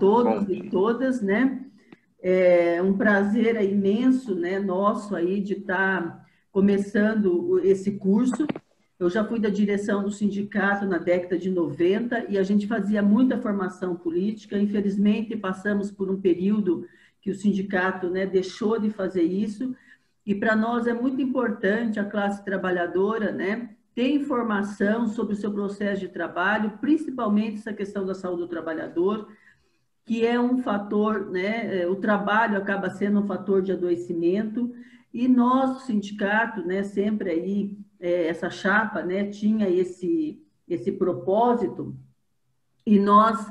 todos e todas, né? É um prazer é imenso, né, nosso aí de estar tá começando esse curso. Eu já fui da direção do sindicato na década de 90 e a gente fazia muita formação política. Infelizmente, passamos por um período que o sindicato né, deixou de fazer isso. E para nós é muito importante a classe trabalhadora né, ter informação sobre o seu processo de trabalho, principalmente essa questão da saúde do trabalhador que é um fator, né, é, o trabalho acaba sendo um fator de adoecimento, e nosso sindicato, né, sempre aí, é, essa chapa, né, tinha esse, esse propósito, e nós,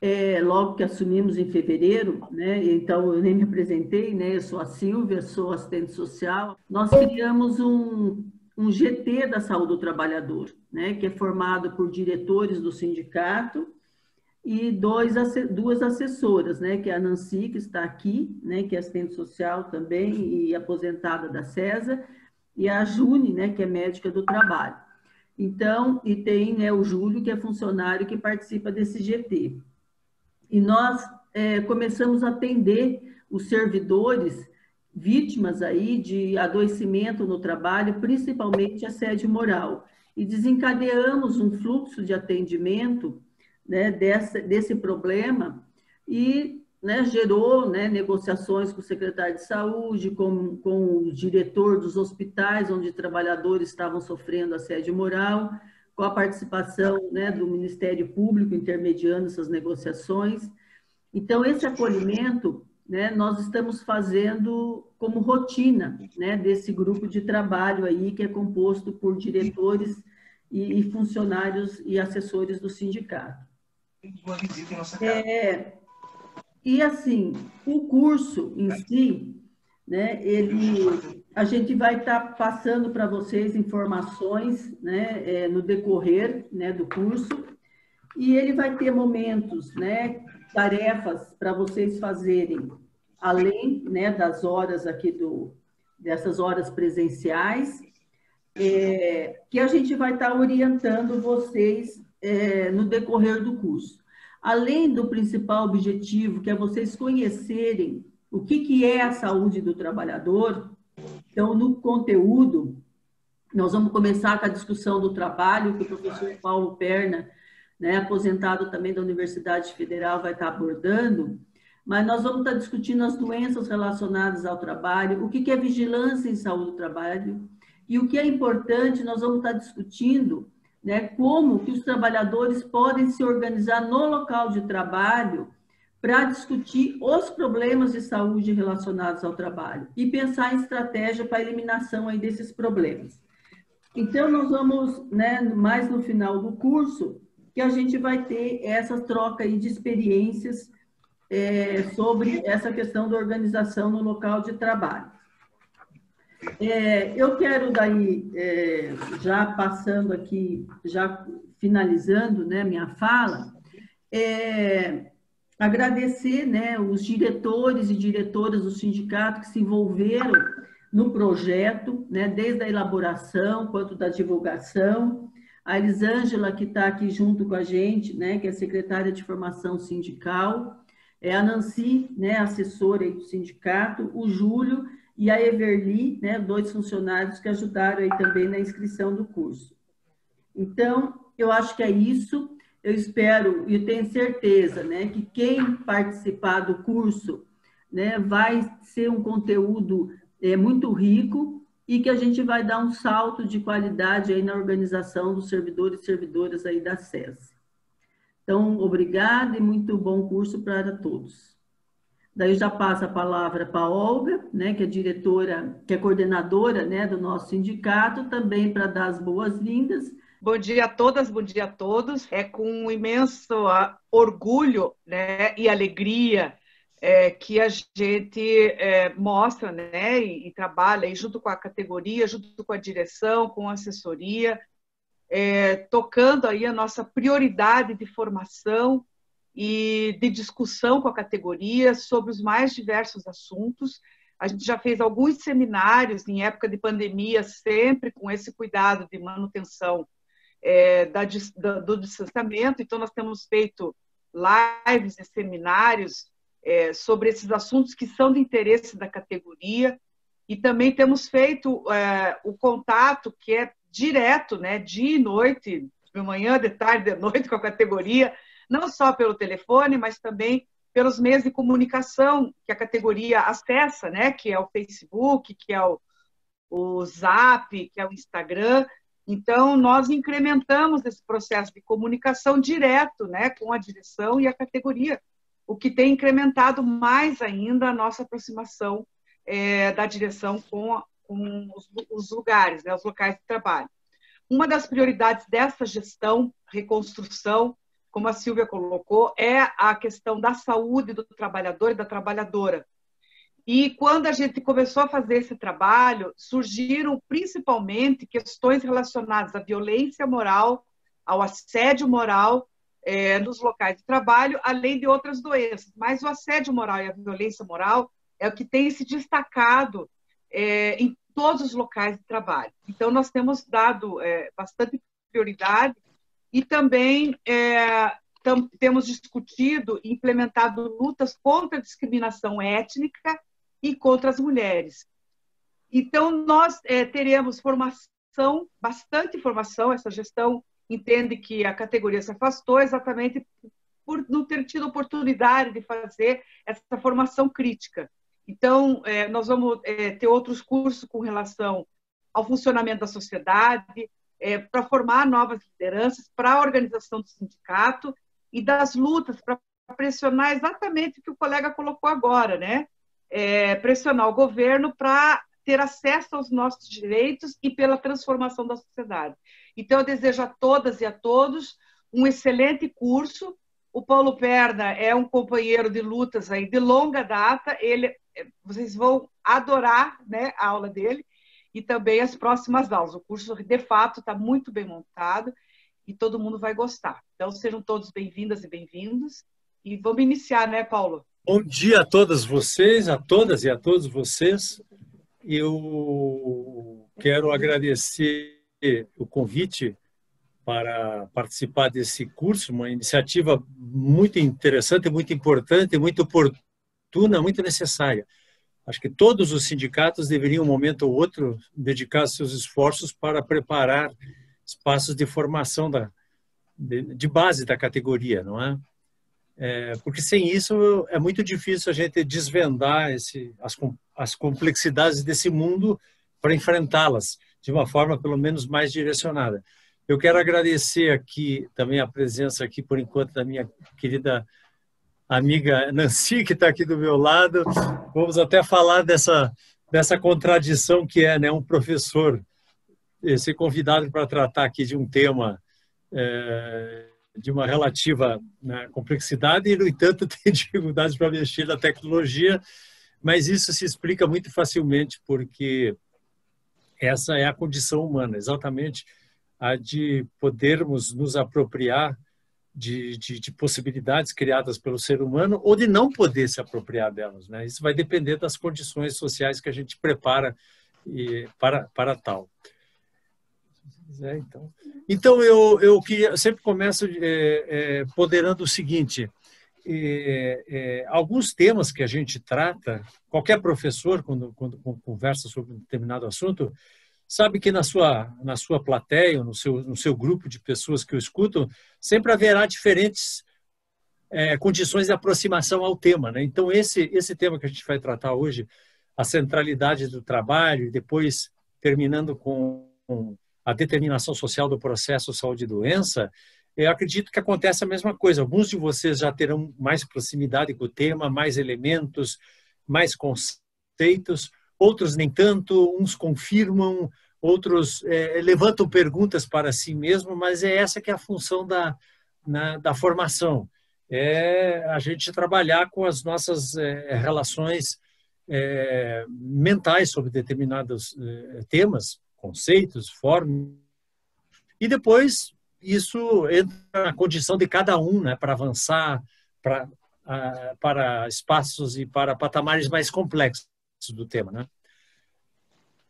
é, logo que assumimos em fevereiro, né, então eu nem me apresentei, né, eu sou a Silvia, sou assistente social, nós criamos um, um GT da saúde do trabalhador, né, que é formado por diretores do sindicato, e dois, duas assessoras, né, que é a Nancy, que está aqui, né, que é assistente social também e aposentada da CESA, e a June, né, que é médica do trabalho. Então, e tem né, o Júlio, que é funcionário que participa desse GT. E nós é, começamos a atender os servidores vítimas aí de adoecimento no trabalho, principalmente assédio moral. E desencadeamos um fluxo de atendimento né, dessa, desse problema e né, gerou né, negociações com o secretário de saúde, com, com o diretor dos hospitais onde trabalhadores estavam sofrendo assédio moral, com a participação né, do Ministério Público intermediando essas negociações. Então, esse acolhimento né, nós estamos fazendo como rotina né, desse grupo de trabalho aí, que é composto por diretores e, e funcionários e assessores do sindicato uma visita em nossa casa. É, e assim, o curso em é. si, né, ele, a gente vai estar tá passando para vocês informações né, é, no decorrer né, do curso, e ele vai ter momentos, né, tarefas para vocês fazerem, além né, das horas aqui do, dessas horas presenciais, é, que a gente vai estar tá orientando vocês é, no decorrer do curso. Além do principal objetivo, que é vocês conhecerem o que, que é a saúde do trabalhador, então, no conteúdo, nós vamos começar com a discussão do trabalho, que o professor Paulo Perna, né, aposentado também da Universidade Federal, vai estar abordando. Mas nós vamos estar discutindo as doenças relacionadas ao trabalho, o que é vigilância em saúde do trabalho e o que é importante, nós vamos estar discutindo né, como que os trabalhadores podem se organizar no local de trabalho para discutir os problemas de saúde relacionados ao trabalho e pensar em estratégia para a eliminação aí desses problemas. Então, nós vamos, né, mais no final do curso, que a gente vai ter essa troca aí de experiências é, sobre essa questão da organização no local de trabalho. É, eu quero daí, é, já passando aqui, já finalizando né, minha fala, é, agradecer né, os diretores e diretoras do sindicato que se envolveram no projeto, né, desde a elaboração quanto da divulgação. A Elisângela, que está aqui junto com a gente, né, que é secretária de formação sindical, é a Nancy, né, assessora do sindicato, o Júlio, e a Everly, né, dois funcionários que ajudaram aí também na inscrição do curso. Então, eu acho que é isso. Eu espero e tenho certeza, né, que quem participar do curso, né, vai ser um conteúdo é, muito rico e que a gente vai dar um salto de qualidade aí na organização dos servidores e servidoras aí da SES. Então, obrigada e muito bom curso para todos. Daí já passo a palavra para a Olga, né, que é diretora, que é coordenadora né, do nosso sindicato, também para dar as boas-vindas. Bom dia a todas, bom dia a todos. É com um imenso ah, orgulho né, e alegria é, que a gente é, mostra né, e, e trabalha e junto com a categoria, junto com a direção, com a assessoria, é, tocando aí a nossa prioridade de formação e de discussão com a categoria sobre os mais diversos assuntos. A gente já fez alguns seminários em época de pandemia, sempre com esse cuidado de manutenção é, da, da, do distanciamento. Então, nós temos feito lives e seminários é, sobre esses assuntos que são de interesse da categoria. E também temos feito é, o contato que é direto, né, dia e noite, de manhã, de tarde, de noite com a categoria, não só pelo telefone, mas também pelos meios de comunicação que a categoria acessa, né? Que é o Facebook, que é o, o Zap, que é o Instagram. Então, nós incrementamos esse processo de comunicação direto né, com a direção e a categoria, o que tem incrementado mais ainda a nossa aproximação é, da direção com, com os, os, lugares, né, os locais de trabalho. Uma das prioridades dessa gestão, reconstrução, como a Silvia colocou, é a questão da saúde do trabalhador e da trabalhadora. E quando a gente começou a fazer esse trabalho, surgiram principalmente questões relacionadas à violência moral, ao assédio moral é, nos locais de trabalho, além de outras doenças. Mas o assédio moral e a violência moral é o que tem se destacado é, em todos os locais de trabalho. Então, nós temos dado é, bastante prioridade e também é, tam, temos discutido e implementado lutas contra a discriminação étnica e contra as mulheres. Então, nós é, teremos formação, bastante formação. Essa gestão entende que a categoria se afastou exatamente por não ter tido oportunidade de fazer essa formação crítica. Então, é, nós vamos é, ter outros cursos com relação ao funcionamento da sociedade, é, para formar novas lideranças, para a organização do sindicato e das lutas para pressionar exatamente o que o colega colocou agora, né? É, pressionar o governo para ter acesso aos nossos direitos e pela transformação da sociedade. Então, eu desejo a todas e a todos um excelente curso. O Paulo Perna é um companheiro de lutas aí de longa data. Ele, é, vocês vão adorar né, a aula dele e também as próximas aulas. O curso, de fato, está muito bem montado e todo mundo vai gostar. Então, sejam todos bem-vindas e bem-vindos. E vamos iniciar, né, Paulo? Bom dia a todas vocês, a todas e a todos vocês. Eu quero agradecer o convite para participar desse curso, uma iniciativa muito interessante, muito importante, muito oportuna, muito necessária. Acho que todos os sindicatos deveriam, um momento ou outro, dedicar seus esforços para preparar espaços de formação da, de, de base da categoria, não é? é? Porque sem isso é muito difícil a gente desvendar esse, as, as complexidades desse mundo para enfrentá-las de uma forma pelo menos mais direcionada. Eu quero agradecer aqui também a presença aqui por enquanto da minha querida amiga Nancy, que está aqui do meu lado. Vamos até falar dessa, dessa contradição que é né, um professor ser convidado para tratar aqui de um tema é, de uma relativa né, complexidade e, no entanto, tem dificuldades para mexer na tecnologia, mas isso se explica muito facilmente porque essa é a condição humana, exatamente a de podermos nos apropriar de, de, de, possibilidades criadas pelo ser humano ou de não poder se apropriar delas. Né? Isso vai depender das condições sociais que a gente prepara e, para, para tal. É, então, então eu, eu, queria, sempre começo é, é, poderando o seguinte: é, é, alguns temas que a gente trata, qualquer professor, quando, quando conversa sobre um determinado assunto, sabe que na sua, na sua plateia, no seu, no seu grupo de pessoas que o escutam, sempre haverá diferentes é, condições de aproximação ao tema. Né? Então, esse, esse tema que a gente vai tratar hoje, a centralidade do trabalho, depois terminando com a determinação social do processo saúde e doença, eu acredito que acontece a mesma coisa. Alguns de vocês já terão mais proximidade com o tema, mais elementos, mais conceitos, outros nem tanto, uns confirmam, outros é, levantam perguntas para si mesmo, mas é essa que é a função da, na, da formação, é a gente trabalhar com as nossas é, relações é, mentais sobre determinados é, temas, conceitos, formas, e depois isso entra na condição de cada um né, para avançar para a, para espaços e para patamares mais complexos do tema, né?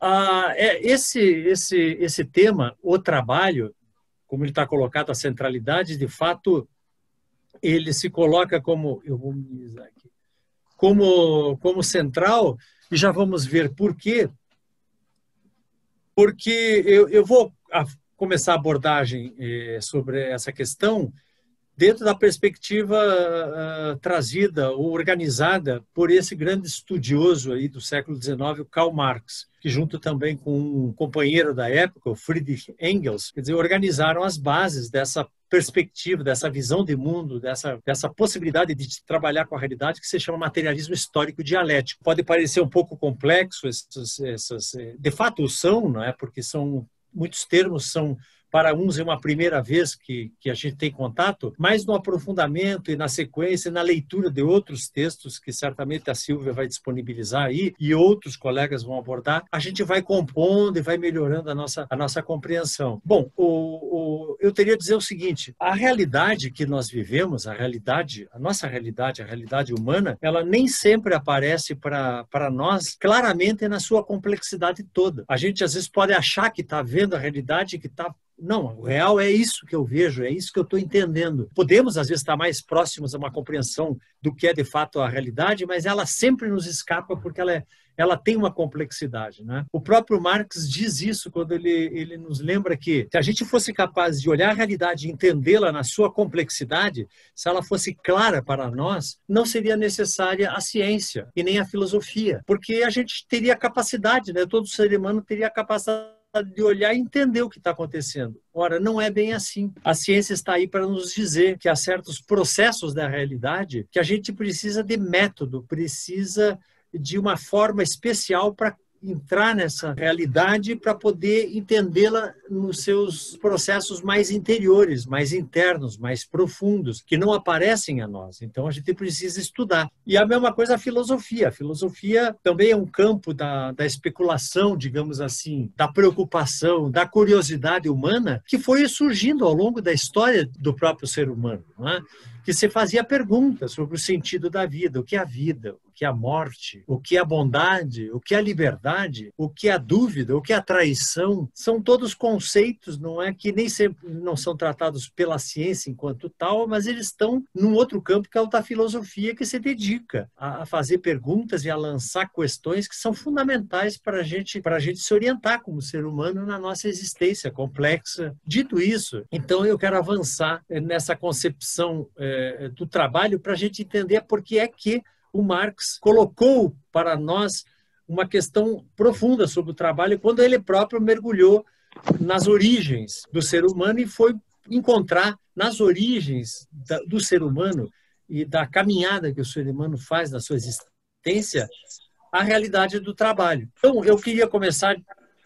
Ah, é, esse, esse, esse tema, o trabalho, como ele está colocado, a centralidade, de fato, ele se coloca como, eu vou minimizar aqui, como, como central, e já vamos ver por quê. Porque eu, eu vou a, começar a abordagem eh, sobre essa questão dentro da perspectiva uh, trazida ou organizada por esse grande estudioso aí do século XIX, o Karl Marx, que junto também com um companheiro da época, o Friedrich Engels, quer dizer, organizaram as bases dessa perspectiva, dessa visão de mundo, dessa, dessa possibilidade de trabalhar com a realidade que se chama materialismo histórico dialético. Pode parecer um pouco complexo, esses, essas, eh, de fato são, não é? porque são muitos termos são para uns é uma primeira vez que, que a gente tem contato, mas no aprofundamento e na sequência, na leitura de outros textos que certamente a Silvia vai disponibilizar aí e outros colegas vão abordar, a gente vai compondo e vai melhorando a nossa, a nossa compreensão. Bom, o, o, eu teria a dizer o seguinte, a realidade que nós vivemos, a realidade, a nossa realidade, a realidade humana, ela nem sempre aparece para nós claramente na sua complexidade toda. A gente às vezes pode achar que está vendo a realidade, que está não, o real é isso que eu vejo, é isso que eu estou entendendo. Podemos, às vezes, estar mais próximos a uma compreensão do que é de fato a realidade, mas ela sempre nos escapa porque ela, é, ela tem uma complexidade. Né? O próprio Marx diz isso quando ele, ele nos lembra que se a gente fosse capaz de olhar a realidade e entendê-la na sua complexidade, se ela fosse clara para nós, não seria necessária a ciência e nem a filosofia, porque a gente teria capacidade, né? todo ser humano teria a capacidade de olhar e entender o que está acontecendo. Ora, não é bem assim. A ciência está aí para nos dizer que há certos processos da realidade que a gente precisa de método, precisa de uma forma especial para entrar nessa realidade para poder entendê-la nos seus processos mais interiores, mais internos, mais profundos, que não aparecem a nós. Então a gente precisa estudar. E a mesma coisa a filosofia. A filosofia também é um campo da, da especulação, digamos assim, da preocupação, da curiosidade humana, que foi surgindo ao longo da história do próprio ser humano. Não é? que se fazia perguntas sobre o sentido da vida, o que é a vida, o que é a morte, o que é a bondade, o que é a liberdade, o que é a dúvida, o que é a traição. São todos conceitos, não é que nem sempre não são tratados pela ciência enquanto tal, mas eles estão num outro campo que é o da filosofia que se dedica a, fazer perguntas e a lançar questões que são fundamentais para gente, a gente se orientar como ser humano na nossa existência complexa. Dito isso, então eu quero avançar nessa concepção eh, eh, do trabalho para a gente entender por que é que o Marx colocou para nós uma questão profunda sobre o trabalho quando ele próprio mergulhou nas origens do ser humano e foi encontrar nas origens do ser humano e da caminhada que o ser humano faz na sua existência a realidade do trabalho. Então, eu queria começar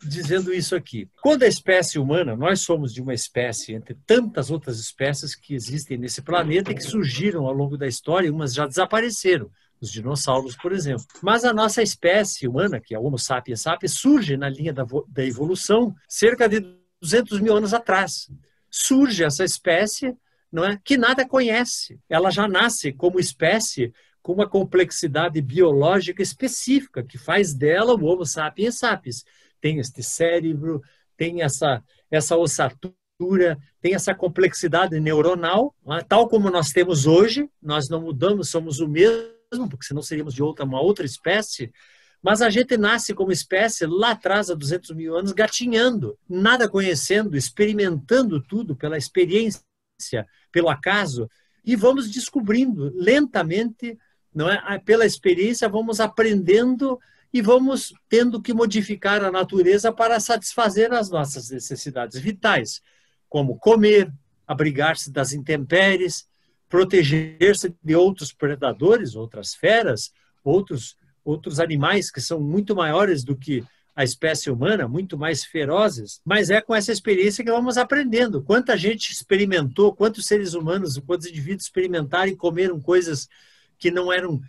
dizendo isso aqui. Quando a espécie humana, nós somos de uma espécie entre tantas outras espécies que existem nesse planeta e que surgiram ao longo da história, umas já desapareceram, os dinossauros, por exemplo. Mas a nossa espécie humana, que é Homo sapiens sapiens, surge na linha da, da evolução cerca de 200 mil anos atrás. Surge essa espécie não é, que nada conhece. Ela já nasce como espécie com uma complexidade biológica específica que faz dela o Homo sapiens sapiens tem este cérebro, tem essa, essa ossatura, tem essa complexidade neuronal, né? tal como nós temos hoje, nós não mudamos, somos o mesmo, porque senão seríamos de outra, uma outra espécie, mas a gente nasce como espécie lá atrás, há 200 mil anos, gatinhando, nada conhecendo, experimentando tudo pela experiência, pelo acaso, e vamos descobrindo lentamente, não é? Ah, pela experiência, vamos aprendendo e vamos tendo que modificar a natureza para satisfazer as nossas necessidades vitais, como comer, abrigar-se das intempéries, proteger-se de outros predadores, outras feras, outros, outros animais que são muito maiores do que a espécie humana, muito mais ferozes. Mas é com essa experiência que vamos aprendendo. Quanta gente experimentou, quantos seres humanos, quantos indivíduos experimentaram e comeram coisas que não eram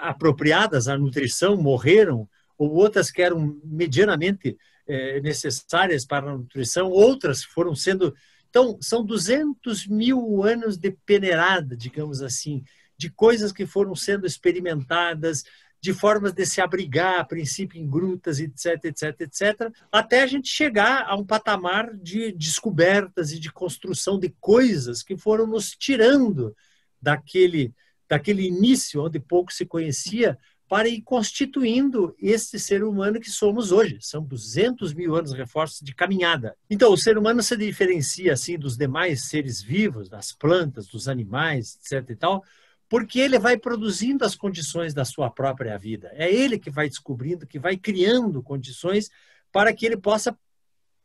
apropriadas à nutrição morreram, ou outras que eram medianamente eh, necessárias para a nutrição, outras foram sendo. Então, são 200 mil anos de peneirada, digamos assim, de coisas que foram sendo experimentadas, de formas de se abrigar, a princípio em grutas, etc, etc, etc, até a gente chegar a um patamar de descobertas e de construção de coisas que foram nos tirando daquele daquele início onde pouco se conhecia, para ir constituindo este ser humano que somos hoje. São 200 mil anos, reforço, de caminhada. Então, o ser humano se diferencia, assim, dos demais seres vivos, das plantas, dos animais, etc e tal, porque ele vai produzindo as condições da sua própria vida. É ele que vai descobrindo, que vai criando condições para que ele possa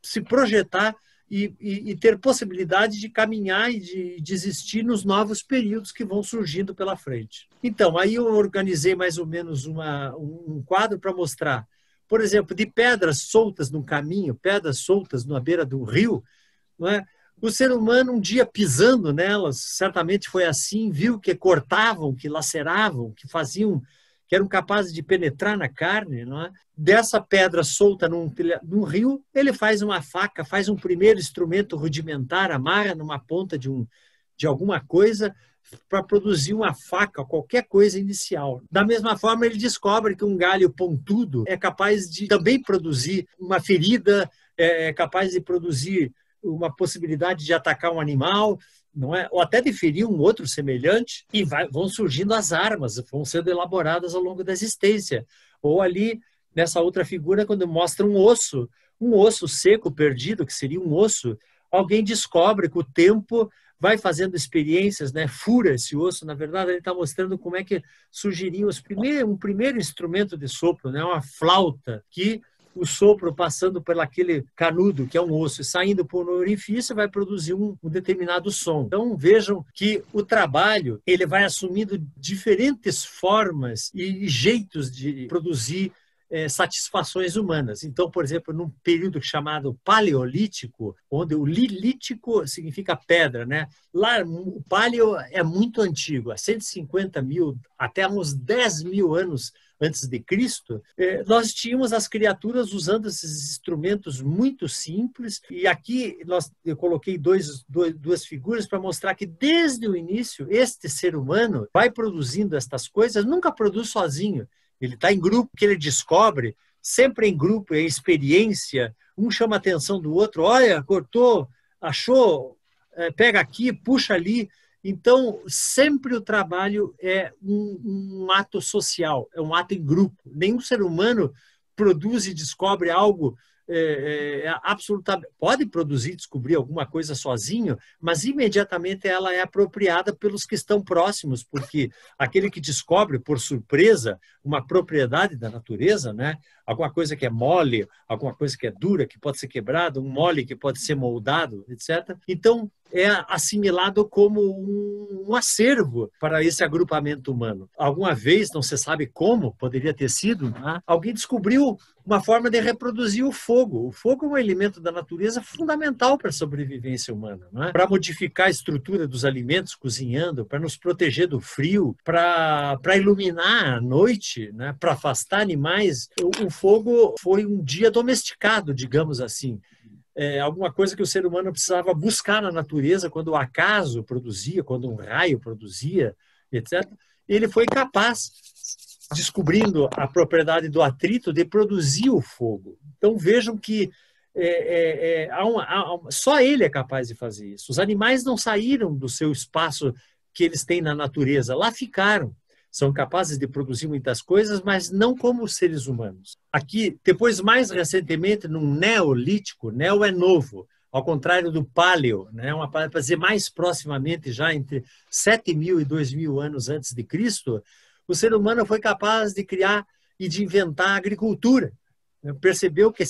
se projetar e, e, e, ter possibilidade de caminhar e de, desistir existir nos novos períodos que vão surgindo pela frente. Então, aí eu organizei mais ou menos uma, um quadro para mostrar, por exemplo, de pedras soltas num caminho, pedras soltas na beira do rio, não é? o ser humano um dia pisando nelas, certamente foi assim, viu que cortavam, que laceravam, que faziam que eram capazes de penetrar na carne, é? dessa pedra solta num, num, rio, ele faz uma faca, faz um primeiro instrumento rudimentar, amarra numa ponta de, um, de alguma coisa para produzir uma faca, qualquer coisa inicial. Da mesma forma, ele descobre que um galho pontudo é capaz de também produzir uma ferida, é, é capaz de produzir uma possibilidade de atacar um animal, não é? Ou até diferir um outro semelhante e vai, vão surgindo as armas, vão sendo elaboradas ao longo da existência. Ou ali nessa outra figura quando mostra um osso, um osso seco perdido que seria um osso, alguém descobre que o tempo vai fazendo experiências, né? Fura esse osso, na verdade ele está mostrando como é que surgiria os primeiros, um primeiro instrumento de sopro, né? Uma flauta que o sopro passando por aquele canudo, que é um osso, e saindo por um orifício, vai produzir um, um determinado som. Então vejam que o trabalho ele vai assumindo diferentes formas e jeitos de produzir é, satisfações humanas. Então, por exemplo, num período chamado paleolítico, onde o lilítico significa pedra, né? Lá o paleo é muito antigo, há 150 mil até uns 10 mil anos antes de Cristo, eh, nós tínhamos as criaturas usando esses instrumentos muito simples. E aqui nós, eu coloquei dois, dois duas figuras para mostrar que desde o início este ser humano vai produzindo estas coisas, nunca produz sozinho. Ele está em grupo, que ele descobre, sempre em grupo, é experiência. Um chama a atenção do outro, olha, cortou, achou, eh, pega aqui, puxa ali. Então, sempre o trabalho é um, um ato social, é um ato em grupo. Nenhum ser humano produz e descobre algo é, é, absolutamente. Pode produzir, e descobrir alguma coisa sozinho, mas imediatamente ela é apropriada pelos que estão próximos, porque aquele que descobre por surpresa uma propriedade da natureza, né? alguma coisa que é mole, alguma coisa que é dura, que pode ser quebrada, um mole que pode ser moldado, etc. Então, é assimilado como um acervo para esse agrupamento humano. Alguma vez, não se sabe como, poderia ter sido, né? alguém descobriu uma forma de reproduzir o fogo. O fogo é um elemento da natureza fundamental para a sobrevivência humana, né? para modificar a estrutura dos alimentos cozinhando, para nos proteger do frio, para, iluminar a noite, né? para afastar animais. O, o fogo foi um dia domesticado, digamos assim é, alguma coisa que o ser humano precisava buscar na natureza quando o acaso produzia, quando um raio produzia, etc. Ele foi capaz, descobrindo a propriedade do atrito, de produzir o fogo. Então vejam que é, é, é, há uma, há uma, só ele é capaz de fazer isso. Os animais não saíram do seu espaço que eles têm na natureza, lá ficaram são capazes de produzir muitas coisas, mas não como seres humanos. Aqui, depois mais recentemente, num neolítico, neo é novo, ao contrário do paleo, né, uma para dizer mais proximamente já entre 7 mil e 2 mil anos antes de Cristo, o ser humano foi capaz de criar e de inventar a agricultura percebeu que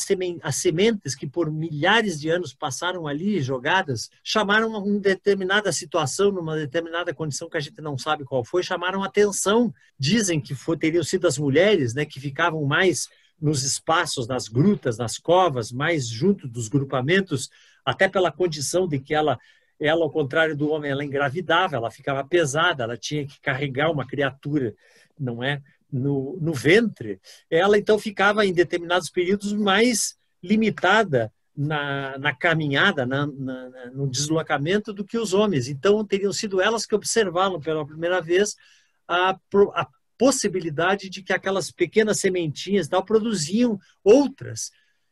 as sementes que por milhares de anos passaram ali jogadas chamaram uma determinada situação, numa determinada condição que a gente não sabe qual foi, chamaram atenção. Dizem que foi, teriam sido as mulheres né, que ficavam mais nos espaços, nas grutas, nas covas, mais junto dos grupamentos, até pela condição de que ela, ela ao contrário do homem, ela engravidava, ela ficava pesada, ela tinha que carregar uma criatura, não é? no, no ventre, ela então ficava em determinados períodos mais limitada na, na caminhada, na, na, no deslocamento do que os homens. Então teriam sido elas que observaram pela primeira vez a, a possibilidade de que aquelas pequenas sementinhas tal produziam outras.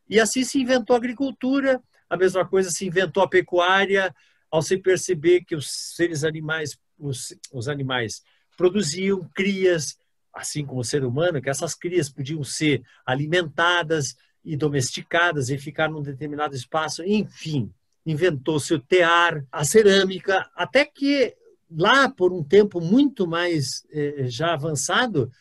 E assim se inventou a agricultura, a mesma coisa se inventou a pecuária, ao se perceber que os seres animais, os, os animais produziam crias, assim como o ser humano, que essas crias podiam ser alimentadas e domesticadas e ficar num determinado espaço, enfim, inventou-se o tear, a cerâmica, até que lá por um tempo muito mais eh, eh, já avançado,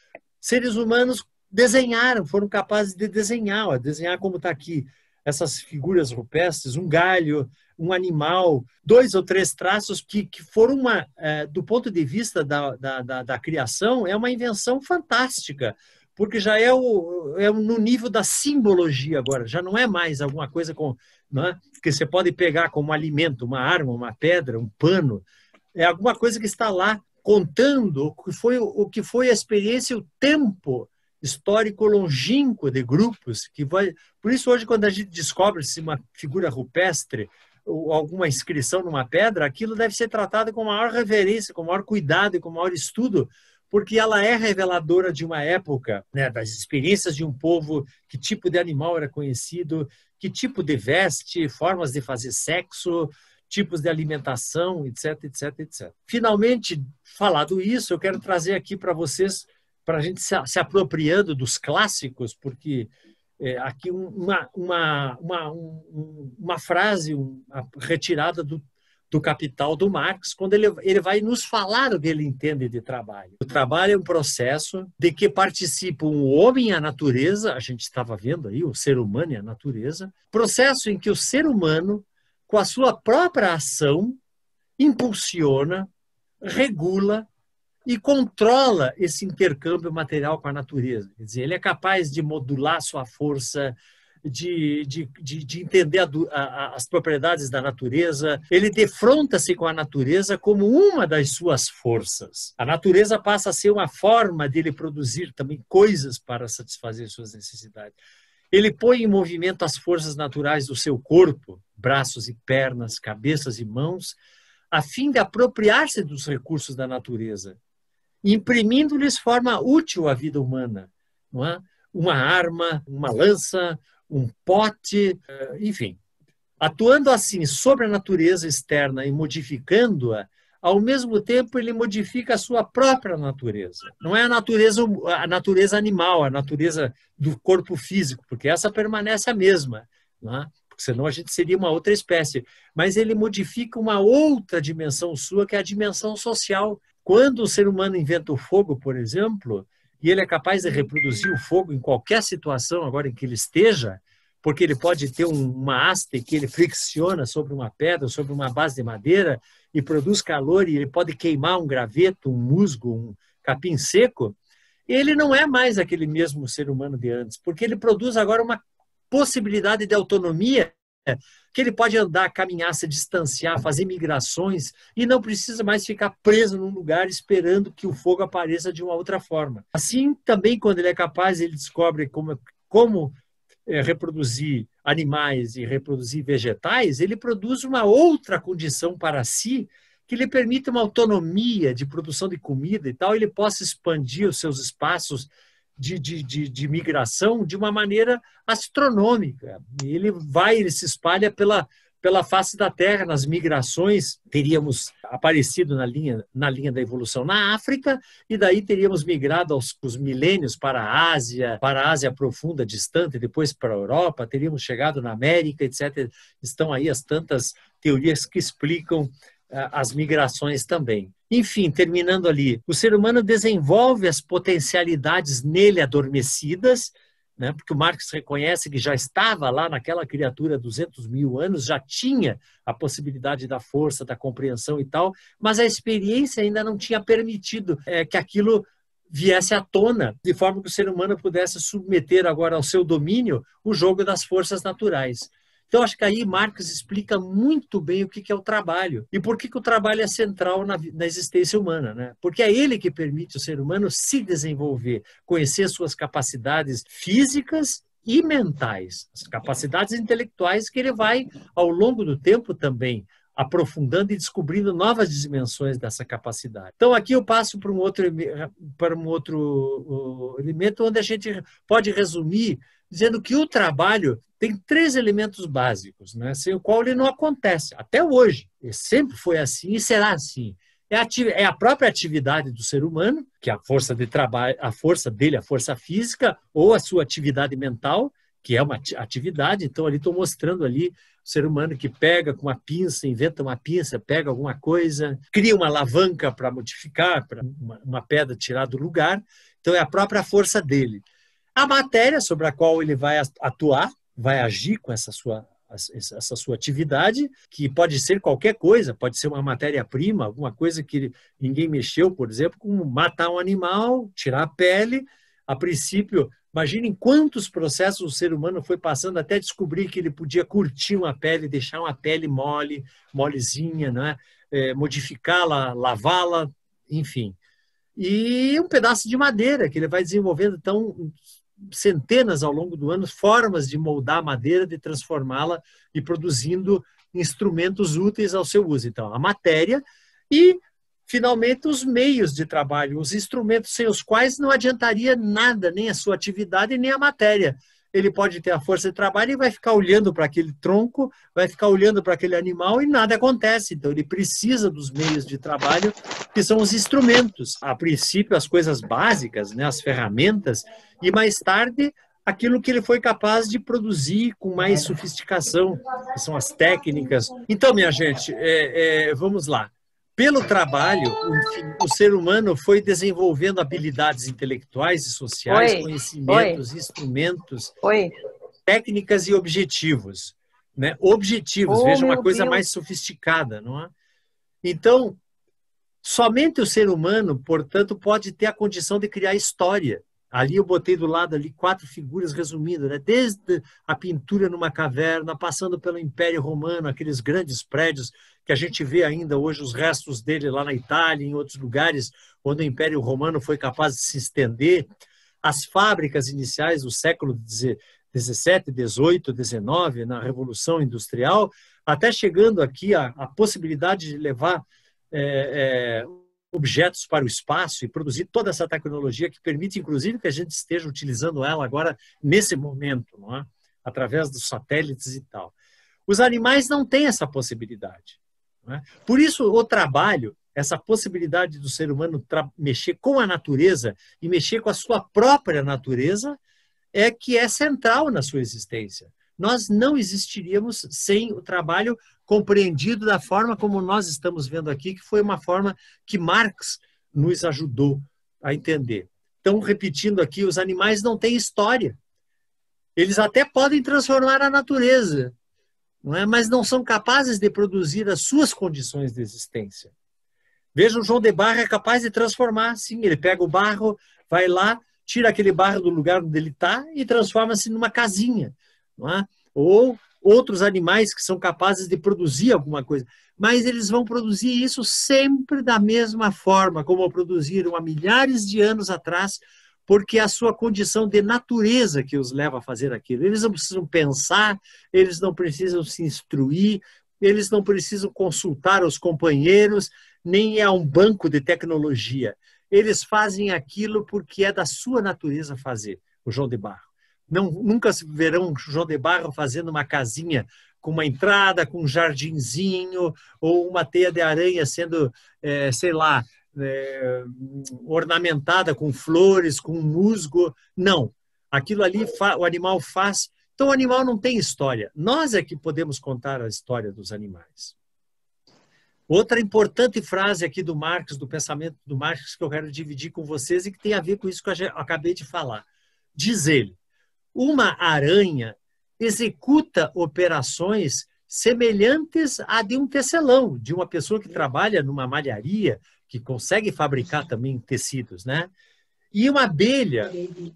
seres humanos desenharam, foram capazes de desenhar, ó, desenhar como está aqui, essas figuras rupestres, um galho, um animal, dois ou três traços que, que foram uma, é, do ponto de vista da, da, da, da, criação, é uma invenção fantástica, porque já é, o, é no nível da simbologia agora, já não é mais alguma coisa com, é? que você pode pegar como alimento, uma arma, uma pedra, um pano, é alguma coisa que está lá contando o que foi, o que foi a experiência e o tempo histórico longínquo de grupos que vai. Por isso hoje quando a gente descobre se uma figura rupestre ou alguma inscrição numa pedra, aquilo deve ser tratado com maior reverência, com maior cuidado e com maior estudo, porque ela é reveladora de uma época, né, das experiências de um povo, que tipo de animal era conhecido, que tipo de veste, formas de fazer sexo, tipos de alimentação, etc, etc, etc. Finalmente, falado isso, eu quero trazer aqui para vocês para a gente se, se, apropriando dos clássicos, porque é, aqui uma, uma, uma, um, uma frase uma retirada do, do Capital do Marx, quando ele, ele vai nos falar o que ele entende de trabalho. O trabalho é um processo de que participam o homem e a natureza, a gente estava vendo aí o ser humano e a natureza, processo em que o ser humano, com a sua própria ação, impulsiona, regula e controla esse intercâmbio material com a natureza. Quer dizer, ele é capaz de modular sua força, de, de, de, de entender a, a, as propriedades da natureza. Ele defronta-se com a natureza como uma das suas forças. A natureza passa a ser uma forma dele produzir também coisas para satisfazer suas necessidades. Ele põe em movimento as forças naturais do seu corpo, braços e pernas, cabeças e mãos, a fim de apropriar-se dos recursos da natureza imprimindo-lhes forma útil à vida humana, não é? Uma arma, uma lança, um pote, eh, enfim. Atuando assim sobre a natureza externa e modificando-a, ao mesmo tempo ele modifica a sua própria natureza. Não é a natureza hum, a natureza animal, a natureza do corpo físico, porque essa permanece a mesma, não é? porque senão a gente seria uma outra espécie. Mas ele modifica uma outra dimensão sua, que é a dimensão social, quando o ser humano inventa o fogo, por exemplo, e ele é capaz de reproduzir o fogo em qualquer situação agora em que ele esteja, porque ele pode ter uma haste que ele fricciona sobre uma pedra, sobre uma base de madeira e produz calor e ele pode queimar um graveto, um musgo, um capim seco, ele não é mais aquele mesmo ser humano de antes, porque ele produz agora uma possibilidade de autonomia é, que ele pode andar, caminhar, se distanciar, fazer migrações e não precisa mais ficar preso num lugar esperando que o fogo apareça de uma outra forma. Assim, também quando ele é capaz, ele descobre como, como é, reproduzir animais e reproduzir vegetais, ele produz uma outra condição para si que lhe permita uma autonomia de produção de comida e tal, ele possa expandir os seus espaços de, de, de, de, migração de uma maneira astronômica. Ele vai, ele se espalha pela, pela face da Terra, nas migrações, teríamos aparecido na linha, na linha da evolução na África, e daí teríamos migrado aos milênios para a Ásia, para a Ásia profunda, distante, depois para a Europa, teríamos chegado na América, etc. Estão aí as tantas teorias que explicam eh, as migrações também. Enfim, terminando ali, o ser humano desenvolve as potencialidades nele adormecidas, né? porque o Marx reconhece que já estava lá naquela criatura 200 mil anos, já tinha a possibilidade da força, da compreensão e tal, mas a experiência ainda não tinha permitido é, que aquilo viesse à tona, de forma que o ser humano pudesse submeter agora ao seu domínio o jogo das forças naturais. Então, acho que aí Marx explica muito bem o que é o trabalho e por que o trabalho é central na, na existência humana, né? Porque é ele que permite o ser humano se desenvolver, conhecer suas capacidades físicas e mentais, as capacidades intelectuais que ele vai, ao longo do tempo também, aprofundando e descobrindo novas dimensões dessa capacidade. Então aqui eu passo para um outro para um outro elemento onde a gente pode resumir dizendo que o trabalho tem três elementos básicos, né, sem o qual ele não acontece, até hoje. E sempre foi assim e será assim. É a, é a própria atividade do ser humano, que é a força de trabalho, a força dele, a força física, ou a sua atividade mental, que é uma atividade. Então, ali estou mostrando ali o ser humano que pega com uma pinça, inventa uma pinça, pega alguma coisa, cria uma alavanca para modificar, para uma, uma, pedra tirar do lugar. Então, é a própria força dele. A matéria sobre a qual ele vai atuar, vai agir com essa sua essa sua atividade, que pode ser qualquer coisa, pode ser uma matéria-prima, alguma coisa que ninguém mexeu, por exemplo, como matar um animal, tirar a pele. A princípio, imaginem quantos processos o ser humano foi passando até descobrir que ele podia curtir uma pele, deixar uma pele mole, molezinha, né? é, modificá-la, lavá-la, enfim. E um pedaço de madeira que ele vai desenvolvendo. Então, centenas ao longo do ano formas de moldar a madeira, de transformá-la e produzindo instrumentos úteis ao seu uso. Então, a matéria e, finalmente, os meios de trabalho, os instrumentos sem os quais não adiantaria nada, nem a sua atividade, nem a matéria ele pode ter a força de trabalho e vai ficar olhando para aquele tronco, vai ficar olhando para aquele animal e nada acontece. Então, ele precisa dos meios de trabalho, que são os instrumentos. A princípio, as coisas básicas, né, as ferramentas, e mais tarde, aquilo que ele foi capaz de produzir com mais sofisticação, que são as técnicas. Então, minha gente, é, é, vamos lá. Pelo trabalho, o, ser humano foi desenvolvendo habilidades intelectuais e sociais, Oi. conhecimentos, Oi. instrumentos, Oi. técnicas e objetivos. Né? Objetivos, oh, veja uma coisa Deus. mais sofisticada, não é? Então, somente o ser humano, portanto, pode ter a condição de criar história. Ali eu botei do lado ali quatro figuras resumidas, né? desde a pintura numa caverna, passando pelo Império Romano, aqueles grandes prédios que a gente vê ainda hoje os restos dele lá na Itália, em outros lugares onde o Império Romano foi capaz de se estender, as fábricas iniciais do século XVII, XVIII, XIX, na Revolução Industrial, até chegando aqui a, a possibilidade de levar é, é, objetos para o espaço e produzir toda essa tecnologia que permite, inclusive, que a gente esteja utilizando ela agora nesse momento, é? através dos satélites e tal. Os animais não têm essa possibilidade. É? Por isso, o trabalho, essa possibilidade do ser humano mexer com a natureza e mexer com a sua própria natureza, é que é central na sua existência. Nós não existiríamos sem o trabalho compreendido da forma como nós estamos vendo aqui, que foi uma forma que Marx nos ajudou a entender. Então, repetindo aqui, os animais não têm história. Eles até podem transformar a natureza, não é? mas não são capazes de produzir as suas condições de existência. Veja, o João de barra é capaz de transformar, sim. Ele pega o barro, vai lá, tira aquele barro do lugar onde ele está e transforma-se numa casinha. Não é? Ou outros animais que são capazes de produzir alguma coisa, mas eles vão produzir isso sempre da mesma forma como produziram há milhares de anos atrás, porque é a sua condição de natureza que os leva a fazer aquilo. Eles não precisam pensar, eles não precisam se instruir, eles não precisam consultar os companheiros, nem é um banco de tecnologia. Eles fazem aquilo porque é da sua natureza fazer, o João de Barro. Não, nunca se verão João de Barro fazendo uma casinha com uma entrada, com um jardinzinho, ou uma teia de aranha sendo, é, sei lá, é, ornamentada com flores, com musgo. Não. Aquilo ali o animal faz. Então o animal não tem história. Nós é que podemos contar a história dos animais. Outra importante frase aqui do Marx, do pensamento do Marx, que eu quero dividir com vocês e que tem a ver com isso que eu acabei de falar. Diz ele: uma aranha executa operações semelhantes à de um tecelão, de uma pessoa que trabalha numa malharia, que consegue fabricar também tecidos, né? E uma abelha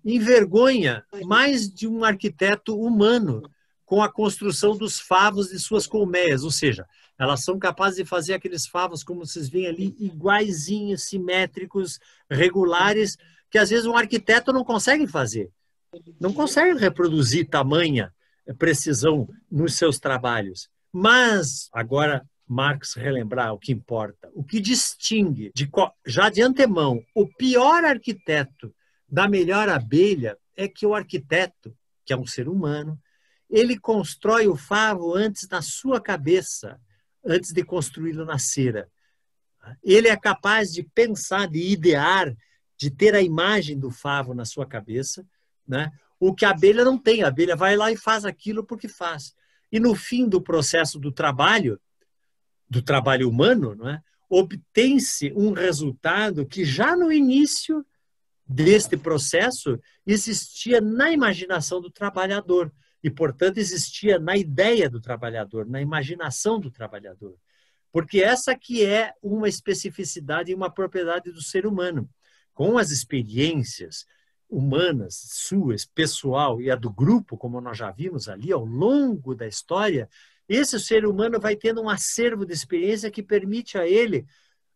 envergonha mais de um arquiteto humano com a construção dos favos de suas colmeias, ou seja, elas são capazes de fazer aqueles favos, como vocês veem ali, iguaizinhos, simétricos, regulares, que às vezes um arquiteto não consegue fazer não consegue reproduzir tamanha precisão nos seus trabalhos. Mas, agora, Marx relembrar o que importa, o que distingue, de, já de antemão, o pior arquiteto da melhor abelha é que o arquiteto, que é um ser humano, ele constrói o favo antes na sua cabeça, antes de construí-lo na cera. Ele é capaz de pensar, de idear, de ter a imagem do favo na sua cabeça né? O que a abelha não tem, a abelha vai lá e faz aquilo porque faz. E no fim do processo do trabalho, do trabalho humano, né, obtém-se um resultado que já no início deste processo existia na imaginação do trabalhador e, portanto, existia na ideia do trabalhador, na imaginação do trabalhador. Porque essa que é uma especificidade e uma propriedade do ser humano. Com as experiências, humanas, suas, pessoal e a do grupo, como nós já vimos ali ao longo da história, esse ser humano vai tendo um acervo de experiência que permite a ele,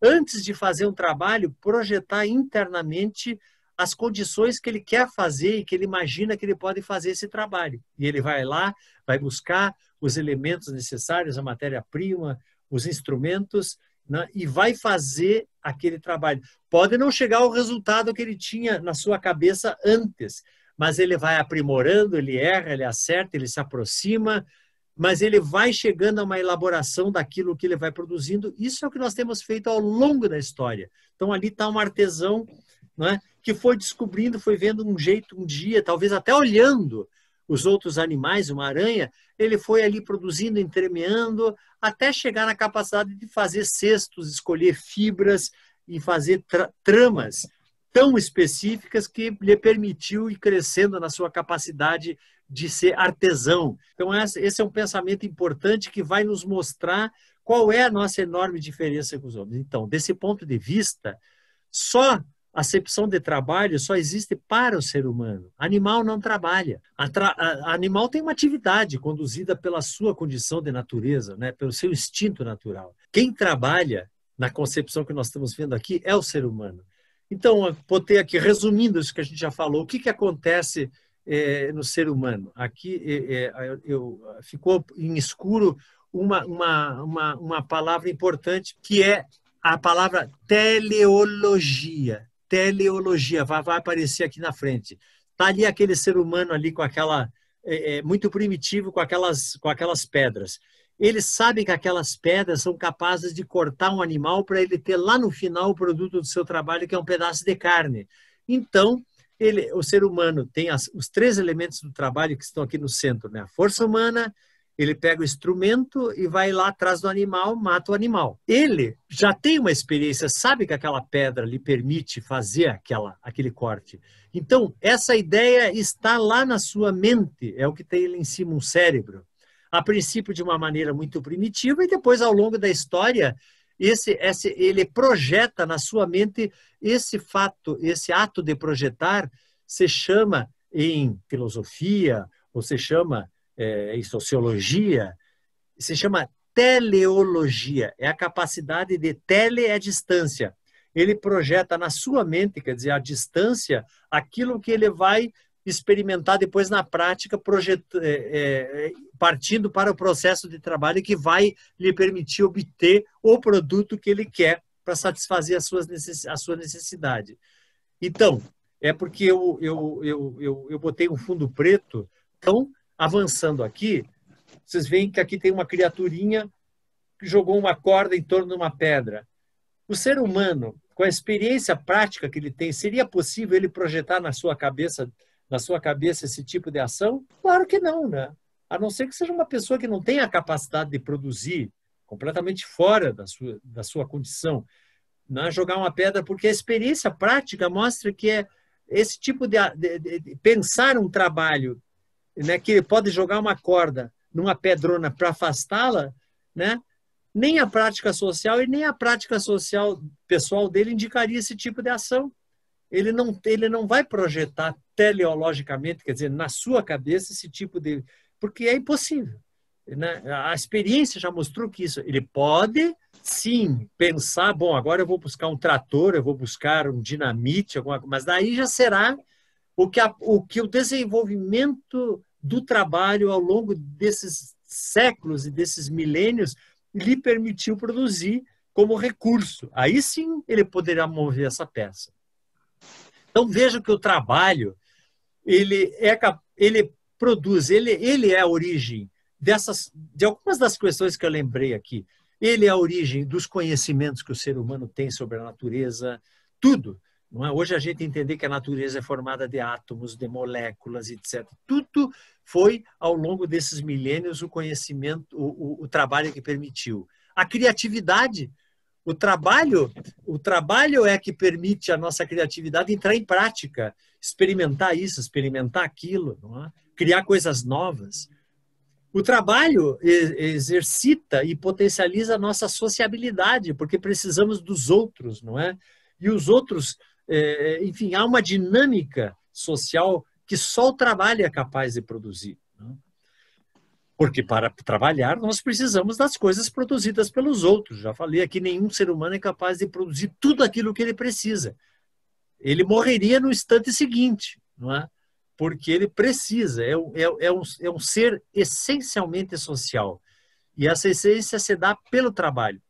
antes de fazer um trabalho, projetar internamente as condições que ele quer fazer e que ele imagina que ele pode fazer esse trabalho. E ele vai lá, vai buscar os elementos necessários, a matéria-prima, os instrumentos né, e vai fazer aquele trabalho. Pode não chegar ao resultado que ele tinha na sua cabeça antes, mas ele vai aprimorando, ele erra, ele acerta, ele se aproxima, mas ele vai chegando a uma elaboração daquilo que ele vai produzindo. Isso é o que nós temos feito ao longo da história. Então ali está um artesão né, que foi descobrindo, foi vendo um jeito um dia, talvez até olhando os outros animais, uma aranha, ele foi ali produzindo, entremeando, até chegar na capacidade de fazer cestos, escolher fibras e fazer tra tramas tão específicas que lhe permitiu ir crescendo na sua capacidade de ser artesão. Então, esse é um pensamento importante que vai nos mostrar qual é a nossa enorme diferença com os homens. Então, desse ponto de vista, só acepção de trabalho só existe para o ser humano. Animal não trabalha. A tra a animal tem uma atividade conduzida pela sua condição de natureza, né? pelo seu instinto natural. Quem trabalha, na concepção que nós estamos vendo aqui, é o ser humano. Então, botei aqui, resumindo isso que a gente já falou, o que, que acontece é, no ser humano? Aqui é, é, eu, ficou em escuro uma, uma, uma, uma palavra importante, que é a palavra teleologia teleologia, vai, vai aparecer aqui na frente. Tá ali aquele ser humano ali com aquela é, é, muito primitivo com aquelas com aquelas pedras. Eles sabem que aquelas pedras são capazes de cortar um animal para ele ter lá no final o produto do seu trabalho, que é um pedaço de carne. Então, ele, o ser humano tem as, os três elementos do trabalho que estão aqui no centro, né? A força humana, ele pega o instrumento e vai lá atrás do animal, mata o animal. Ele já tem uma experiência, sabe que aquela pedra lhe permite fazer aquela, aquele corte. Então, essa ideia está lá na sua mente, é o que tem ele em cima, um cérebro. A princípio, de uma maneira muito primitiva, e depois, ao longo da história, esse, esse, ele projeta na sua mente esse fato, esse ato de projetar se chama em filosofia, ou se chama é, em sociologia, se chama teleologia, é a capacidade de tele é distância. Ele projeta na sua mente, quer dizer, a distância, aquilo que ele vai experimentar depois na prática, projet... É, é, partindo para o processo de trabalho que vai lhe permitir obter o produto que ele quer para satisfazer as suas necess... a sua necessidade. Então, é porque eu, eu, eu, eu, eu botei um fundo preto então Avançando aqui, vocês veem que aqui tem uma criaturinha que jogou uma corda em torno de uma pedra. O ser humano, com a experiência prática que ele tem, seria possível ele projetar na sua cabeça, na sua cabeça esse tipo de ação? Claro que não, né? A não ser que seja uma pessoa que não tenha a capacidade de produzir, completamente fora da sua, da sua condição, né? jogar uma pedra, porque a experiência prática mostra que é esse tipo de, de, de, de pensar um trabalho né, que pode jogar uma corda numa pedrona para afastá-la, né, nem a prática social e nem a prática social pessoal dele indicaria esse tipo de ação. Ele não, ele não vai projetar teleologicamente, quer dizer, na sua cabeça, esse tipo de. Porque é impossível. Né? A experiência já mostrou que isso. Ele pode, sim, pensar: bom, agora eu vou buscar um trator, eu vou buscar um dinamite, alguma mas daí já será o que, a, o que o desenvolvimento do trabalho ao longo desses séculos e desses milênios lhe permitiu produzir como recurso. Aí sim ele poderá mover essa peça. Então veja que o trabalho ele é ele produz, ele ele é a origem dessas de algumas das questões que eu lembrei aqui. Ele é a origem dos conhecimentos que o ser humano tem sobre a natureza, tudo. Não é? Hoje a gente entende que a natureza é formada de átomos, de moléculas, etc. Tudo foi, ao longo desses milênios, o conhecimento, o, o, o trabalho que permitiu. A criatividade, o trabalho, o trabalho é que permite a nossa criatividade entrar em prática, experimentar isso, experimentar aquilo, é? criar coisas novas. O trabalho exercita e potencializa a nossa sociabilidade, porque precisamos dos outros, não é? e os outros, é, é, enfim, há uma dinâmica social que só o trabalho é capaz de produzir. Né? Porque para trabalhar nós precisamos das coisas produzidas pelos outros. Já falei aqui, nenhum ser humano é capaz de produzir tudo aquilo que ele precisa. Ele morreria no instante seguinte, não é? Porque ele precisa, é, é, é um, é um ser essencialmente social. E essa essência se dá pelo trabalho.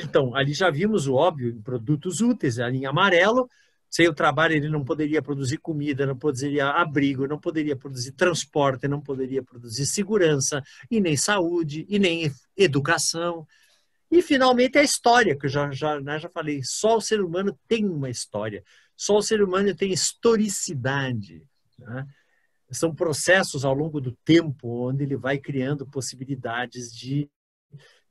Então, ali já vimos o óbvio em produtos úteis, a linha amarelo. Sem o trabalho, ele não poderia produzir comida, não poderia abrigo, não poderia produzir transporte, não poderia produzir segurança, e nem saúde, e nem educação. E, finalmente, a história, que eu já, já, né, já falei, só o ser humano tem uma história, só o ser humano tem historicidade. Né? São processos ao longo do tempo onde ele vai criando possibilidades de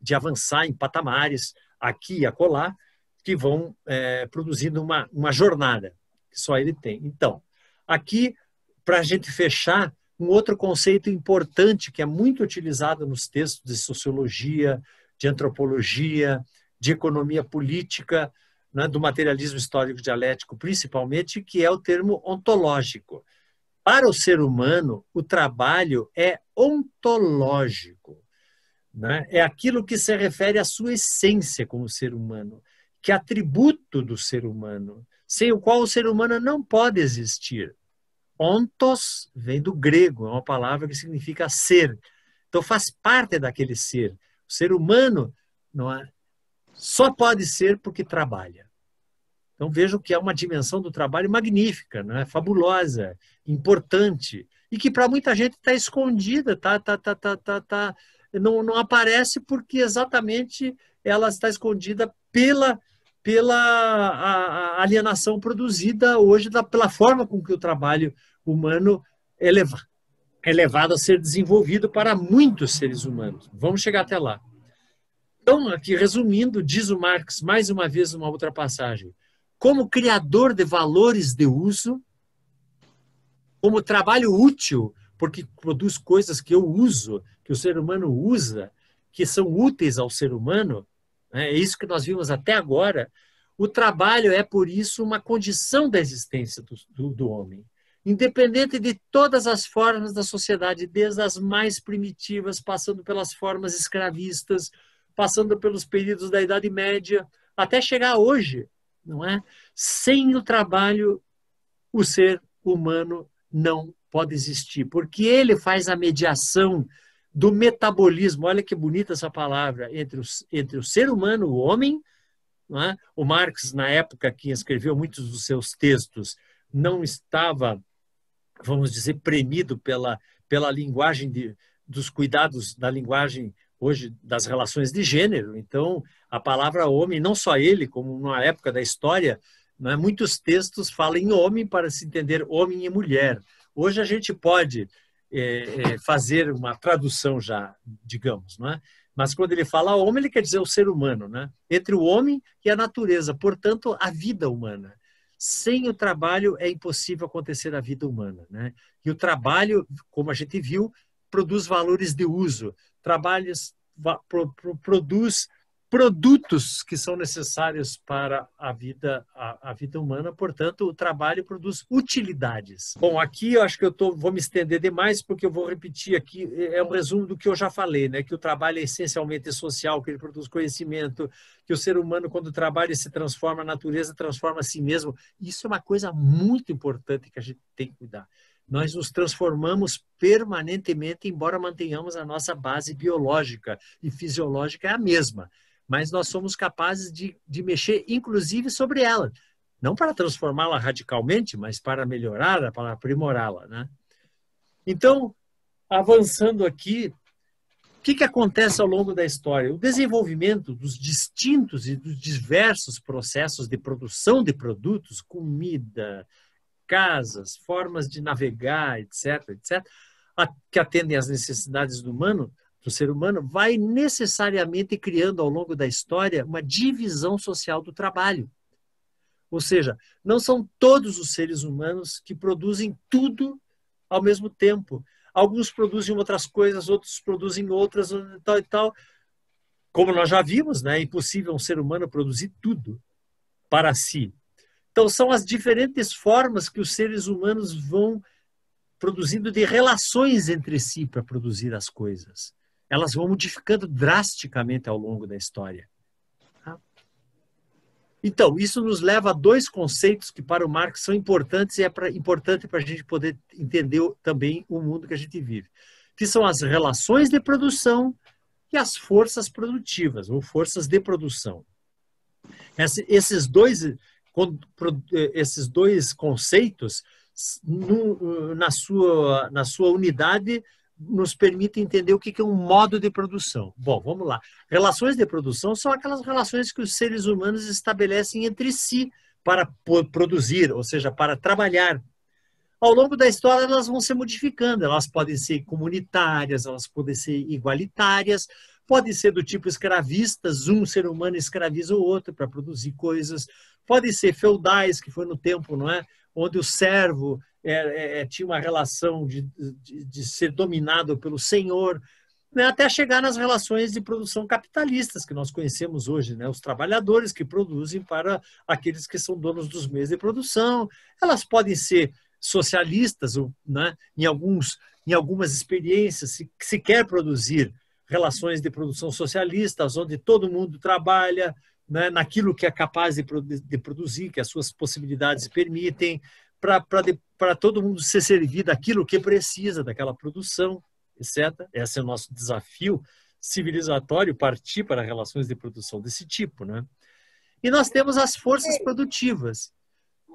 de avançar em patamares aqui e acolá, que vão é, produzindo uma, uma jornada que só ele tem. Então, aqui, para a gente fechar, um outro conceito importante que é muito utilizado nos textos de sociologia, de antropologia, de economia política, né, do materialismo histórico dialético, principalmente, que é o termo ontológico. Para o ser humano, o trabalho é ontológico. Né? É aquilo que se refere à sua essência como ser humano, que é atributo do ser humano, sem o qual o ser humano não pode existir. Ontos vem do grego, é uma palavra que significa ser. Então faz parte daquele ser. O ser humano não é, só pode ser porque trabalha. Então vejo que é uma dimensão do trabalho magnífica, é fabulosa, importante, e que para muita gente está escondida, está tá, tá, tá, tá, tá, tá não, não aparece porque exatamente ela está escondida pela, pela a, a alienação produzida hoje da, pela forma com que o trabalho humano é, levado é levado a ser desenvolvido para muitos seres humanos. Vamos chegar até lá. Então, aqui resumindo, diz o Marx mais uma vez uma outra passagem. Como criador de valores de uso, como trabalho útil porque produz coisas que eu uso, que o ser humano usa, que são úteis ao ser humano. Né? É isso que nós vimos até agora. O trabalho é, por isso, uma condição da existência do, do, do homem independente de todas as formas da sociedade, desde as mais primitivas, passando pelas formas escravistas, passando pelos períodos da Idade Média, até chegar hoje, não é? Sem o trabalho, o ser humano não pode existir, porque ele faz a mediação do metabolismo. Olha que bonita essa palavra entre o, entre o ser humano, o homem. É? O Marx, na época que escreveu muitos dos seus textos, não estava, vamos dizer, premido pela, pela linguagem de, dos cuidados da linguagem hoje das relações de gênero. Então, a palavra homem, não só ele, como na época da história, é? muitos textos falam em homem para se entender homem e mulher. Hoje a gente pode é, é, fazer uma tradução já, digamos, não é? Mas quando ele fala homem, ele quer dizer o ser humano, né? Entre o homem e a natureza, portanto, a vida humana. Sem o trabalho é impossível acontecer a vida humana, né? E o trabalho, como a gente viu, produz valores de uso, trabalhos pro, pro, produz produtos que são necessários para a vida, a, a, vida humana, portanto, o trabalho produz utilidades. Bom, aqui eu acho que eu tô, vou me estender demais, porque eu vou repetir aqui, é, é um resumo do que eu já falei, né? que o trabalho é essencialmente social, que ele produz conhecimento, que o ser humano, quando trabalha, se transforma, a natureza transforma a si mesmo. Isso é uma coisa muito importante que a gente tem que cuidar nós nos transformamos permanentemente, embora mantenhamos a nossa base biológica e fisiológica é a mesma mas nós somos capazes de, de mexer, inclusive, sobre ela. Não para transformá-la radicalmente, mas para melhorá-la, para aprimorá-la. Né? Então, avançando aqui, o que, que acontece ao longo da história? O desenvolvimento dos distintos e dos diversos processos de produção de produtos, comida, casas, formas de navegar, etc., etc., que atendem às necessidades do humano, do ser humano vai necessariamente criando ao longo da história uma divisão social do trabalho. Ou seja, não são todos os seres humanos que produzem tudo ao mesmo tempo. Alguns produzem outras coisas, outros produzem outras, tal e tal. Como nós já vimos, né? é impossível um ser humano produzir tudo para si. Então, são as diferentes formas que os seres humanos vão produzindo de relações entre si para produzir as coisas elas vão modificando drasticamente ao longo da história. Tá? Então, isso nos leva a dois conceitos que para o Marx são importantes e é pra, importante para a gente poder entender também o mundo que a gente vive, que são as relações de produção e as forças produtivas ou forças de produção. esses, dois, esses dois conceitos, na, sua, na sua unidade, nos permita entender o que é um modo de produção. Bom, vamos lá. Relações de produção são aquelas relações que os seres humanos estabelecem entre si para produzir, ou seja, para trabalhar. Ao longo da história, elas vão se modificando. Elas podem ser comunitárias, elas podem ser igualitárias, podem ser do tipo escravistas, um ser humano escraviza o outro para produzir coisas, podem ser feudais, que foi no tempo, não é? onde o servo é, é, é, tinha uma relação de, de, de, ser dominado pelo senhor, né, até chegar nas relações de produção capitalistas que nós conhecemos hoje, né, os trabalhadores que produzem para aqueles que são donos dos meios de produção. Elas podem ser socialistas ou, né, em, alguns, em algumas experiências, se, se quer produzir relações de produção socialistas, onde todo mundo trabalha, né, naquilo que é capaz de, de produzir, que as suas possibilidades permitem, para todo mundo ser servido daquilo que precisa daquela produção, etc. Esse é o nosso desafio civilizatório, partir para relações de produção desse tipo. Né? E nós temos as forças produtivas,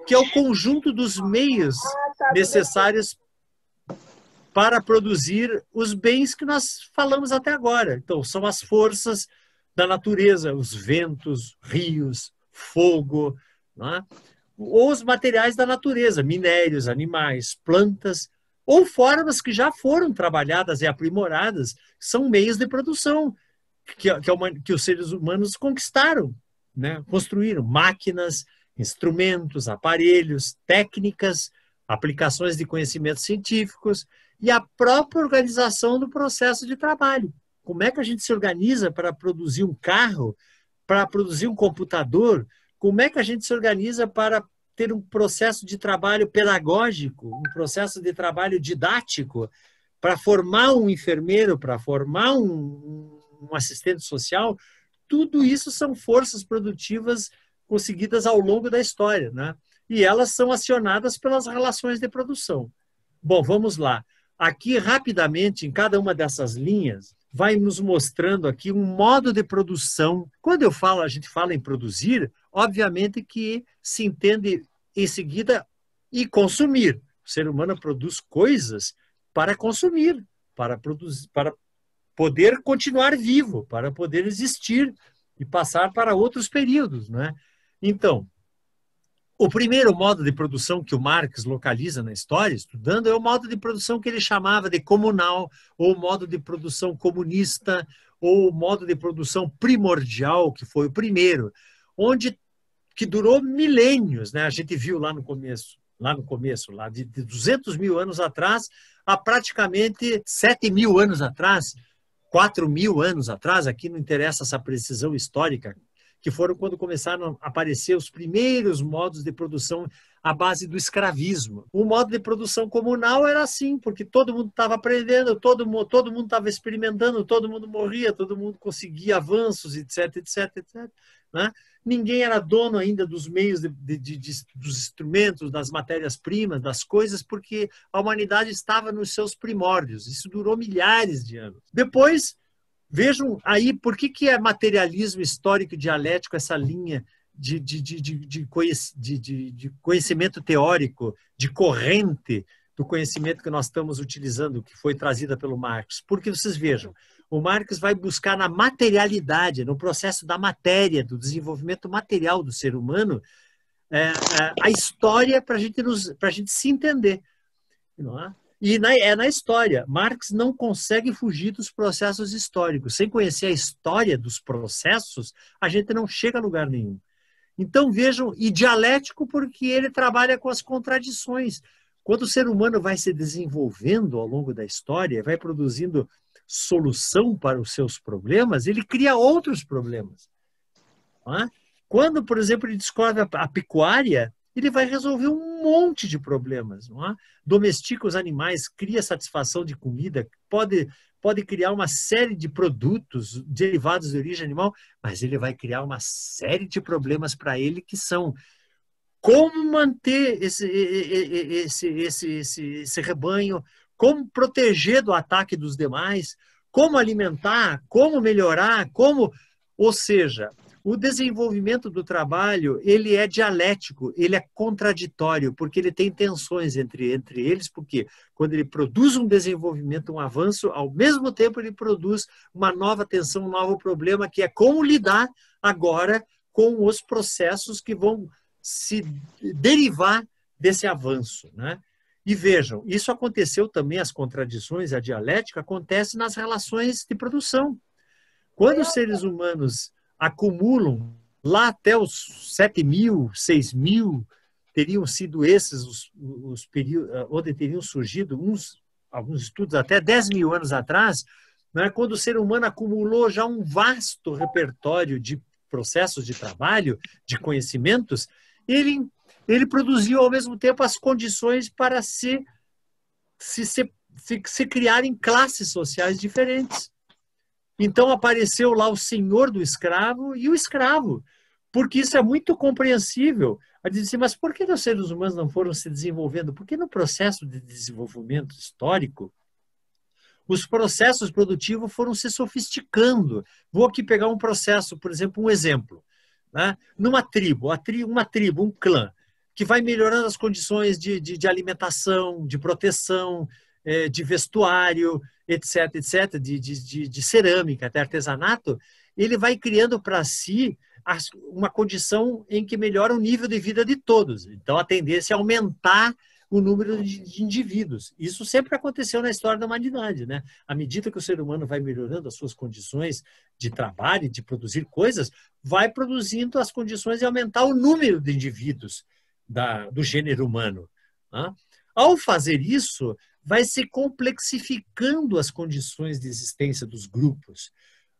que é o conjunto dos ah, meios tá, tá necessários para produzir os bens que nós falamos até agora. Então, são as forças da natureza, os ventos, rios, fogo, é? ou os materiais da natureza, minérios, animais, plantas, ou formas que já foram trabalhadas e aprimoradas, são meios de produção que, que, que os seres humanos conquistaram, né? construíram máquinas, instrumentos, aparelhos, técnicas, aplicações de conhecimentos científicos e a própria organização do processo de trabalho. Como é que a gente se organiza para produzir um carro, para produzir um computador? Como é que a gente se organiza para ter um processo de trabalho pedagógico, um processo de trabalho didático, para formar um enfermeiro, para formar um, um assistente social? Tudo isso são forças produtivas conseguidas ao longo da história, né? E elas são acionadas pelas relações de produção. Bom, vamos lá. Aqui, rapidamente, em cada uma dessas linhas, vai nos mostrando aqui um modo de produção. Quando eu falo, a gente fala em produzir, obviamente que se entende em seguida e consumir. O ser humano produz coisas para consumir, para produzir, para poder continuar vivo, para poder existir e passar para outros períodos, né? Então, o primeiro modo de produção que o Marx localiza na história, estudando, é o modo de produção que ele chamava de comunal, ou modo de produção comunista, ou modo de produção primordial, que foi o primeiro, onde que durou milênios, né? A gente viu lá no começo, lá no começo, lá de, de 200 mil anos atrás a praticamente 7 mil anos atrás, 4 mil anos atrás, aqui não interessa essa precisão histórica que foram quando começaram a aparecer os primeiros modos de produção à base do escravismo. O modo de produção comunal era assim, porque todo mundo estava aprendendo, todo, todo mundo estava experimentando, todo mundo morria, todo mundo conseguia avanços, etc, etc, etc. Né? Ninguém era dono ainda dos meios, de, de, de, dos instrumentos, das matérias-primas, das coisas, porque a humanidade estava nos seus primórdios. Isso durou milhares de anos. Depois, Vejam aí por que, que é materialismo histórico e dialético essa linha de, de, de, de, de conhecimento teórico, de corrente do conhecimento que nós estamos utilizando, que foi trazida pelo Marx. Porque vocês vejam, o Marx vai buscar na materialidade, no processo da matéria, do desenvolvimento material do ser humano, é, é, a história para gente nos, a gente se entender. Não é? E na, é na história. Marx não consegue fugir dos processos históricos. Sem conhecer a história dos processos, a gente não chega a lugar nenhum. Então vejam, e dialético porque ele trabalha com as contradições. Quando o ser humano vai se desenvolvendo ao longo da história, vai produzindo solução para os seus problemas, ele cria outros problemas. É? Quando, por exemplo, ele descobre a pecuária, ele vai resolver um monte de problemas, não é? Domestica os animais, cria satisfação de comida, pode, pode criar uma série de produtos derivados de origem animal, mas ele vai criar uma série de problemas para ele que são como manter esse, esse, esse, esse, esse rebanho, como proteger do ataque dos demais, como alimentar, como melhorar, como. Ou seja, o desenvolvimento do trabalho, ele é dialético, ele é contraditório, porque ele tem tensões entre, entre eles, porque quando ele produz um desenvolvimento, um avanço, ao mesmo tempo ele produz uma nova tensão, um novo problema, que é como lidar agora com os processos que vão se derivar desse avanço, né? E vejam, isso aconteceu também, as contradições, a dialética, acontece nas relações de produção. Quando os seres humanos acumulam lá até os 7 mil, 6 mil, teriam sido esses os, os períodos, ah, onde teriam surgido uns, alguns estudos até 10 mil anos atrás, né, quando o ser humano acumulou já um vasto repertório de processos de trabalho, de conhecimentos, ele, ele produziu ao mesmo tempo as condições para se, se, se, se, se criarem classes sociais diferentes. Então apareceu lá o senhor do escravo e o escravo, porque isso é muito compreensível. A dizer assim, mas por que os seres humanos não foram se desenvolvendo? Porque no processo de desenvolvimento histórico, os processos produtivos foram se sofisticando. Vou aqui pegar um processo, por exemplo, um exemplo. Né? Numa tribo, uma tribo, um clã, que vai melhorando as condições de, de, de alimentação, de proteção, é, de vestuário, etc, etc, de, de, de, cerâmica, até artesanato, ele vai criando para si as, uma condição em que melhora o nível de vida de todos. Então, a tendência é aumentar o número de, de, indivíduos. Isso sempre aconteceu na história da humanidade, né? À medida que o ser humano vai melhorando as suas condições de trabalho, de produzir coisas, vai produzindo as condições de aumentar o número de indivíduos da, do gênero humano. Né? Ao fazer isso, vai se complexificando as condições de existência dos grupos.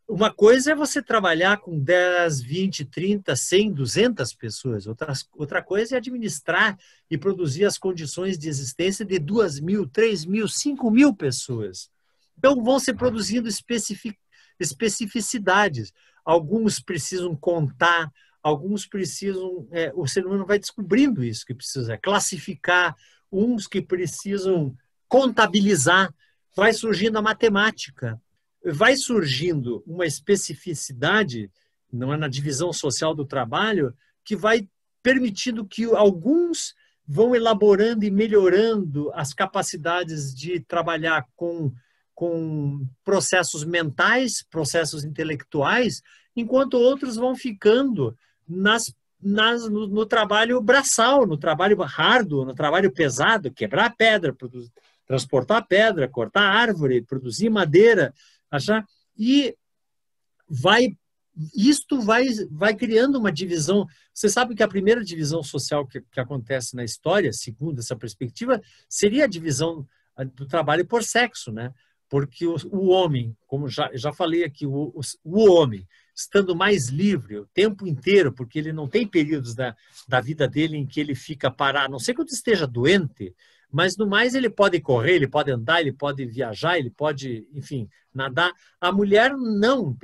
Uma coisa é você trabalhar com 10, 20, 30, 100, 200 pessoas. Outra, outra coisa é administrar e produzir as condições de existência de 2 mil, 3 mil, 5 mil pessoas. Então, vão se produzindo especific, especificidades. Alguns precisam contar, alguns precisam. É, o ser humano vai descobrindo isso que precisa classificar, uns que precisam contabilizar, vai surgindo a matemática, vai surgindo uma especificidade, não é na divisão social do trabalho, que vai permitindo que alguns vão elaborando e melhorando as capacidades de trabalhar com, com processos mentais, processos intelectuais, enquanto outros vão ficando nas, nas, no, no, trabalho braçal, no trabalho hardo, no trabalho pesado, quebrar pedra, produzir, transportar pedra, cortar árvore, produzir madeira, achar e vai isto vai vai criando uma divisão. Você sabe que a primeira divisão social que, que acontece na história, segundo essa perspectiva, seria a divisão do trabalho por sexo, né? Porque o, o homem, como já, já falei aqui, o, o, o homem estando mais livre o tempo inteiro, porque ele não tem períodos da, da vida dele em que ele fica parado, a não ser que esteja doente, mas no mais ele pode correr, ele pode andar, ele pode viajar, ele pode, enfim, nadar. A mulher não.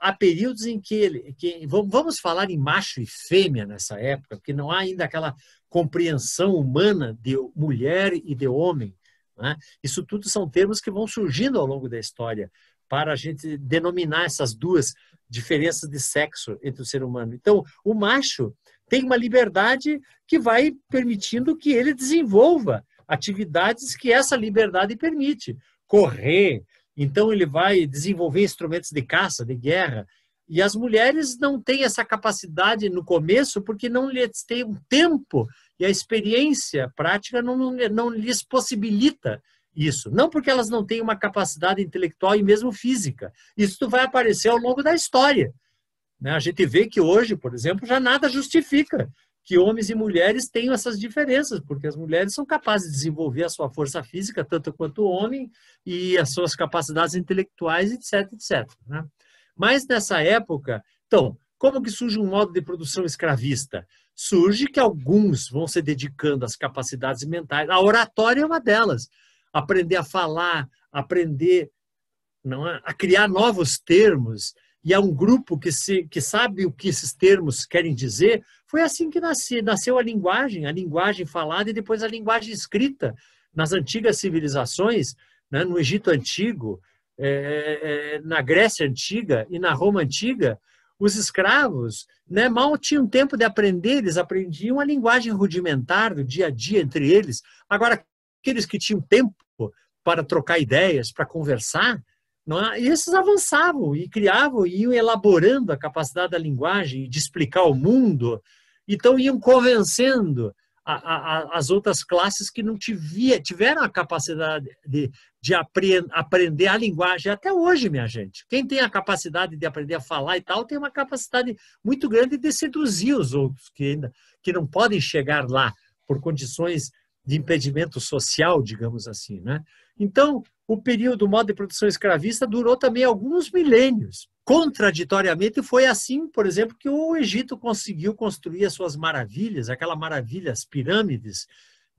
Há períodos em que ele. Que, vamos falar em macho e fêmea nessa época, porque não há ainda aquela compreensão humana de mulher e de homem. Né? Isso tudo são termos que vão surgindo ao longo da história para a gente denominar essas duas diferenças de sexo entre o ser humano. Então, o macho tem uma liberdade que vai permitindo que ele desenvolva atividades que essa liberdade permite. Correr, então ele vai desenvolver instrumentos de caça, de guerra. E as mulheres não têm essa capacidade no começo porque não lhes tem um tempo e a experiência prática não, não lhes possibilita isso. Não porque elas não têm uma capacidade intelectual e mesmo física. Isso vai aparecer ao longo da história. Né? A gente vê que hoje, por exemplo, já nada justifica que homens e mulheres tenham essas diferenças, porque as mulheres são capazes de desenvolver a sua força física tanto quanto o homem e as suas capacidades intelectuais, etc, etc. Né? Mas nessa época, então, como que surge um modo de produção escravista? Surge que alguns vão se dedicando às capacidades mentais. A oratória é uma delas. Aprender a falar, aprender não, é? a criar novos termos, e a é um grupo que, se, que sabe o que esses termos querem dizer, foi assim que nasce, nasceu a linguagem, a linguagem falada e depois a linguagem escrita. Nas antigas civilizações, né, no Egito Antigo, é, é, é, na Grécia Antiga e na Roma Antiga, os escravos né, mal tinham tempo de aprender, eles aprendiam a linguagem rudimentar do dia a dia entre eles. Agora, aqueles que tinham tempo para trocar ideias, para conversar, é? E esses avançavam e criavam e iam elaborando a capacidade da linguagem de explicar o mundo, então iam convencendo a, a, as outras classes que não tivia, tiveram a capacidade de, de aprender a linguagem até hoje, minha gente. Quem tem a capacidade de aprender a falar e tal, tem uma capacidade muito grande de seduzir os outros que ainda que não podem chegar lá por condições de impedimento social, digamos assim, né? Então, o período do modo de produção escravista durou também alguns milênios. Contraditoriamente, foi assim, por exemplo, que o Egito conseguiu construir as suas maravilhas, aquela maravilha, as pirâmides.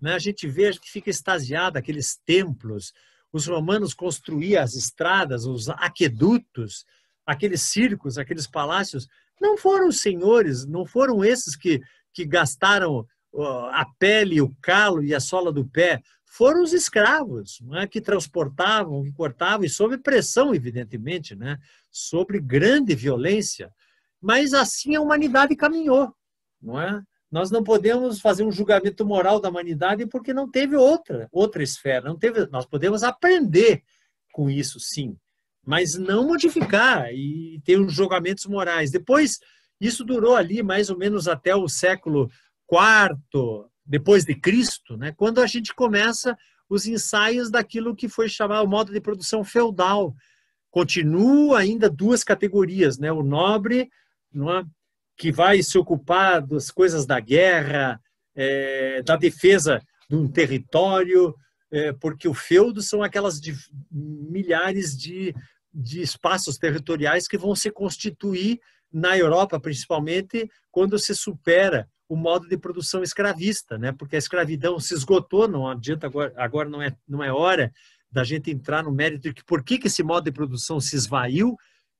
Né? A gente vê, a gente fica extasiado, aqueles templos. Os romanos construíam as estradas, os aquedutos, aqueles circos, aqueles palácios. Não foram os senhores, não foram esses que, que gastaram a pele, o calo e a sola do pé foram os escravos é? que transportavam, que cortavam, e sob pressão, evidentemente, né? sobre grande violência. Mas assim a humanidade caminhou. Não é? Nós não podemos fazer um julgamento moral da humanidade porque não teve outra, outra esfera. Não teve, nós podemos aprender com isso, sim, mas não modificar e ter uns julgamentos morais. Depois, isso durou ali mais ou menos até o século IV, depois de Cristo, né, quando a gente começa os ensaios daquilo que foi chamado o modo de produção feudal. Continua ainda duas categorias, né, o nobre, é, que vai se ocupar das coisas da guerra, é, da defesa de um território, é, porque o feudo são aquelas de, milhares de, de espaços territoriais que vão se constituir na Europa, principalmente, quando se supera o modo de produção escravista, né? Porque a escravidão se esgotou, não adianta agora, agora não é não é hora da gente entrar no mérito de que por que, que esse modo de produção se esvaiu,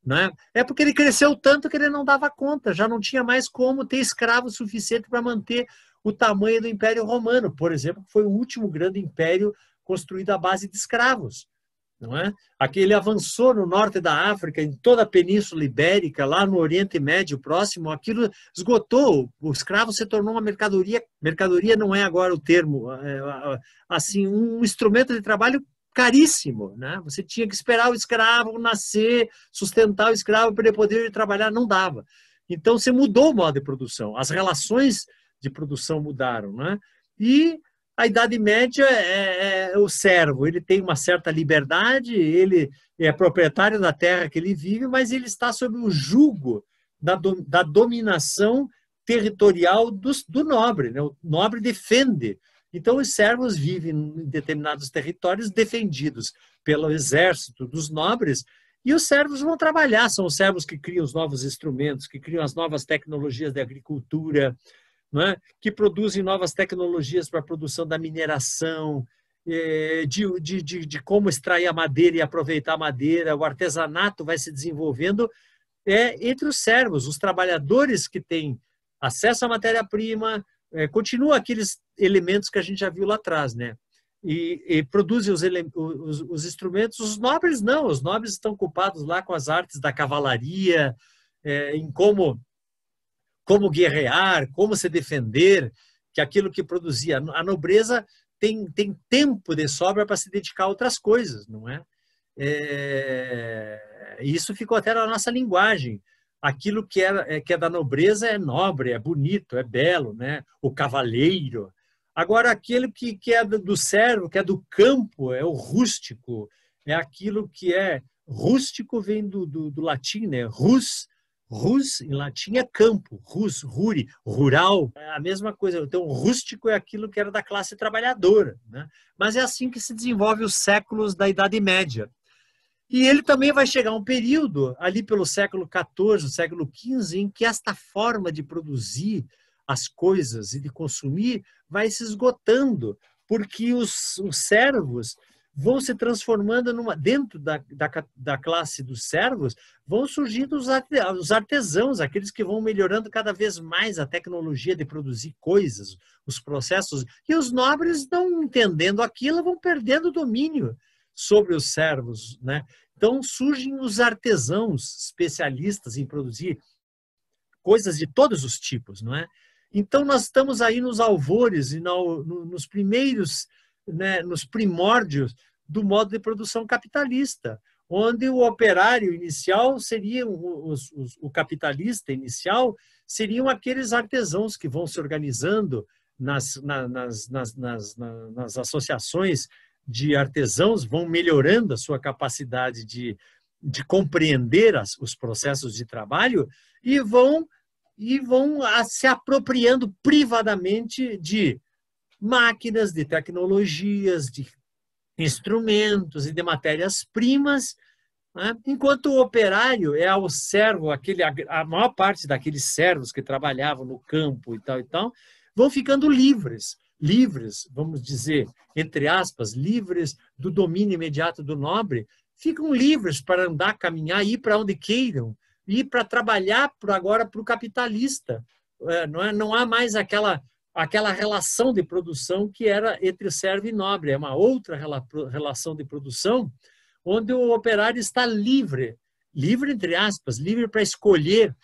né? É porque ele cresceu tanto que ele não dava conta, já não tinha mais como ter escravo suficiente para manter o tamanho do Império Romano, por exemplo, que foi o último grande império construído à base de escravos não é? Aqui ele avançou no norte da África, em toda a Península Ibérica, lá no Oriente Médio próximo, aquilo esgotou, o escravo se tornou uma mercadoria, mercadoria não é agora o termo, é, assim, um instrumento de trabalho caríssimo, né? Você tinha que esperar o escravo nascer, sustentar o escravo para ele poder trabalhar, não dava. Então você mudou o modo de produção, as relações de produção mudaram, né? E a Idade Média é, é, é, o servo, ele tem uma certa liberdade, ele é proprietário da terra que ele vive, mas ele está sob o jugo da, do, da dominação territorial dos, do nobre. Né? O nobre defende. Então, os servos vivem em determinados territórios defendidos pelo exército dos nobres, e os servos vão trabalhar. São os servos que criam os novos instrumentos, que criam as novas tecnologias da agricultura, é? que produzem novas tecnologias para a produção da mineração, é, de, de, de, de, como extrair a madeira e aproveitar a madeira, o artesanato vai se desenvolvendo é, entre os servos, os trabalhadores que têm acesso à matéria-prima, é, continua aqueles elementos que a gente já viu lá atrás, né? E, e produzem os, os, os, instrumentos, os nobres não, os nobres estão ocupados lá com as artes da cavalaria, é, em como como guerrear, como se defender, que aquilo que produzia. A nobreza tem, tem tempo de sobra para se dedicar a outras coisas, não é? é? Isso ficou até na nossa linguagem. Aquilo que é, que é da nobreza é nobre, é bonito, é belo, né? O cavaleiro. Agora, aquilo que, que é do servo, que é do campo, é o rústico, é aquilo que é rústico, vem do, do, do latim, né? Rus, Rus, em latim, é campo. Rus, ruri, rural, é a mesma coisa. Então, rústico é aquilo que era da classe trabalhadora. Né? Mas é assim que se desenvolve os séculos da Idade Média. E ele também vai chegar a um período, ali pelo século XIV, século XV, em que esta forma de produzir as coisas e de consumir vai se esgotando, porque os, os servos vão se transformando numa, dentro da, da, da classe dos servos, vão surgindo os, artesãos, aqueles que vão melhorando cada vez mais a tecnologia de produzir coisas, os processos, e os nobres não entendendo aquilo vão perdendo domínio sobre os servos, né? Então surgem os artesãos especialistas em produzir coisas de todos os tipos, não é? Então nós estamos aí nos alvores e no, no, nos primeiros né, nos primórdios do modo de produção capitalista, onde o operário inicial seria os, os, o capitalista inicial seriam aqueles artesãos que vão se organizando nas, na, nas, nas, nas, nas, associações de artesãos, vão melhorando a sua capacidade de, de compreender as, os processos de trabalho e vão e vão ah, se apropriando privadamente de máquinas, de tecnologias, de instrumentos e de matérias-primas, né? enquanto o operário é o servo, aquele, a maior parte daqueles servos que trabalhavam no campo e tal e tal, vão ficando livres, livres, vamos dizer, entre aspas, livres do domínio imediato do nobre, ficam livres para andar, caminhar, ir para onde queiram, ir para trabalhar agora para o capitalista. É, não, é, não há mais aquela aquela relação de produção que era entre servo e nobre, é uma outra rela, relação de produção onde o operário está livre, livre entre aspas, livre para escolher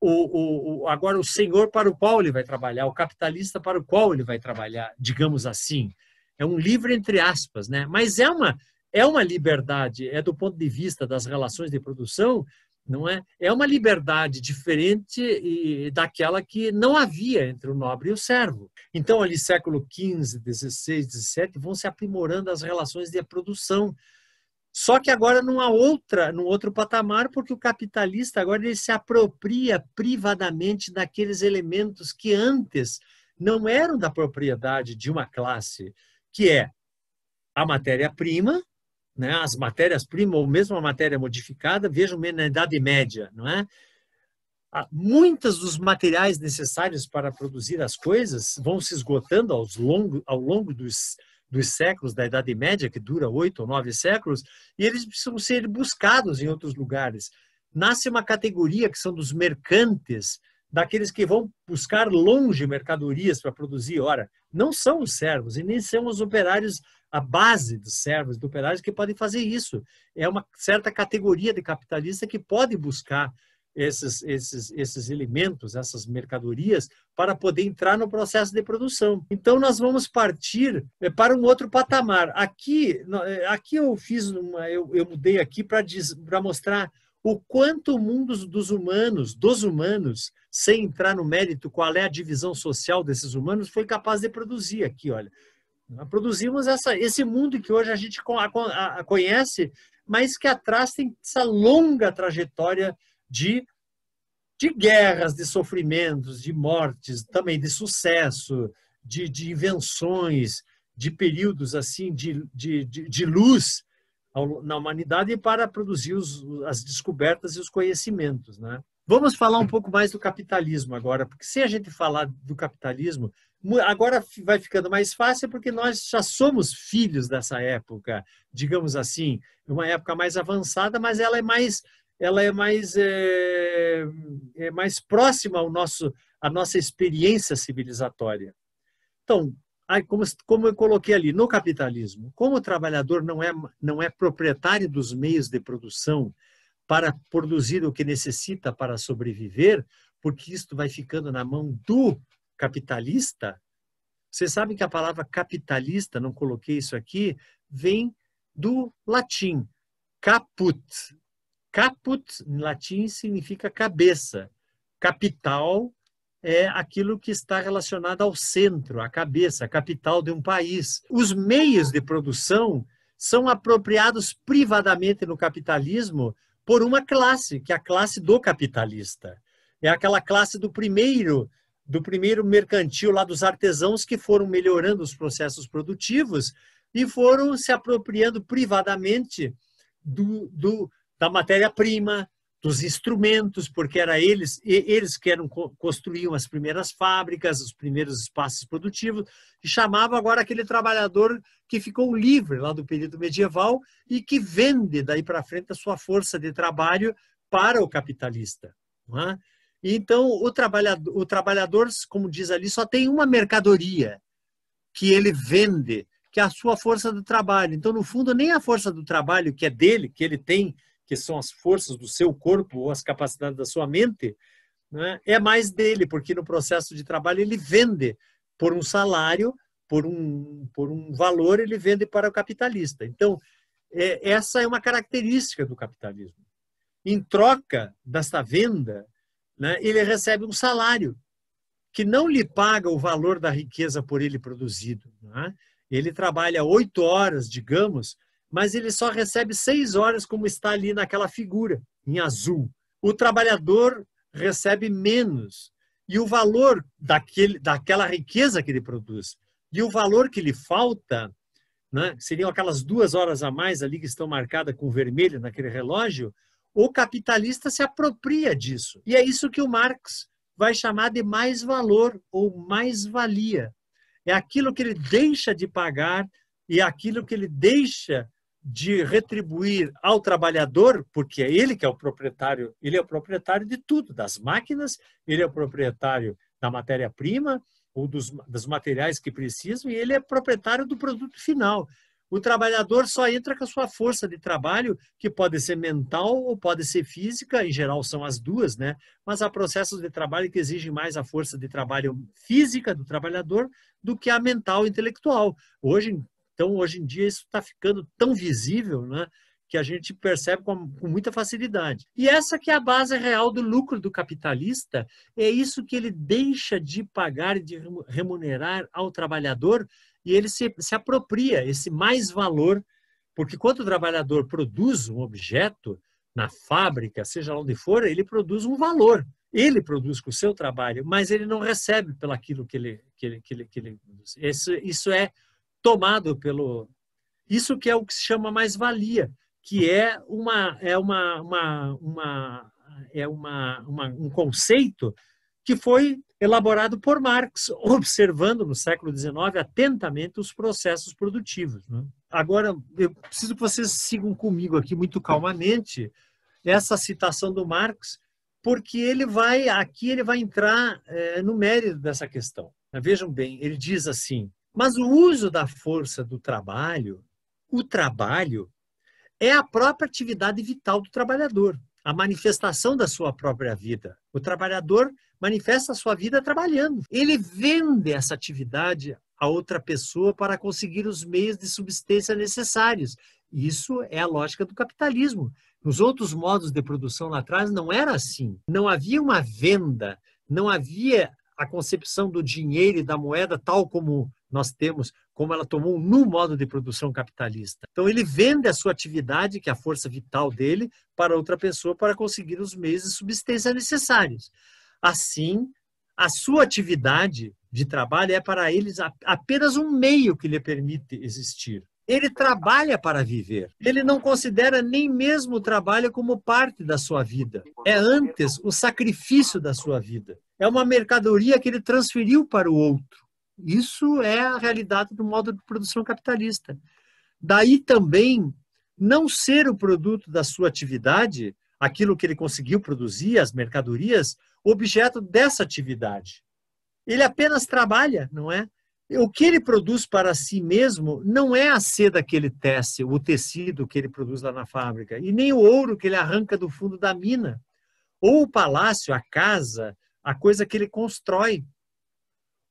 o, o, o, agora o senhor para o qual ele vai trabalhar, o capitalista para o qual ele vai trabalhar, digamos assim. É um livre entre aspas, né? Mas é uma é uma liberdade, é do ponto de vista das relações de produção não é? É uma liberdade diferente daquela que não havia entre o nobre e o servo. Então, ali século XV, XVI, XVII, vão se aprimorando as relações de produção. Só que agora há outra, num outro patamar, porque o capitalista agora ele se apropria privadamente daqueles elementos que antes não eram da propriedade de uma classe, que é a matéria-prima, né, as matérias-primas, ou mesmo a matéria modificada, vejam na Idade Média, não é? Ah, muitos dos materiais necessários para produzir as coisas vão se esgotando aos longo, ao longo dos, dos séculos da Idade Média, que dura oito ou nove séculos, e eles precisam ser buscados em outros lugares. Nasce uma categoria que são dos mercantes, daqueles que vão buscar longe mercadorias para produzir. Ora, não são os servos e nem são os operários, a base dos servos, dos operários que podem fazer isso. É uma certa categoria de capitalista que pode buscar esses, esses, esses elementos, essas mercadorias, para poder entrar no processo de produção. Então, nós vamos partir eh, para um outro patamar. Aqui, eh, aqui eu fiz uma, eu, eu mudei aqui para mostrar o quanto o mundo dos humanos, dos humanos, sem entrar no mérito qual é a divisão social desses humanos, foi capaz de produzir aqui, olha. produzimos essa, esse mundo que hoje a gente conhece, mas que atrás tem essa longa trajetória de, de guerras, de sofrimentos, de mortes, também de sucesso, de, de invenções, de períodos assim de, de, de, de luz na humanidade para produzir os, as descobertas e os conhecimentos, né? Vamos falar um pouco mais do capitalismo agora, porque se a gente falar do capitalismo, agora vai ficando mais fácil porque nós já somos filhos dessa época, digamos assim, uma época mais avançada, mas ela é mais ela é mais é, é mais próxima ao nosso à nossa experiência civilizatória. Então, como, como eu coloquei ali, no capitalismo, como o trabalhador não é, não é proprietário dos meios de produção para produzir o que necessita para sobreviver, porque isto vai ficando na mão do capitalista, vocês sabem que a palavra capitalista, não coloquei isso aqui, vem do latim, caput. Caput, em latim, significa cabeça. Capital é aquilo que está relacionado ao centro, à cabeça, à capital de um país. Os meios de produção são apropriados privadamente no capitalismo por uma classe, que é a classe do capitalista. É aquela classe do primeiro do primeiro mercantil lá dos artesãos que foram melhorando os processos produtivos e foram se apropriando privadamente do, do da matéria-prima, dos instrumentos, porque era eles, eles que eram, construíam as primeiras fábricas, os primeiros espaços produtivos, e chamava agora aquele trabalhador que ficou livre lá do período medieval e que vende daí para frente a sua força de trabalho para o capitalista. É? Então, o trabalhador, o trabalhador, como diz ali, só tem uma mercadoria que ele vende, que é a sua força do trabalho. Então, no fundo, nem a força do trabalho que é dele, que ele tem, que são as forças do seu corpo ou as capacidades da sua mente, né, é mais dele, porque no processo de trabalho ele vende por um salário, por um, por um valor, ele vende para o capitalista. Então, é, essa é uma característica do capitalismo. Em troca desta venda, né, ele recebe um salário que não lhe paga o valor da riqueza por ele produzido. Né? Ele trabalha oito horas, digamos, mas ele só recebe seis horas, como está ali naquela figura, em azul. O trabalhador recebe menos. E o valor daquele, daquela riqueza que ele produz e o valor que lhe falta, né, seriam aquelas duas horas a mais ali que estão marcadas com vermelho naquele relógio, o capitalista se apropria disso. E é isso que o Marx vai chamar de mais valor ou mais valia. É aquilo que ele deixa de pagar e é aquilo que ele deixa de retribuir ao trabalhador, porque é ele que é o proprietário, ele é o proprietário de tudo, das máquinas, ele é o proprietário da matéria-prima ou dos, dos materiais que precisam e ele é proprietário do produto final. O trabalhador só entra com a sua força de trabalho, que pode ser mental ou pode ser física, em geral são as duas, né? Mas há processos de trabalho que exigem mais a força de trabalho física do trabalhador do que a mental e intelectual. Hoje, então, hoje em dia, isso está ficando tão visível, né? que a gente percebe com, com, muita facilidade. E essa que é a base real do lucro do capitalista, é isso que ele deixa de pagar e de remunerar ao trabalhador e ele se, se apropria, esse mais valor, porque quando o trabalhador produz um objeto na fábrica, seja lá onde for, ele produz um valor. Ele produz com o seu trabalho, mas ele não recebe pelaquilo que ele... Que ele, que ele, que ele isso, isso é tomado pelo. Isso que é o que se chama mais-valia, que é uma é uma, uma, uma é uma, uma, um conceito que foi elaborado por Marx, observando no século XIX atentamente os processos produtivos. Né? Agora, eu preciso que vocês sigam comigo aqui muito calmamente essa citação do Marx, porque ele vai aqui ele vai entrar é, no mérito dessa questão. Vejam bem, ele diz assim: mas o uso da força do trabalho, o trabalho, é a própria atividade vital do trabalhador, a manifestação da sua própria vida. O trabalhador manifesta a sua vida trabalhando. Ele vende essa atividade a outra pessoa para conseguir os meios de subsistência necessários. Isso é a lógica do capitalismo. Nos outros modos de produção lá atrás não era assim. Não havia uma venda, não havia a concepção do dinheiro e da moeda tal como nós temos como ela tomou no modo de produção capitalista. Então ele vende a sua atividade, que é a força vital dele, para outra pessoa para conseguir os meios de subsistência necessários. Assim, a sua atividade de trabalho é para eles apenas um meio que lhe permite existir. Ele trabalha para viver. Ele não considera nem mesmo o trabalho como parte da sua vida. É antes o sacrifício da sua vida. É uma mercadoria que ele transferiu para o outro. Isso é a realidade do modo de produção capitalista. Daí também não ser o produto da sua atividade, aquilo que ele conseguiu produzir, as mercadorias, objeto dessa atividade. Ele apenas trabalha, não é? O que ele produz para si mesmo não é a seda que ele tece, o tecido que ele produz lá na fábrica, e nem o ouro que ele arranca do fundo da mina, ou o palácio, a casa, a coisa que ele constrói.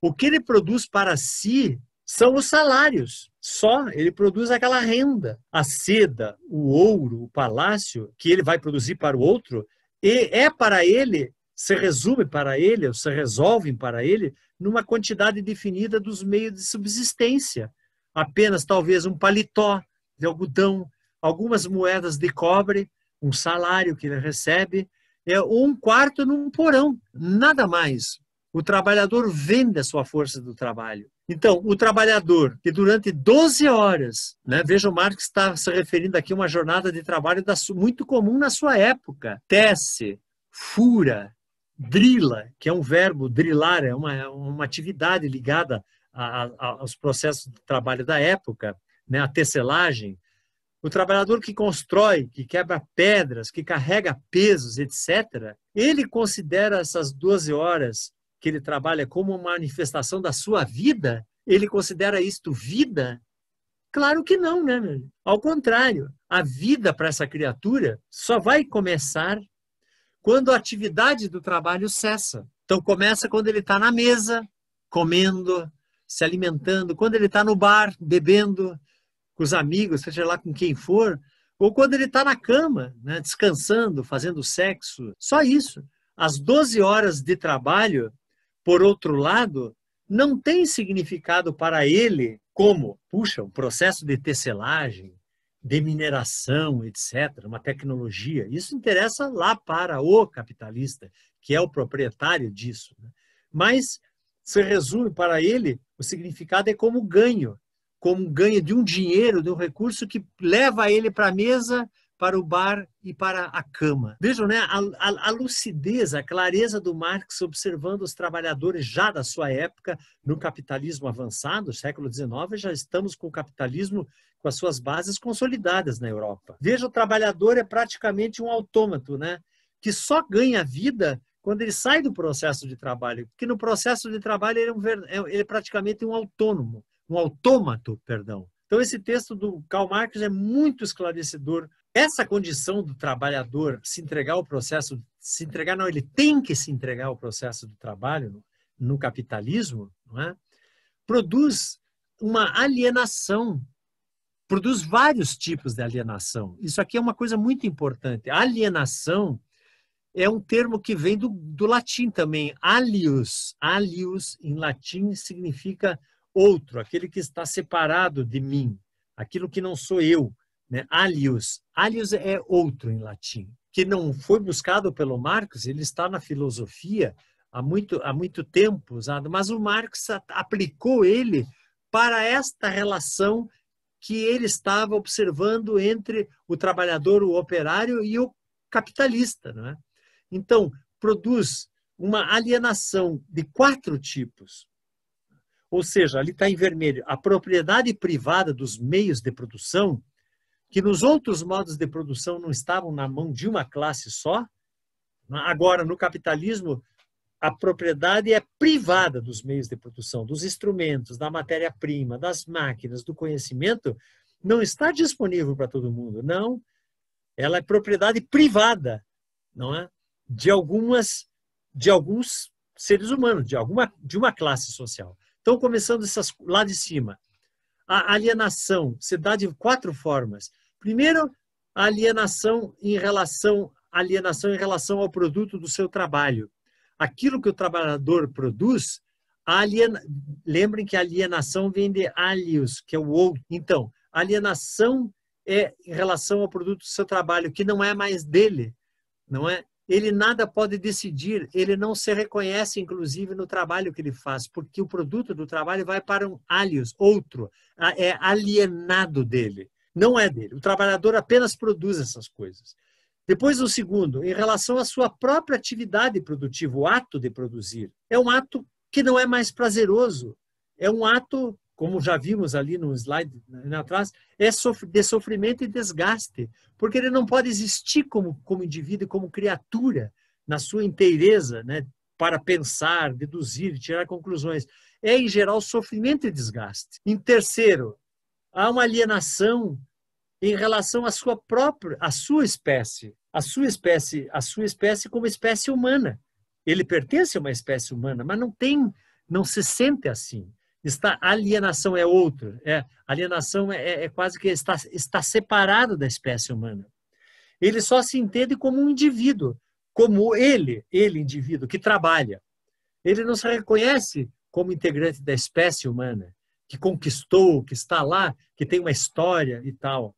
O que ele produz para si são os salários. Só ele produz aquela renda. A seda, o ouro, o palácio que ele vai produzir para o outro, e é para ele, se resume para ele, ou se resolve para ele, numa quantidade definida dos meios de subsistência. Apenas talvez um paletó de algodão, algumas moedas de cobre, um salário que ele recebe, é um quarto num porão, nada mais. O trabalhador vende a sua força do trabalho. Então, o trabalhador que durante 12 horas, né, veja o Marx está se referindo aqui a uma jornada de trabalho da, muito comum na sua época, tece, fura, drila, que é um verbo, drilar, é uma, uma atividade ligada a, a, aos processos de trabalho da época, né, a tecelagem. O trabalhador que constrói, que quebra pedras, que carrega pesos, etc., ele considera essas 12 horas que ele trabalha como uma manifestação da sua vida, ele considera isto vida? Claro que não, né? Meu? Ao contrário, a vida para essa criatura só vai começar quando a atividade do trabalho cessa. Então começa quando ele está na mesa, comendo, se alimentando, quando ele está no bar, bebendo, com os amigos, seja lá com quem for, ou quando ele está na cama, né, descansando, fazendo sexo. Só isso. As 12 horas de trabalho por outro lado, não tem significado para ele como, puxa, um processo de tecelagem, de mineração, etc., uma tecnologia. Isso interessa lá para o capitalista, que é o proprietário disso. Né? Mas se resume para ele, o significado é como ganho, como ganho de um dinheiro, de um recurso que leva ele para a mesa para o bar e para a cama. Vejam, né, a, a, a, lucidez, a clareza do Marx observando os trabalhadores já da sua época no capitalismo avançado, século XIX, já estamos com o capitalismo com as suas bases consolidadas na Europa. Veja, o trabalhador é praticamente um autômato, né, que só ganha vida quando ele sai do processo de trabalho, porque no processo de trabalho ele é, um, é, ele é praticamente um autônomo, um autômato, perdão. Então esse texto do Karl Marx é muito esclarecedor essa condição do trabalhador se entregar ao processo, se entregar não, ele tem que se entregar ao processo do trabalho no capitalismo, é? produz uma alienação, produz vários tipos de alienação. Isso aqui é uma coisa muito importante. Alienação é um termo que vem do, do latim também, alius. Alius, em latim, significa outro, aquele que está separado de mim, aquilo que não sou eu né? Alius. Alius é outro em latim, que não foi buscado pelo Marx, ele está na filosofia há muito, há muito tempo usado, mas o Marx aplicou ele para esta relação que ele estava observando entre o trabalhador, o operário e o capitalista. É? Então, produz uma alienação de quatro tipos. Ou seja, ali está em vermelho, a propriedade privada dos meios de produção, que nos outros modos de produção não estavam na mão de uma classe só. Né? Agora, no capitalismo, a propriedade é privada dos meios de produção, dos instrumentos, da matéria-prima, das máquinas, do conhecimento, não está disponível para todo mundo. Não, ela é propriedade privada, não é? De algumas de alguns seres humanos, de alguma de uma classe social. Então, começando essas lá de cima, a alienação se dá de quatro formas. Primeiro, a alienação em relação alienação em relação ao produto do seu trabalho. Aquilo que o trabalhador produz, aliena... lembrem que alienação vem de alios, que é o outro. Então, alienação é em relação ao produto do seu trabalho, que não é mais dele, não é? Ele nada pode decidir, ele não se reconhece, inclusive, no trabalho que ele faz, porque o produto do trabalho vai para um alios, outro, ah, é alienado dele não é dele. O trabalhador apenas produz essas coisas. Depois, o segundo, em relação à sua própria atividade produtiva, o ato de produzir, é um ato que não é mais prazeroso. É um ato, como já vimos ali no slide né, atrás, é de sofrimento e desgaste, porque ele não pode existir como, como indivíduo, como criatura, na sua inteireza, né, para pensar, deduzir, tirar conclusões. É, em geral, sofrimento e desgaste. Em terceiro, há uma alienação em relação à sua própria, à sua espécie, à sua espécie, à sua espécie como espécie humana. Ele pertence a uma espécie humana, mas não tem, não se sente assim. Está alienação é outro, é alienação é, é, é quase que está está separado da espécie humana. Ele só se entende como um indivíduo, como ele, ele indivíduo que trabalha. Ele não se reconhece como integrante da espécie humana que conquistou, que está lá, que tem uma história e tal.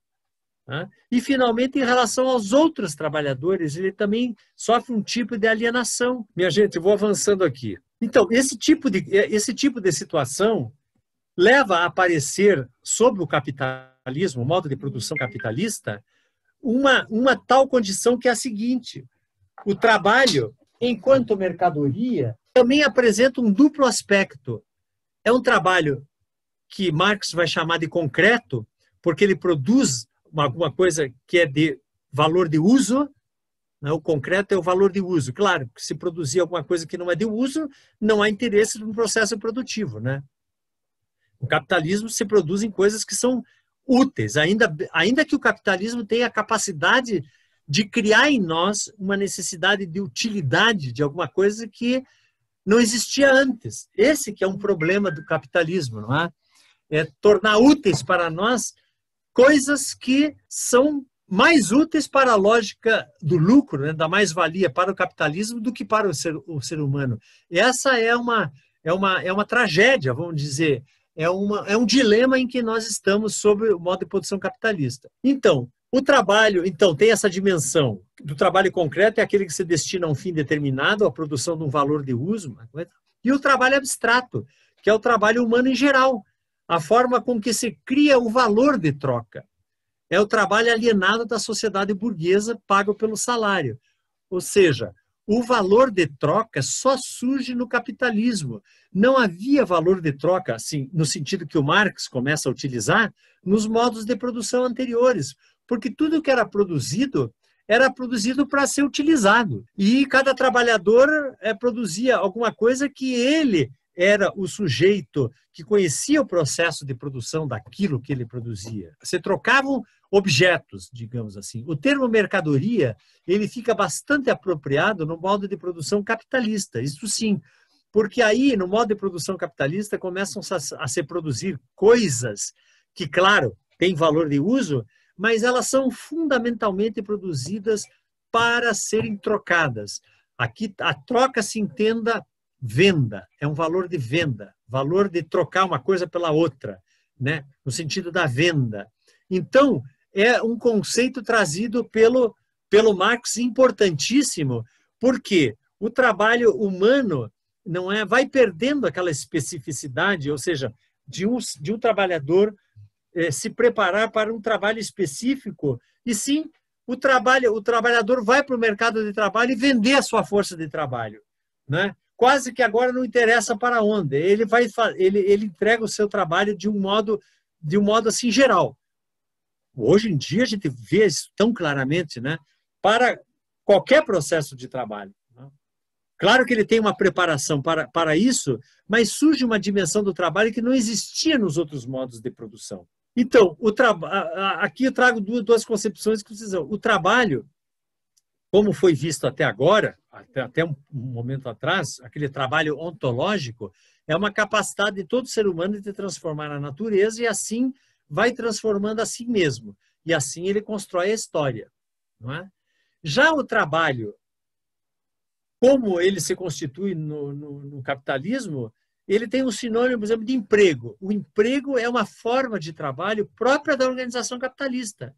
Né? E, finalmente, em relação aos outros trabalhadores, ele também sofre um tipo de alienação. Minha gente, vou avançando aqui. Então, esse tipo de, eh, esse tipo de situação leva a aparecer sobre o capitalismo, o modo de produção capitalista, uma, uma tal condição que é a seguinte: o trabalho, enquanto mercadoria, também apresenta um duplo aspecto. É um trabalho que Marx vai chamar de concreto, porque ele produz alguma coisa que é de valor de uso, né? o concreto é o valor de uso. Claro, se produzir alguma coisa que não é de uso, não há interesse no processo produtivo. Né? O capitalismo se produz em coisas que são úteis, ainda, ainda que o capitalismo tenha a capacidade de criar em nós uma necessidade de utilidade de alguma coisa que não existia antes. Esse que é um problema do capitalismo, não é? é, tornar úteis para nós coisas que são mais úteis para a lógica do lucro, né, da mais-valia para o capitalismo do que para o ser, o ser humano. Essa é uma, é, uma, é uma tragédia, vamos dizer, é, uma, é um dilema em que nós estamos sobre o modo de produção capitalista. Então, o trabalho, então, tem essa dimensão do trabalho concreto, é aquele que se destina a um fim determinado, à produção de um valor de uso, e o trabalho abstrato, que é o trabalho humano em geral, a forma com que se cria o valor de troca. É o trabalho alienado da sociedade burguesa pago pelo salário. Ou seja, o valor de troca só surge no capitalismo. Não havia valor de troca, assim, no sentido que o Marx começa a utilizar, nos modos de produção anteriores, porque tudo que era produzido era produzido para ser utilizado. E cada trabalhador é, produzia alguma coisa que ele era o sujeito que conhecia o processo de produção daquilo que ele produzia. Se trocavam objetos, digamos assim. O termo mercadoria, ele fica bastante apropriado no modo de produção capitalista, isso sim. Porque aí, no modo de produção capitalista, começam a se produzir coisas que, claro, têm valor de uso, mas elas são fundamentalmente produzidas para serem trocadas. Aqui a troca se entenda venda, é um valor de venda, valor de trocar uma coisa pela outra, né? no sentido da venda. Então, é um conceito trazido pelo, pelo Marx importantíssimo, porque o trabalho humano não é vai perdendo aquela especificidade, ou seja, de um, de um trabalhador eh, se preparar para um trabalho específico, e sim o trabalho o trabalhador vai para o mercado de trabalho e vender a sua força de trabalho, né? quase que agora não interessa para onde. Ele vai ele, ele entrega o seu trabalho de um modo de um modo assim geral. Hoje em dia a gente vê isso tão claramente, né? Para qualquer processo de trabalho. Né. Claro que ele tem uma preparação para, para isso, mas surge uma dimensão do trabalho que não existia nos outros modos de produção. Então, o aqui eu trago duas concepções que precisam. O trabalho como foi visto até agora, até, até, um momento atrás, aquele trabalho ontológico é uma capacidade de todo ser humano de transformar a natureza e assim vai transformando a si mesmo. E assim ele constrói a história. Não é? Já o trabalho, como ele se constitui no, no, no capitalismo, ele tem um sinônimo, por exemplo, de emprego. O emprego é uma forma de trabalho própria da organização capitalista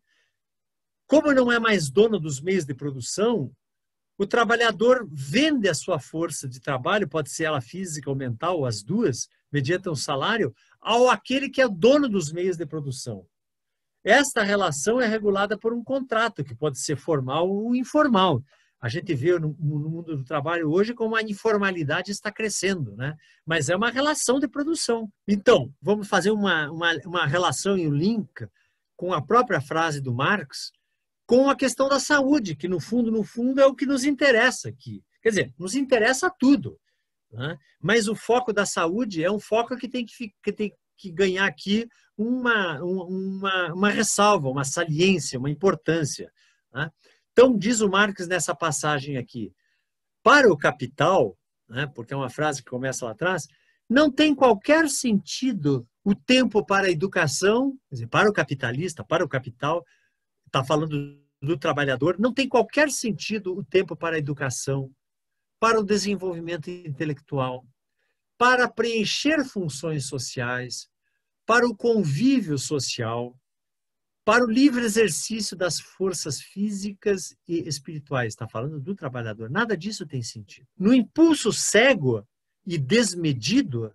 como não é mais dono dos meios de produção, o trabalhador vende a sua força de trabalho, pode ser ela física ou mental, ou as duas, mediante um salário, ao aquele que é dono dos meios de produção. Esta relação é regulada por um contrato, que pode ser formal ou informal. A gente vê no, mundo do trabalho hoje como a informalidade está crescendo, né? Mas é uma relação de produção. Então, vamos fazer uma, uma, uma relação e um link com a própria frase do Marx, com a questão da saúde, que no fundo, no fundo, é o que nos interessa aqui. Quer dizer, nos interessa tudo, né? mas o foco da saúde é um foco que tem que, que, tem que ganhar aqui uma, uma, uma ressalva, uma saliência, uma importância. Né? Então, diz o Marx nessa passagem aqui, para o capital, né, porque é uma frase que começa lá atrás, não tem qualquer sentido o tempo para a educação, dizer, para o capitalista, para o capital, está falando do trabalhador, não tem qualquer sentido o tempo para a educação, para o desenvolvimento intelectual, para preencher funções sociais, para o convívio social, para o livre exercício das forças físicas e espirituais. Está falando do trabalhador. Nada disso tem sentido. No impulso cego e desmedido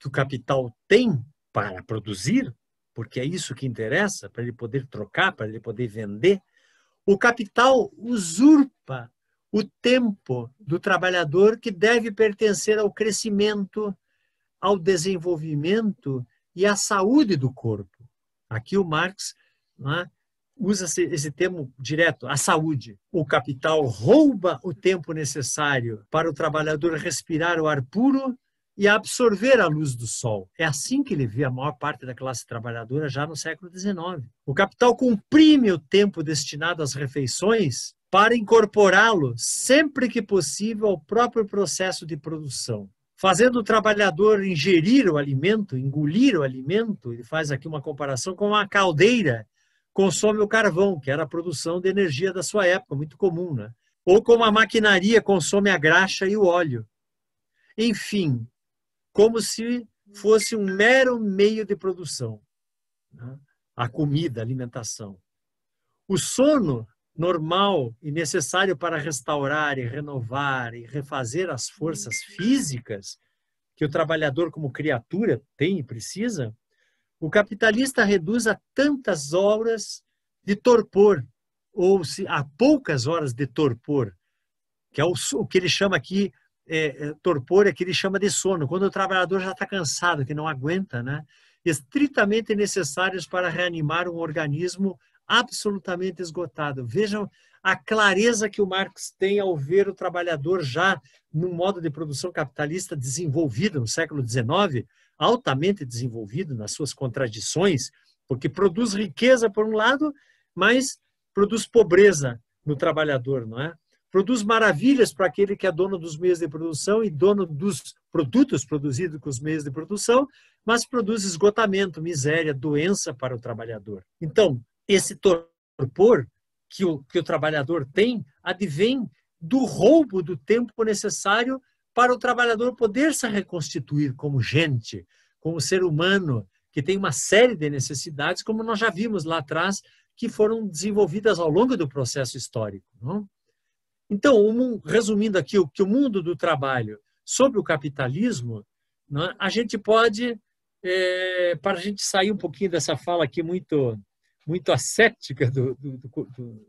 que o capital tem para produzir, porque é isso que interessa, para ele poder trocar, para ele poder vender, o capital usurpa o tempo do trabalhador que deve pertencer ao crescimento, ao desenvolvimento e à saúde do corpo. Aqui o Marx né, usa esse termo direto, a saúde. O capital rouba o tempo necessário para o trabalhador respirar o ar puro e a absorver a luz do sol. É assim que ele vê a maior parte da classe trabalhadora já no século XIX. O capital comprime o tempo destinado às refeições para incorporá-lo sempre que possível ao próprio processo de produção. Fazendo o trabalhador ingerir o alimento, engolir o alimento, ele faz aqui uma comparação com a caldeira consome o carvão, que era a produção de energia da sua época, muito comum, né? Ou como a maquinaria consome a graxa e o óleo. Enfim, como se fosse um mero meio de produção. Né? A comida, a alimentação. O sono normal e necessário para restaurar e renovar e refazer as forças físicas que o trabalhador como criatura tem e precisa, o capitalista reduz a tantas horas de torpor ou se a poucas horas de torpor, que é o, o que ele chama aqui é, é, torpor é que ele chama de sono, quando o trabalhador já está cansado, que não aguenta, né? estritamente necessários para reanimar um organismo absolutamente esgotado. Vejam a clareza que o Marx tem ao ver o trabalhador já num modo de produção capitalista desenvolvido no século XIX, altamente desenvolvido nas suas contradições, porque produz riqueza por um lado, mas produz pobreza no trabalhador, não é? produz maravilhas para aquele que é dono dos meios de produção e dono dos produtos produzidos com os meios de produção, mas produz esgotamento, miséria, doença para o trabalhador. Então, esse torpor que o, que o trabalhador tem advém do roubo do tempo necessário para o trabalhador poder se reconstituir como gente, como ser humano, que tem uma série de necessidades, como nós já vimos lá atrás, que foram desenvolvidas ao longo do processo histórico. Não? Então, resumindo aqui, o que o mundo do trabalho sobre o capitalismo, né, a gente pode, é, para a gente sair um pouquinho dessa fala aqui muito, muito ascética do, do, do,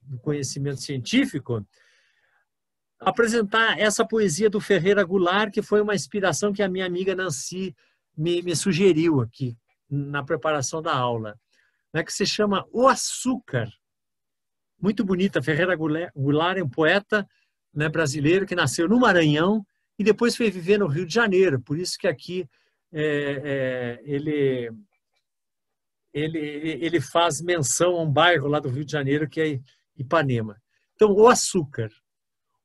do conhecimento científico, apresentar essa poesia do Ferreira Goulart, que foi uma inspiração que a minha amiga Nancy me, me sugeriu aqui na preparação da aula, né, que se chama O Açúcar, muito bonita. Ferreira Goulart é um poeta né, brasileiro que nasceu no Maranhão e depois foi viver no Rio de Janeiro. Por isso que aqui é, é, ele, ele, ele faz menção a um bairro lá do Rio de Janeiro que é Ipanema. Então, o açúcar.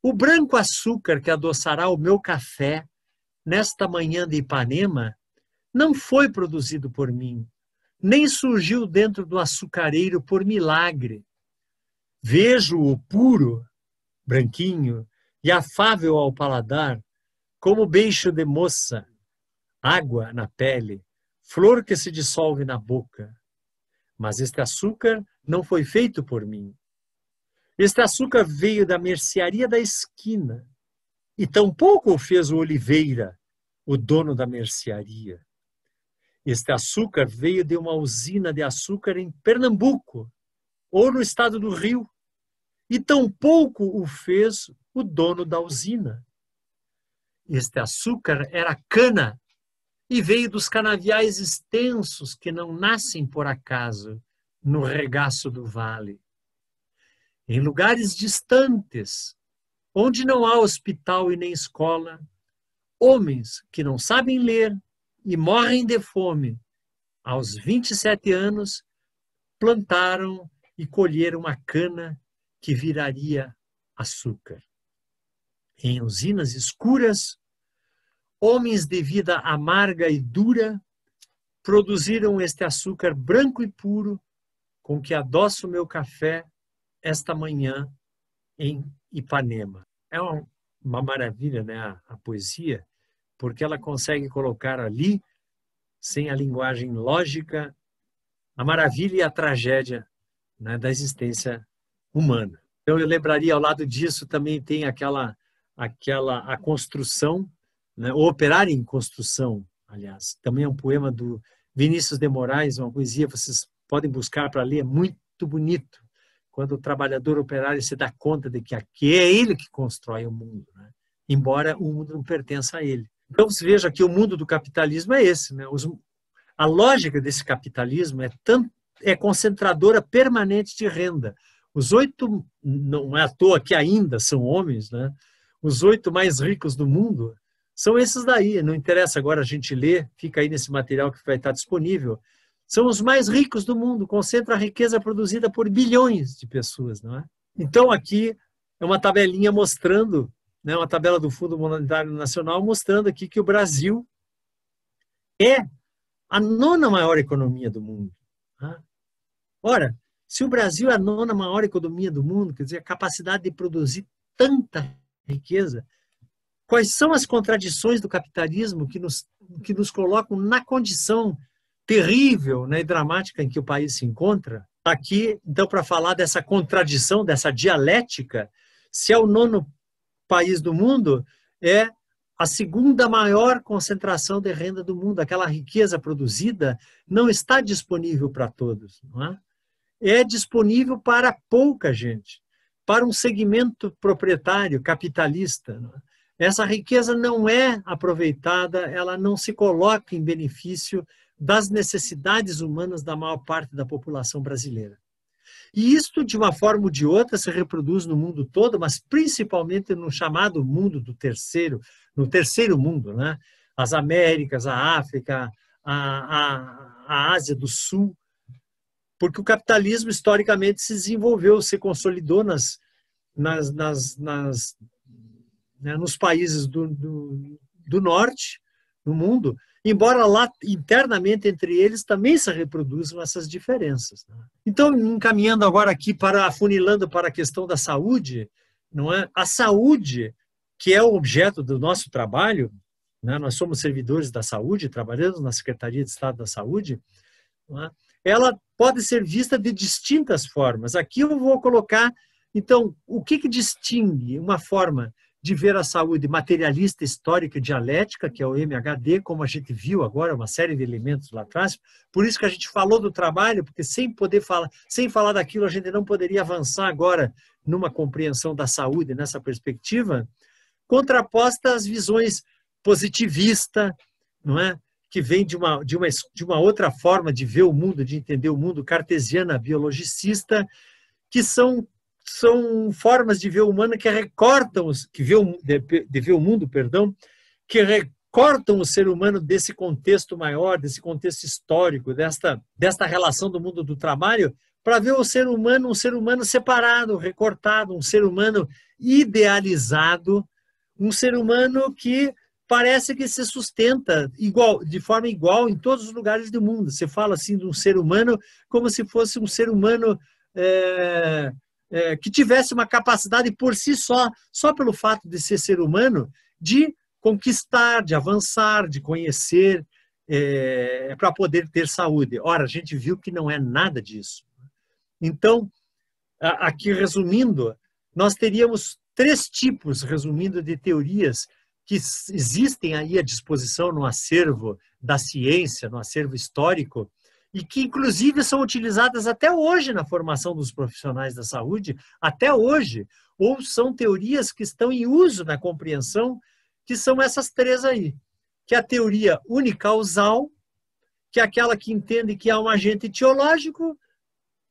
O branco açúcar que adoçará o meu café nesta manhã de Ipanema não foi produzido por mim, nem surgiu dentro do açucareiro por milagre Vejo-o puro, branquinho e afável ao paladar, como beijo de moça, água na pele, flor que se dissolve na boca. Mas este açúcar não foi feito por mim. Este açúcar veio da mercearia da esquina, e tampouco o fez o Oliveira, o dono da mercearia. Este açúcar veio de uma usina de açúcar em Pernambuco, ou no estado do Rio, e tampouco o fez o dono da usina. Este açúcar era cana e veio dos canaviais extensos que não nascem por acaso no regaço do vale. Em lugares distantes, onde não há hospital e nem escola, homens que não sabem ler e morrem de fome, aos 27 anos, plantaram e colheram a cana que viraria açúcar. Em usinas escuras, homens de vida amarga e dura produziram este açúcar branco e puro com que adoço meu café esta manhã em Ipanema. É uma, uma maravilha, né, a, a poesia, porque ela consegue colocar ali, sem a linguagem lógica, a maravilha e a tragédia né, da existência humana. Então eu lembraria ao lado disso também tem aquela aquela a construção, né? O operar em construção, aliás. Também é um poema do Vinícius de Moraes, uma poesia vocês podem buscar para ler, é muito bonito. Quando o trabalhador operário se dá conta de que aqui é ele que constrói o mundo, né? embora o mundo não pertença a ele. Então se veja que o mundo do capitalismo é esse, né? Os, a lógica desse capitalismo é tanto é concentradora permanente de renda. Os oito, não é à toa que ainda são homens, né? Os oito mais ricos do mundo são esses daí. Não interessa agora a gente ler, fica aí nesse material que vai estar disponível. São os mais ricos do mundo, concentra a riqueza produzida por bilhões de pessoas, não é? Então aqui é uma tabelinha mostrando, né, uma tabela do Fundo Monetário Nacional mostrando aqui que o Brasil é a nona maior economia do mundo. Né? Ora, se o Brasil é a nona maior economia do mundo, quer dizer, a capacidade de produzir tanta riqueza, quais são as contradições do capitalismo que nos, que nos colocam na condição terrível né, e dramática em que o país se encontra? Tá aqui, então, para falar dessa contradição, dessa dialética, se é o nono país do mundo, é a segunda maior concentração de renda do mundo, aquela riqueza produzida, não está disponível para todos. Não é? é disponível para pouca gente, para um segmento proprietário capitalista. Né? Essa riqueza não é aproveitada, ela não se coloca em benefício das necessidades humanas da maior parte da população brasileira. E isto, de uma forma ou de outra, se reproduz no mundo todo, mas principalmente no chamado mundo do terceiro, no terceiro mundo, né? As Américas, a África, a, a, a Ásia do Sul, porque o capitalismo historicamente se desenvolveu, se consolidou nas, nas, nas, nas né, nos países do, do, do norte, no mundo, embora lá internamente entre eles também se reproduzam essas diferenças. Né? Então, encaminhando agora aqui para afunilando para a questão da saúde, não é? A saúde, que é o objeto do nosso trabalho, né? nós somos servidores da saúde, trabalhamos na Secretaria de Estado da Saúde, é? ela pode ser vista de distintas formas. Aqui eu vou colocar, então, o que, que distingue uma forma de ver a saúde materialista, histórica e dialética, que é o MHD, como a gente viu agora, uma série de elementos lá atrás. Por isso que a gente falou do trabalho, porque sem poder falar, sem falar daquilo, a gente não poderia avançar agora numa compreensão da saúde nessa perspectiva, contraposta às visões positivista, não é? que vem de uma, de, uma, de uma outra forma de ver o mundo, de entender o mundo cartesiana, biologicista, que são, são formas de ver o humano que recortam, que vê o, de, de ver o mundo, perdão, que recortam o ser humano desse contexto maior, desse contexto histórico, desta, desta relação do mundo do trabalho, para ver o ser humano, um ser humano separado, recortado, um ser humano idealizado, um ser humano que parece que se sustenta igual, de forma igual em todos os lugares do mundo. Você fala assim de um ser humano como se fosse um ser humano é, é, que tivesse uma capacidade por si só, só pelo fato de ser ser humano, de conquistar, de avançar, de conhecer, é, é para poder ter saúde. Ora, a gente viu que não é nada disso. Então, aqui resumindo, nós teríamos três tipos, resumindo, de teorias que existem aí à disposição no acervo da ciência, no acervo histórico, e que inclusive são utilizadas até hoje na formação dos profissionais da saúde, até hoje, ou são teorias que estão em uso na compreensão, que são essas três aí, que é a teoria unicausal, que é aquela que entende que há um agente etiológico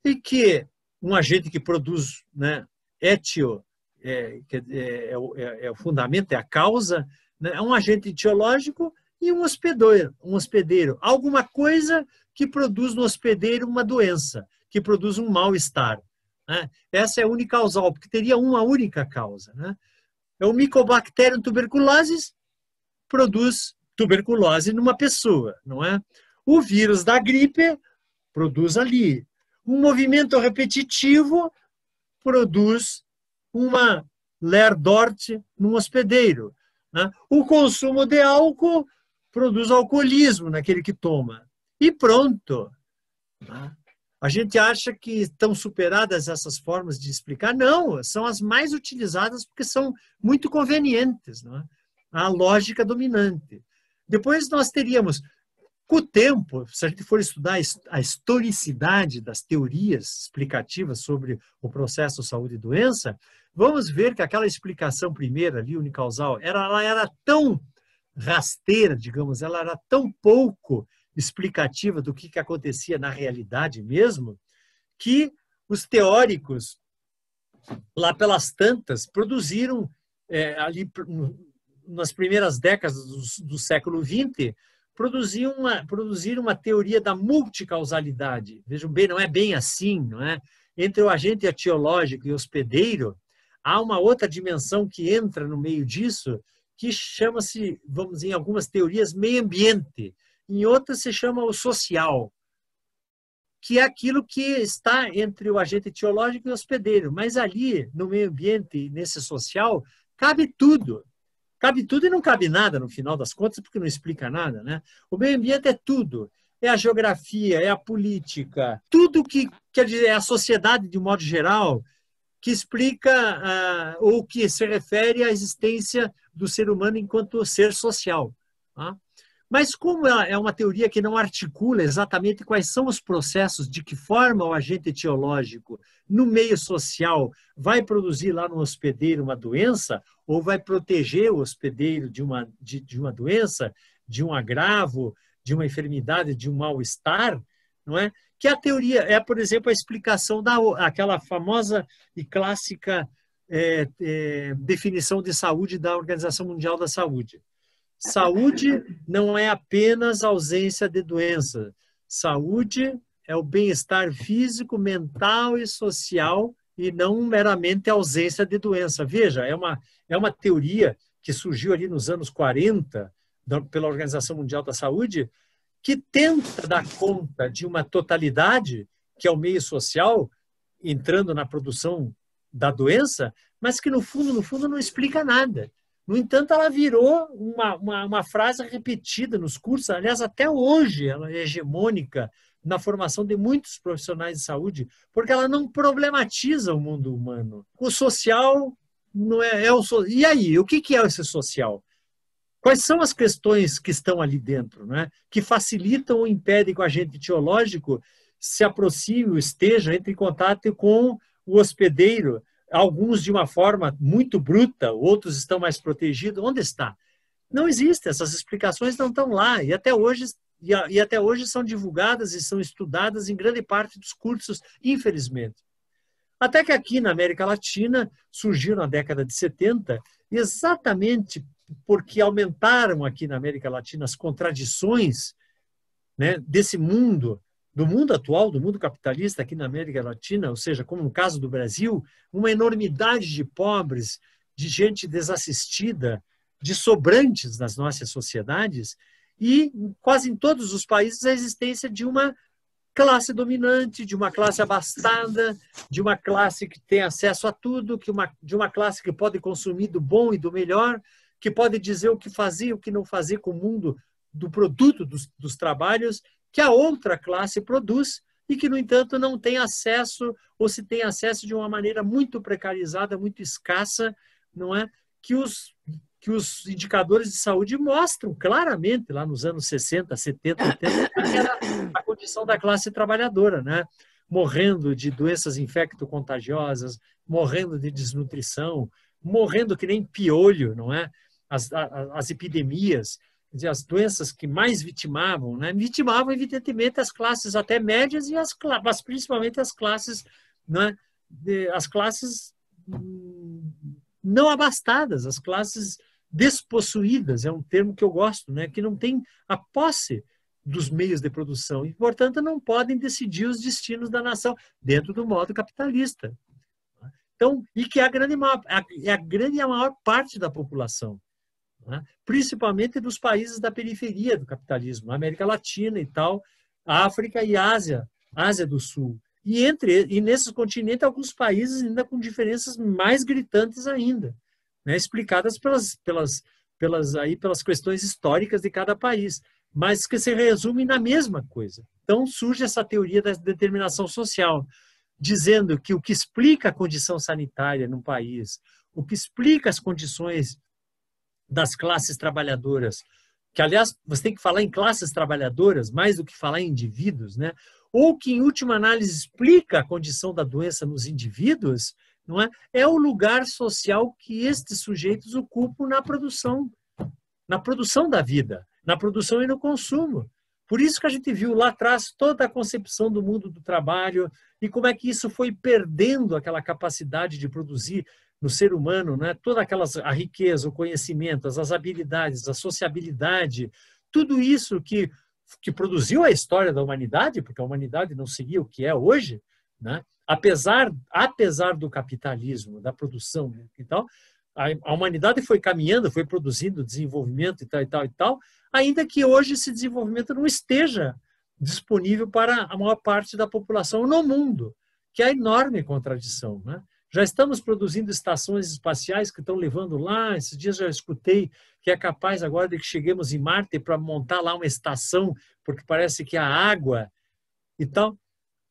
e que um agente que produz né, etio é, é, é, é, é o fundamento, é a causa, né? É um agente etiológico e um hospedeiro, um hospedeiro, alguma coisa que produz no hospedeiro uma doença, que produz um mal-estar. Né? Essa é única causal porque teria uma única causa. Né? É o Mycobacterium tuberculosis produz tuberculose numa pessoa, não é? O vírus da gripe produz ali. Um movimento repetitivo produz uma lerdorte num hospedeiro. Né? O consumo de álcool produz alcoolismo naquele que toma. E pronto. Né? A gente acha que estão superadas essas formas de explicar. Não, são as mais utilizadas porque são muito convenientes. Né? A lógica dominante. Depois nós teríamos, com o tempo, se a gente for estudar a historicidade das teorias explicativas sobre o processo saúde e doença, vamos ver que aquela explicação primeira ali, unicausal, era, ela era tão rasteira, digamos, ela era tão pouco explicativa do que, que acontecia na realidade mesmo, que os teóricos, lá pelas tantas, produziram, é, ali nas primeiras décadas do, do século XX, produziram uma, produziram uma teoria da multicausalidade. Vejam bem, não é bem assim, não é? Entre o agente etiológico e hospedeiro, Há uma outra dimensão que entra no meio disso, que chama-se, vamos dizer, em algumas teorias, meio ambiente. Em outras se chama o social, que é aquilo que está entre o agente etiológico e o hospedeiro. Mas ali, no meio ambiente, nesse social, cabe tudo. Cabe tudo e não cabe nada no final das contas, porque não explica nada, né? O meio ambiente é tudo. É a geografia, é a política, tudo que, quer dizer, é a sociedade de modo geral, que explica ah, ou que se refere à existência do ser humano enquanto ser social. Tá? Mas como é, é uma teoria que não articula exatamente quais são os processos, de que forma o agente etiológico no meio social vai produzir lá no hospedeiro uma doença ou vai proteger o hospedeiro de uma, de, de uma doença, de um agravo, de uma enfermidade, de um mal-estar, não é? que a teoria é, por exemplo, a explicação da aquela famosa e clássica é, é, definição de saúde da Organização Mundial da Saúde. Saúde não é apenas ausência de doença. Saúde é o bem-estar físico, mental e social e não meramente a ausência de doença. Veja, é uma, é uma teoria que surgiu ali nos anos 40 da, pela Organização Mundial da Saúde, que tenta dar conta de uma totalidade, que é o meio social, entrando na produção da doença, mas que no fundo, no fundo, não explica nada. No entanto, ela virou uma, uma, uma frase repetida nos cursos, aliás, até hoje ela é hegemônica na formação de muitos profissionais de saúde, porque ela não problematiza o mundo humano. O social não é, é o so... e aí o que, que é esse social? Quais são as questões que estão ali dentro, né? que facilitam ou impedem que o agente etiológico se aproxime, esteja, entre em contato com o hospedeiro, alguns de uma forma muito bruta, outros estão mais protegidos. Onde está? Não existe, essas explicações não estão lá e até hoje e, e até hoje são divulgadas e são estudadas em grande parte dos cursos, infelizmente. Até que aqui na América Latina surgiu na década de 70 exatamente porque aumentaram aqui na América Latina as contradições né, desse mundo, do mundo atual, do mundo capitalista aqui na América Latina, ou seja, como no caso do Brasil, uma enormidade de pobres, de gente desassistida, de sobrantes nas nossas sociedades, e quase em todos os países a existência de uma classe dominante, de uma classe abastada, de uma classe que tem acesso a tudo, que uma, de uma classe que pode consumir do bom e do melhor, que pode dizer o que fazia e o que não fazia com o mundo do produto dos, dos trabalhos que a outra classe produz e que, no entanto, não tem acesso ou se tem acesso de uma maneira muito precarizada, muito escassa, não é? Que os que os indicadores de saúde mostram claramente lá nos anos 60, 70, 80, era a condição da classe trabalhadora, né? Morrendo de doenças infecto-contagiosas, morrendo de desnutrição, morrendo que nem piolho, não é? as, as epidemias, dizer, as doenças que mais vitimavam, né? vitimavam evidentemente as classes até médias e as mas principalmente as classes, né? De, as classes hum, não abastadas, as classes despossuídas, é um termo que eu gosto, né? que não tem a posse dos meios de produção e, portanto, não podem decidir os destinos da nação dentro do modo capitalista. Então, e que é a grande, a, é a grande e a maior parte da população né? principalmente dos países da periferia do capitalismo, América Latina e tal, África e Ásia, Ásia do Sul. E entre e nesses continentes alguns países ainda com diferenças mais gritantes ainda, né? explicadas pelas pelas pelas aí pelas questões históricas de cada país, mas que se resumem na mesma coisa. Então surge essa teoria da determinação social, dizendo que o que explica a condição sanitária num país, o que explica as condições das classes trabalhadoras, que aliás você tem que falar em classes trabalhadoras mais do que falar em indivíduos, né? Ou que em última análise explica a condição da doença nos indivíduos, não é? É o lugar social que estes sujeitos ocupam na produção, na produção da vida, na produção e no consumo. Por isso que a gente viu lá atrás toda a concepção do mundo do trabalho e como é que isso foi perdendo aquela capacidade de produzir no ser humano, né? toda aquelas a riqueza, o conhecimento, as habilidades, a sociabilidade, tudo isso que que produziu a história da humanidade, porque a humanidade não seguia o que é hoje, né? apesar apesar do capitalismo, da produção né, e então, tal, a, humanidade foi caminhando, foi produzindo desenvolvimento e tal e tal e tal, ainda que hoje esse desenvolvimento não esteja disponível para a maior parte da população no mundo, que é a enorme contradição, né? Já estamos produzindo estações espaciais que estão levando lá. Esses dias já escutei que é capaz agora de que cheguemos em Marte para montar lá uma estação, porque parece que há água e tal.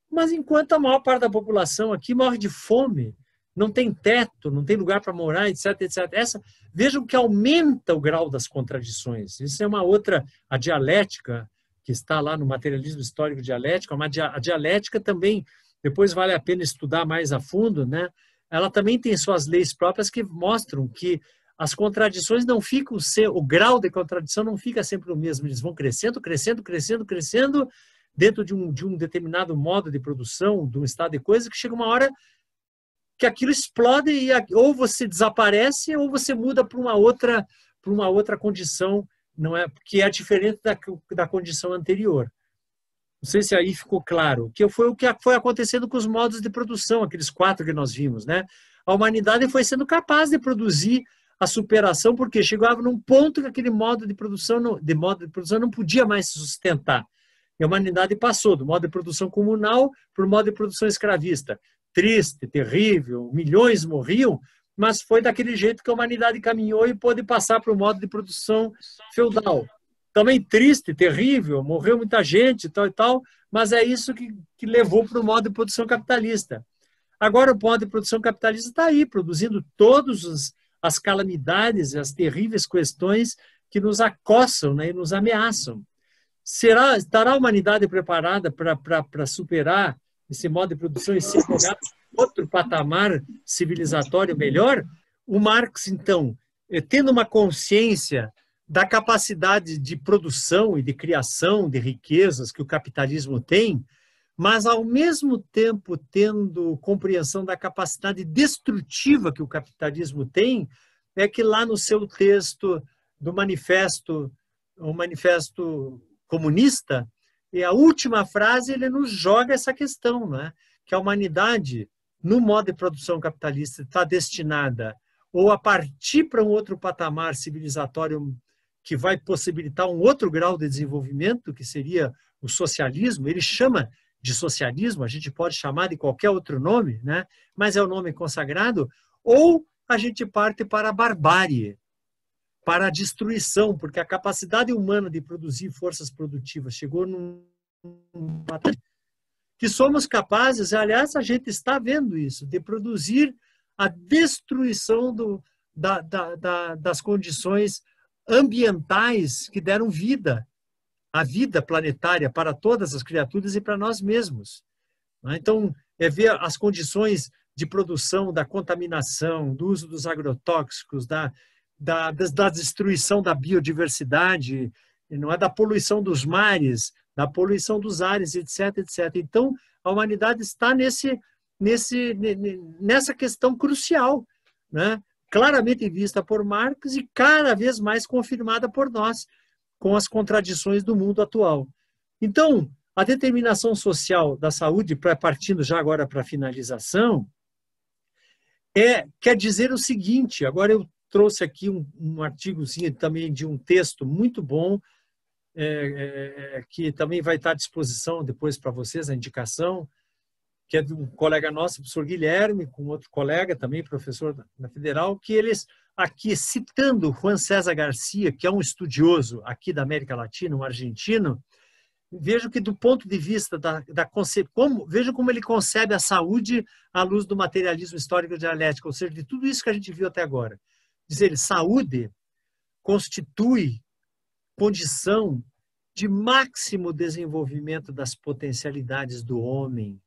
Mas enquanto a maior parte da população aqui morre de fome, não tem teto, não tem lugar para morar, etc, etc. Essa, vejam que aumenta o grau das contradições. Isso é uma outra, a dialética, que está lá no materialismo histórico dialético, é a dialética também depois vale a pena estudar mais a fundo, né? ela também tem suas leis próprias que mostram que as contradições não ficam ser o grau de contradição não fica sempre o mesmo eles vão crescendo crescendo crescendo crescendo dentro de um, de um determinado modo de produção de um estado de coisa que chega uma hora que aquilo explode e ou você desaparece ou você muda para uma outra para uma outra condição não é que é diferente da, da condição anterior não sei se aí ficou claro, que foi o que foi acontecendo com os modos de produção, aqueles quatro que nós vimos, né? A humanidade foi sendo capaz de produzir a superação porque chegava num ponto que aquele modo de produção de modo de produção não podia mais se sustentar. E a humanidade passou do modo de produção comunal para o modo de produção escravista. Triste, terrível, milhões morriam, mas foi daquele jeito que a humanidade caminhou e pôde passar para o modo de produção feudal, também triste, terrível, morreu muita gente tal e tal, mas é isso que, que levou para o modo de produção capitalista. Agora o modo de produção capitalista está aí, produzindo todas as calamidades, as terríveis questões que nos acossam né, e nos ameaçam. Será, estará a humanidade preparada para superar esse modo de produção e se jogar outro patamar civilizatório melhor? O Marx, então, tendo uma consciência da capacidade de produção e de criação de riquezas que o capitalismo tem, mas ao mesmo tempo tendo compreensão da capacidade destrutiva que o capitalismo tem, é que lá no seu texto do manifesto, o manifesto comunista, e é a última frase ele nos joga essa questão, né? que a humanidade, no modo de produção capitalista, está destinada ou a partir para um outro patamar civilizatório que vai possibilitar um outro grau de desenvolvimento, que seria o socialismo. Ele chama de socialismo, a gente pode chamar de qualquer outro nome, né? mas é o nome consagrado, ou a gente parte para a barbárie, para a destruição, porque a capacidade humana de produzir forças produtivas chegou num que somos capazes, aliás, a gente está vendo isso, de produzir a destruição do, da, da, da, das condições ambientais que deram vida, a vida planetária para todas as criaturas e para nós mesmos. Né? Então, é ver as condições de produção, da contaminação, do uso dos agrotóxicos, da, da, da destruição da biodiversidade, não é da poluição dos mares, da poluição dos ares, etc, etc. Então, a humanidade está nesse, nesse, nessa questão crucial, né? claramente vista por Marx e cada vez mais confirmada por nós, com as contradições do mundo atual. Então, a determinação social da saúde, partindo já agora para a finalização, é, quer dizer o seguinte: agora eu trouxe aqui um, um artigozinho também de um texto muito bom, é, é, é que também vai estar à disposição depois para vocês, a indicação, que é de um colega nosso, o professor Guilherme, com outro colega também, professor da Federal, que eles aqui citando Juan César Garcia, que é um estudioso aqui da América Latina, um argentino, vejo que do ponto de vista da, da como vejo como ele concebe a saúde à luz do materialismo histórico dialético, ou seja, de tudo isso que a gente viu até agora. Diz ele, saúde constitui condição de máximo desenvolvimento das potencialidades do homem,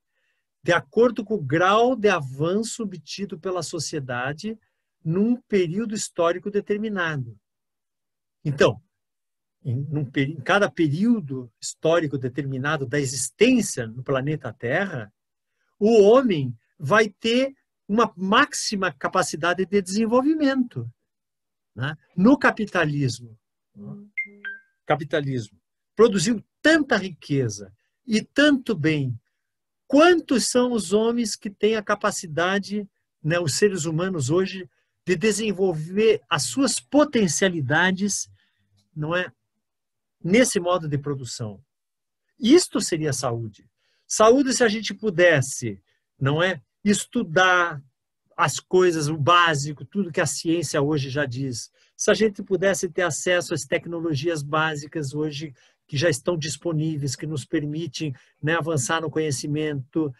de acordo com o grau de avanço obtido pela sociedade num período histórico determinado. Então, em, num, em cada período histórico determinado da existência no planeta Terra, o homem vai ter uma máxima capacidade de desenvolvimento. Né? No capitalismo, capitalismo produziu tanta riqueza e tanto bem Quantos são os homens que têm a capacidade, né, os seres humanos hoje, de desenvolver as suas potencialidades, não é, nesse modo de produção? Isto seria saúde. Saúde se a gente pudesse, não é, estudar as coisas, o básico, tudo que a ciência hoje já diz. Se a gente pudesse ter acesso às tecnologias básicas hoje que já estão disponíveis, que nos permitem né, avançar no conhecimento.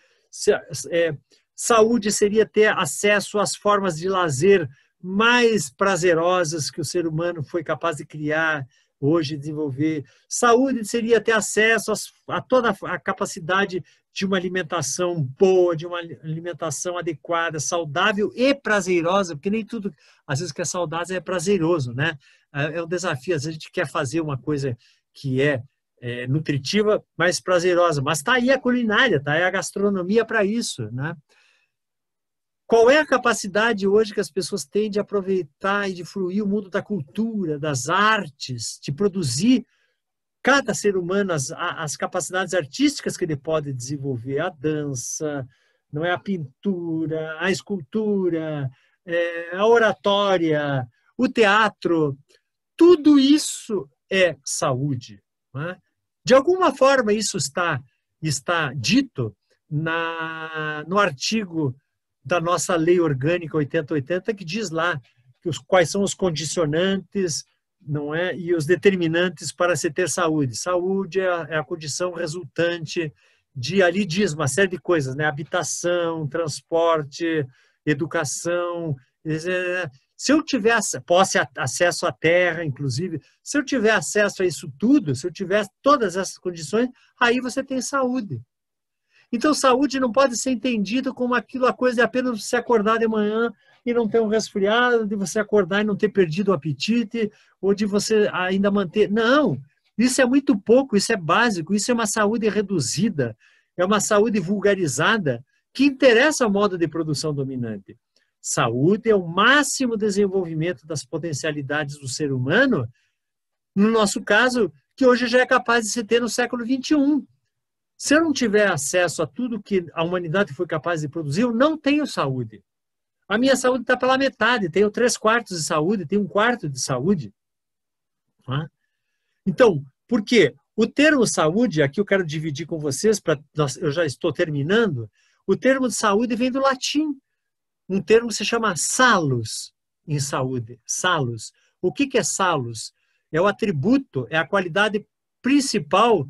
É, saúde seria ter acesso às formas de lazer mais prazerosas que o ser humano foi capaz de criar, hoje desenvolver. Saúde seria ter acesso a toda a capacidade de uma alimentação boa, de uma alimentação adequada, saudável e prazerosa, porque nem tudo, às vezes, que é saudável é prazeroso, né? É, é um desafio, às vezes a gente quer fazer uma coisa que é, é nutritiva, mais prazerosa. Mas está aí a culinária, está aí a gastronomia para isso, né? Qual é a capacidade hoje que as pessoas têm de aproveitar e de fruir o mundo da cultura, das artes, de produzir cada ser humano as, as capacidades artísticas que ele pode desenvolver, a dança, não é a pintura, a escultura, é, a oratória, o teatro, tudo isso é saúde. É? De alguma forma, isso está, está dito na, no artigo da nossa Lei Orgânica 8080, que diz lá que os, quais são os condicionantes não é e os determinantes para se ter saúde. Saúde é a, é a condição resultante de ali diz uma série de coisas, né? Habitação, transporte, educação, se eu tivesse posse, acesso à terra, inclusive, se eu tiver acesso a isso tudo, se eu tiver todas essas condições, aí você tem saúde. Então, saúde não pode ser entendida como aquilo, a coisa de é apenas você acordar de manhã e não ter um resfriado, de você acordar e não ter perdido o apetite, ou de você ainda manter. Não! Isso é muito pouco, isso é básico, isso é uma saúde reduzida, é uma saúde vulgarizada que interessa ao modo de produção dominante saúde é o máximo desenvolvimento das potencialidades do ser humano, no nosso caso, que hoje já é capaz de se ter no século XXI. Se eu não tiver acesso a tudo que a humanidade foi capaz de produzir, eu não tenho saúde. A minha saúde está pela metade, tenho três quartos de saúde, tenho um quarto de saúde. Né? Então, por quê? O termo saúde, aqui eu quero dividir com vocês, pra, eu já estou terminando. O termo de saúde vem do latim um termo que se chama salos em saúde. Salos. O que, é salos? É o atributo, é a qualidade principal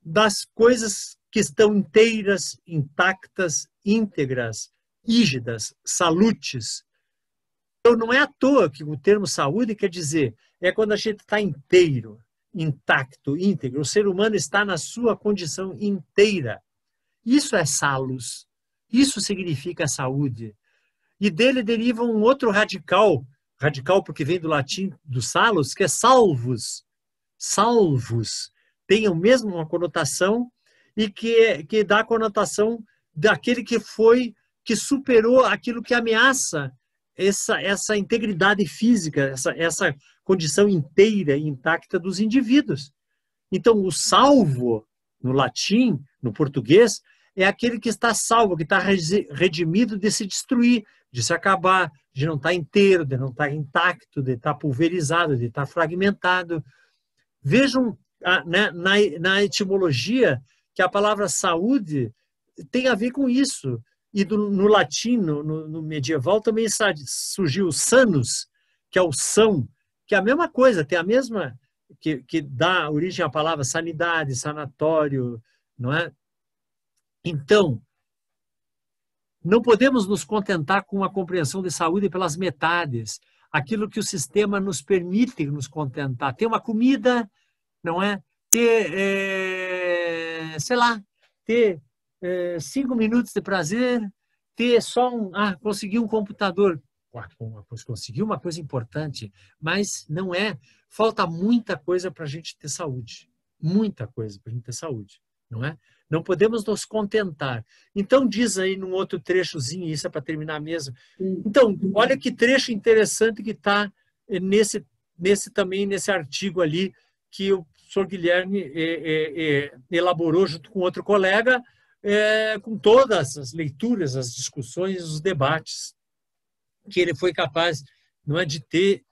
das coisas que estão inteiras, intactas, íntegras, rígidas, salutes. Então, não é à toa que o termo saúde quer dizer, é quando a gente está inteiro, intacto, íntegro. O ser humano está na sua condição inteira. Isso é salus. Isso significa saúde e dele deriva um outro radical, radical porque vem do latim do salus, que é salvos. Salvos tem mesmo uma conotação e que, é, que dá a conotação daquele que foi, que superou aquilo que ameaça essa, essa integridade física, essa, essa condição inteira e intacta dos indivíduos. Então, o salvo, no latim, no português, é aquele que está salvo, que está redimido de se destruir, de se acabar, de não estar tá inteiro, de não estar tá intacto, de estar tá pulverizado, de estar fragmentado. Vejam né, na, na etimologia que a palavra saúde tem a ver com isso. E do, no latim, no, no medieval, também surgiu sanus, que é o são, que é a mesma coisa, tem a mesma, que, que dá origem à palavra sanidade, sanatório, não é? Então, não podemos nos contentar com uma compreensão de saúde pelas metades, aquilo que o sistema nos permite nos contentar. Ter uma comida, não é? Ter, é, sei lá, ter é, cinco minutos de prazer, ter só um, ah, conseguir um computador. Conseguir uma coisa importante, mas não é. Falta muita coisa para a gente ter saúde. Muita coisa para a gente ter saúde não é? Não podemos nos contentar. Então diz aí num outro trechozinho, isso é para terminar mesmo. Então, olha que trecho interessante que está eh, nesse, nesse também, nesse artigo ali, que o professor Guilherme eh, eh, elaborou junto com outro colega, com todas as leituras, as discussões, os debates que ele foi capaz não é, de ter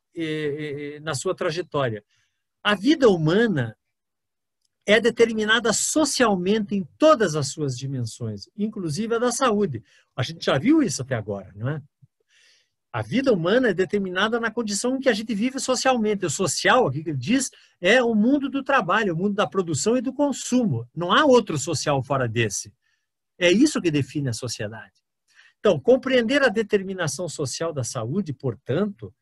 na sua trajetória. A vida humana é determinada socialmente em todas as suas dimensões, inclusive a da saúde. A gente já viu isso até agora, não é? A vida humana é determinada na condição em que a gente vive socialmente. O social, aqui que ele diz, é o mundo do trabalho, o mundo da produção e do consumo. Não há outro social fora desse. É isso que define a sociedade. Então, compreender a determinação social da saúde, portanto,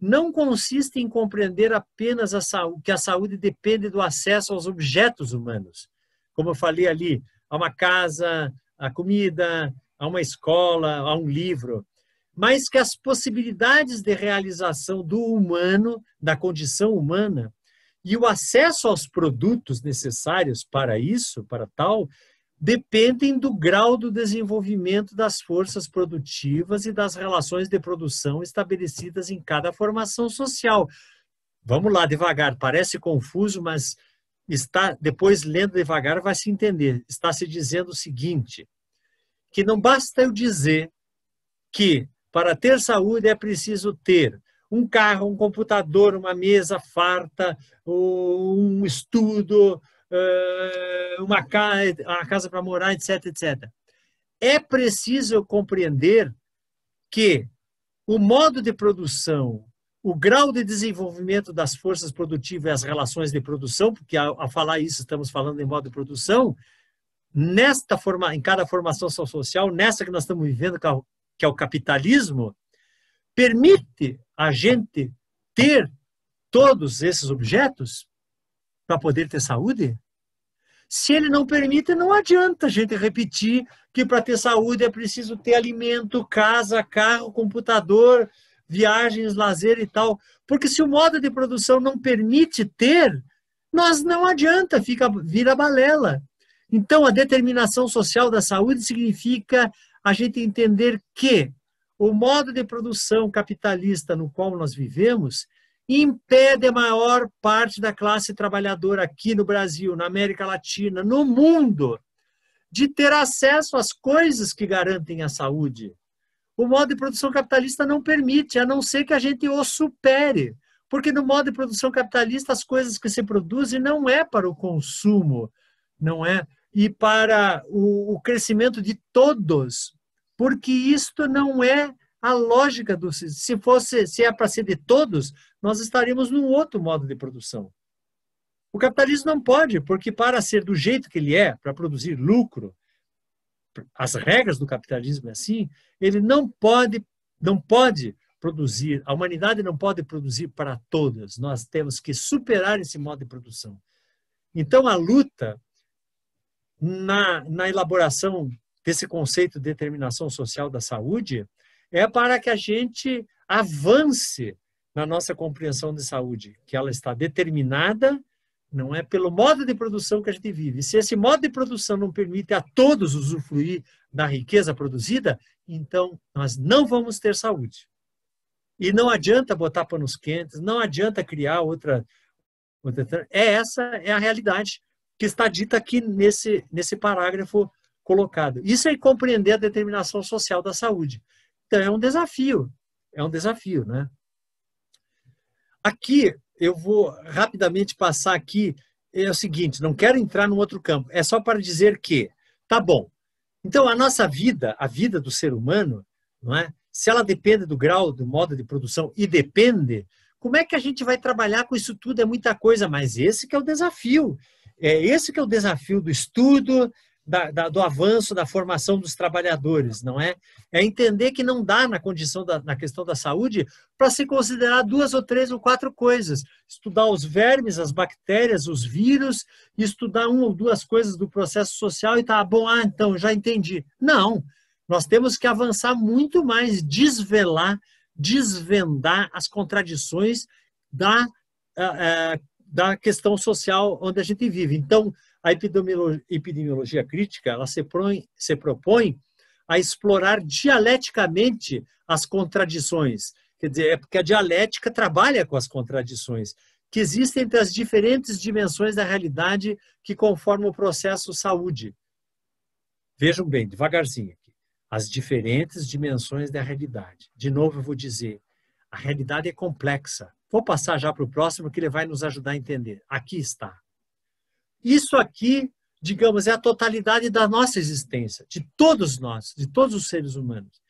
não consiste em compreender apenas a saúde, que a saúde depende do acesso aos objetos humanos. Como eu falei ali, a uma casa, a comida, a uma escola, a um livro, mas que as possibilidades de realização do humano, da condição humana, e o acesso aos produtos necessários para isso, para tal, dependem do grau do desenvolvimento das forças produtivas e das relações de produção estabelecidas em cada formação social. Vamos lá devagar, parece confuso, mas está depois lendo devagar vai se entender. Está se dizendo o seguinte: que não basta eu dizer que para ter saúde é preciso ter um carro, um computador, uma mesa farta, um estudo, eh, uma casa, uma casa para morar, etc, etc. É preciso compreender que o modo de produção, o grau de desenvolvimento das forças produtivas e as relações de produção, porque a, falar isso estamos falando em modo de produção, nesta forma, em cada formação social, nessa que nós estamos vivendo, é que é o capitalismo, permite a gente ter todos esses objetos para poder ter saúde? Se ele não permite, não adianta a gente repetir que para ter saúde é preciso ter alimento, casa, carro, computador, viagens, lazer e tal. Porque se o modo de produção não permite ter, nós não adianta, fica vira balela. Então a determinação social da saúde significa a gente entender que o modo de produção capitalista no qual nós vivemos, impede a maior parte da classe trabalhadora aqui no Brasil, na América Latina, no mundo, de ter acesso às coisas que garantem a saúde. O modo de produção capitalista não permite, a não ser que a gente o supere, porque no modo de produção capitalista as coisas que se produzem não é para o consumo, não é e para o, o crescimento de todos, porque isto não é a lógica do se fosse se é para ser de todos, nós estaríamos num outro modo de produção. O capitalismo não pode, porque para ser do jeito que ele é, para produzir lucro, as regras do capitalismo é assim, ele não pode, não pode produzir, a humanidade não pode produzir para todas. Nós temos que superar esse modo de produção. Então a luta na, na elaboração desse conceito de determinação social da saúde é para que a gente avance na nossa compreensão de saúde, que ela está determinada não é pelo modo de produção que a gente vive. Se esse modo de produção não permite a todos usufruir da riqueza produzida, então nós não vamos ter saúde. E não adianta botar panos quentes, não adianta criar outra. outra é essa é a realidade que está dita aqui nesse, nesse parágrafo colocado. Isso é compreender a determinação social da saúde. Então é um desafio, é um desafio, né? Aqui eu vou rapidamente passar aqui é o seguinte, não quero entrar num outro campo, é só para dizer que, tá bom. Então a nossa vida, a vida do ser humano, não é? Se ela depende do grau, do modo de produção e depende, como é que a gente vai trabalhar com isso tudo? É muita coisa, mas esse que é o desafio. É esse que é o desafio do estudo, da, da, do avanço da formação dos trabalhadores, não é? É entender que não dá na condição da, na questão da saúde para se considerar duas ou três ou quatro coisas, estudar os vermes, as bactérias, os vírus, estudar uma ou duas coisas do processo social e tá bom, ah, então já entendi. Não, nós temos que avançar muito mais, desvelar, desvendar as contradições da eh, eh, da questão social onde a gente vive. Então, a epidemiologia, epidemiologia crítica ela se, propõe, se propõe a explorar dialeticamente as contradições. Quer dizer, é porque a dialética trabalha com as contradições que existem entre as diferentes dimensões da realidade que conformam o processo saúde. Vejam bem, devagarzinho aqui. As diferentes dimensões da realidade. De novo, eu vou dizer, a realidade é complexa. Vou passar já para o próximo, que ele vai nos ajudar a entender. Aqui está. Isso aqui, digamos, é a totalidade da nossa existência, de todos nós, de todos os seres humanos.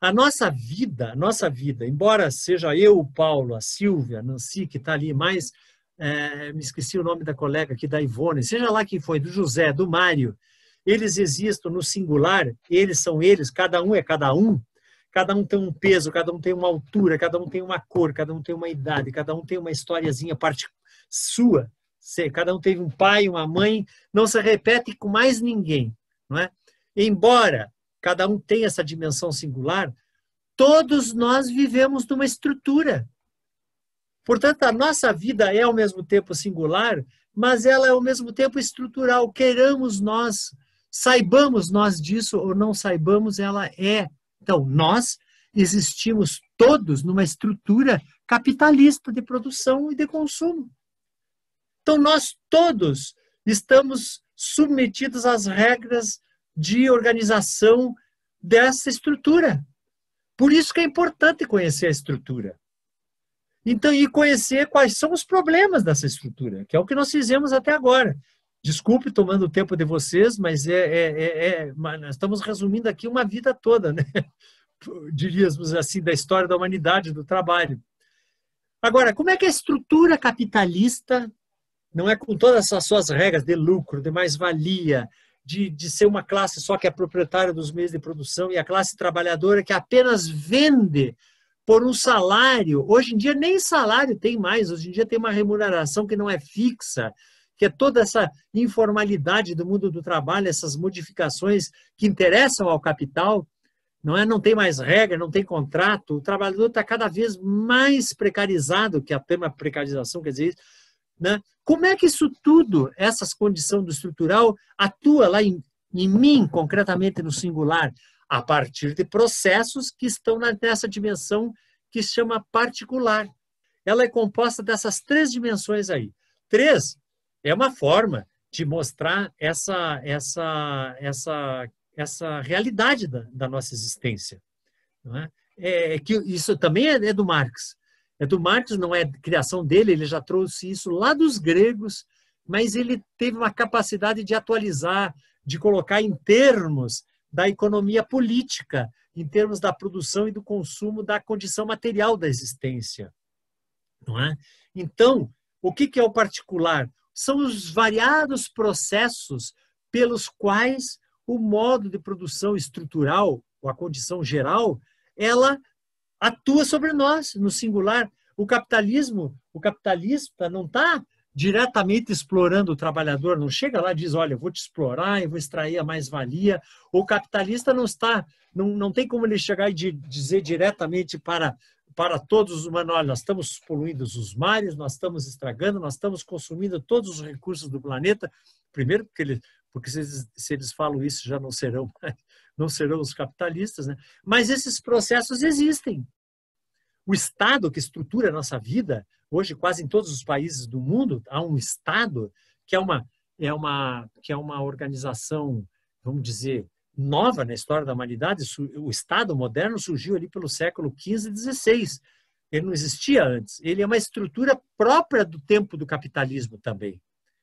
A nossa vida, a nossa vida, embora seja eu, o Paulo, a Silvia, a Nancy, que está ali mais, é, me esqueci o nome da colega aqui, da Ivone, seja lá quem foi, do José, do Mário, eles existem no singular, eles são eles, cada um é cada um, cada um tem um peso, cada um tem uma altura, cada um tem uma cor, cada um tem uma idade, cada um tem uma historiazinha parte sua ser. Cada um teve um pai, uma mãe, não se repete com mais ninguém, não é? Embora cada um tenha essa dimensão singular, todos nós vivemos numa estrutura. Portanto, a nossa vida é ao mesmo tempo singular, mas ela é ao mesmo tempo estrutural. Queramos nós, saibamos nós disso ou não saibamos, ela é. Então, nós existimos todos numa estrutura capitalista de produção e de consumo. Então, nós todos estamos submetidos às regras de organização dessa estrutura. Por isso que é importante conhecer a estrutura. Então, e conhecer quais são os problemas dessa estrutura, que é o que nós fizemos até agora. Desculpe tomando o tempo de vocês, mas é, é, é, é estamos resumindo aqui uma vida toda, né? diríamos assim, da história da humanidade, do trabalho. Agora, como é que é a estrutura capitalista não é com todas as suas regras de lucro, de mais-valia, de, de ser uma classe só que é proprietária dos meios de produção e a classe trabalhadora que apenas vende por um salário. Hoje em dia nem salário tem mais, hoje em dia tem uma remuneração que não é fixa, que é toda essa informalidade do mundo do trabalho, essas modificações que interessam ao capital, não é? Não tem mais regra, não tem contrato, o trabalhador está cada vez mais precarizado, que a tema precarização quer dizer, né? Como é que isso tudo, essas condições do estrutural, atua lá em, em mim, concretamente no singular, a partir de processos que estão nessa dimensão que se chama particular. Ela é composta dessas três dimensões aí. Três é uma forma de mostrar essa essa essa essa realidade da, da nossa existência. É? É, é? que isso também é, é do Marx. É do Marx, não é criação dele, ele já trouxe isso lá dos gregos, mas ele teve uma capacidade de atualizar, de colocar em termos da economia política, em termos da produção e do consumo da condição material da existência. Não é? Então, o que, que é o particular? São os variados processos pelos quais o modo de produção estrutural, ou a condição geral, ela atua sobre nós, no singular. O capitalismo, o capitalista não está diretamente explorando o trabalhador, não chega lá e diz, olha, eu vou te explorar, eu vou extrair a mais-valia. O capitalista não está, não, não tem como ele chegar e dizer diretamente para, para todos os humanos, olha, nós estamos poluindo os mares, nós estamos estragando, nós estamos consumindo todos os recursos do planeta. Primeiro, porque ele, porque se eles, se eles falam isso já não serão não serão os capitalistas, né? Mas esses processos existem. O Estado que estrutura a nossa vida, hoje quase em todos os países do mundo há um Estado que é uma é uma que é uma organização, vamos dizer, nova na história da humanidade. O Estado moderno surgiu ali pelo século XV e XVI. Ele não existia antes. Ele é uma estrutura própria do tempo do capitalismo também,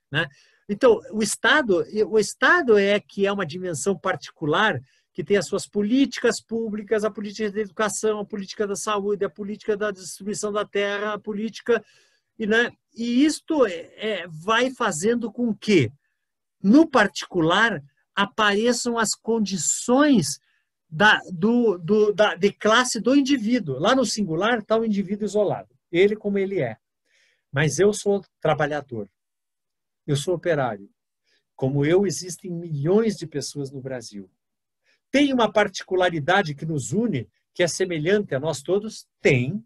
né? Então, o Estado, o Estado é que é uma dimensão particular que tem as suas políticas públicas, a política da educação, a política da saúde, a política da distribuição da terra, a política e, né, e isto é, é, vai fazendo com que no particular apareçam as condições da, do, do, da, de classe do indivíduo. Lá no singular está o indivíduo isolado, ele como ele é. Mas eu sou trabalhador, eu sou operário. Como eu, existem milhões de pessoas no Brasil. Tem uma particularidade que nos une, que é semelhante a nós todos? Tem.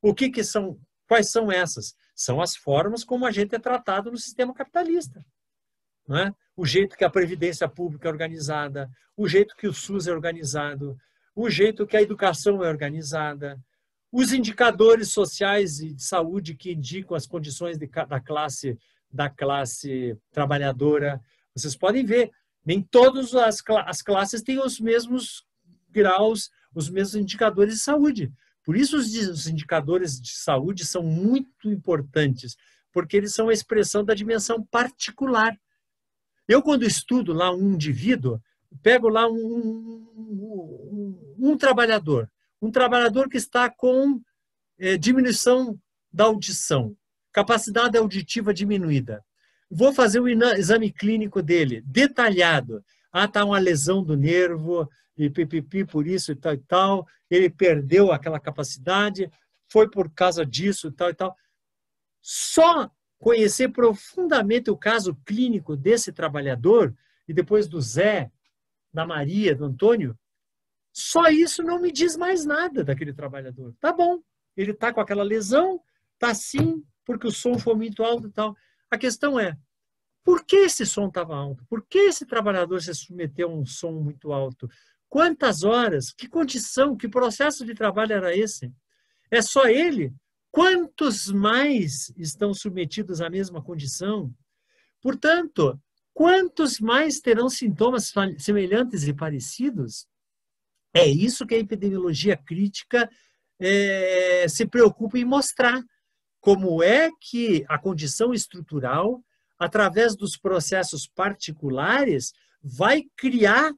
O que, que são? Quais são essas? São as formas como a gente é tratado no sistema capitalista. Não é? O jeito que a previdência pública é organizada, o jeito que o SUS é organizado, o jeito que a educação é organizada, os indicadores sociais e de saúde que indicam as condições de, da classe da classe trabalhadora. Vocês podem ver, nem todas as, as classes têm os mesmos graus, os mesmos indicadores de saúde. Por isso, os indicadores de saúde são muito importantes, porque eles são a expressão da dimensão particular. Eu, quando estudo lá um indivíduo, pego lá um, um, um, um trabalhador, um trabalhador que está com é, diminuição da audição capacidade auditiva diminuída. Vou fazer o exame clínico dele, detalhado. Ah, tá uma lesão do nervo, e pipipi por isso e tal e tal. Ele perdeu aquela capacidade, foi por causa disso e tal e tal. Só conhecer profundamente o caso clínico desse trabalhador e depois do Zé, da Maria, do Antônio, só isso não me diz mais nada daquele trabalhador. Tá bom, ele tá com aquela lesão, tá assim, porque o som foi muito alto e tal. A questão é, por que esse som estava alto? Por que esse trabalhador se submeteu a um som muito alto? Quantas horas? Que condição? Que processo de trabalho era esse? É só ele? Quantos mais estão submetidos à mesma condição? Portanto, quantos mais terão sintomas semelhantes e parecidos? É isso que a epidemiologia crítica é, se preocupa em mostrar como é que a condição estrutural, através dos processos particulares, vai criar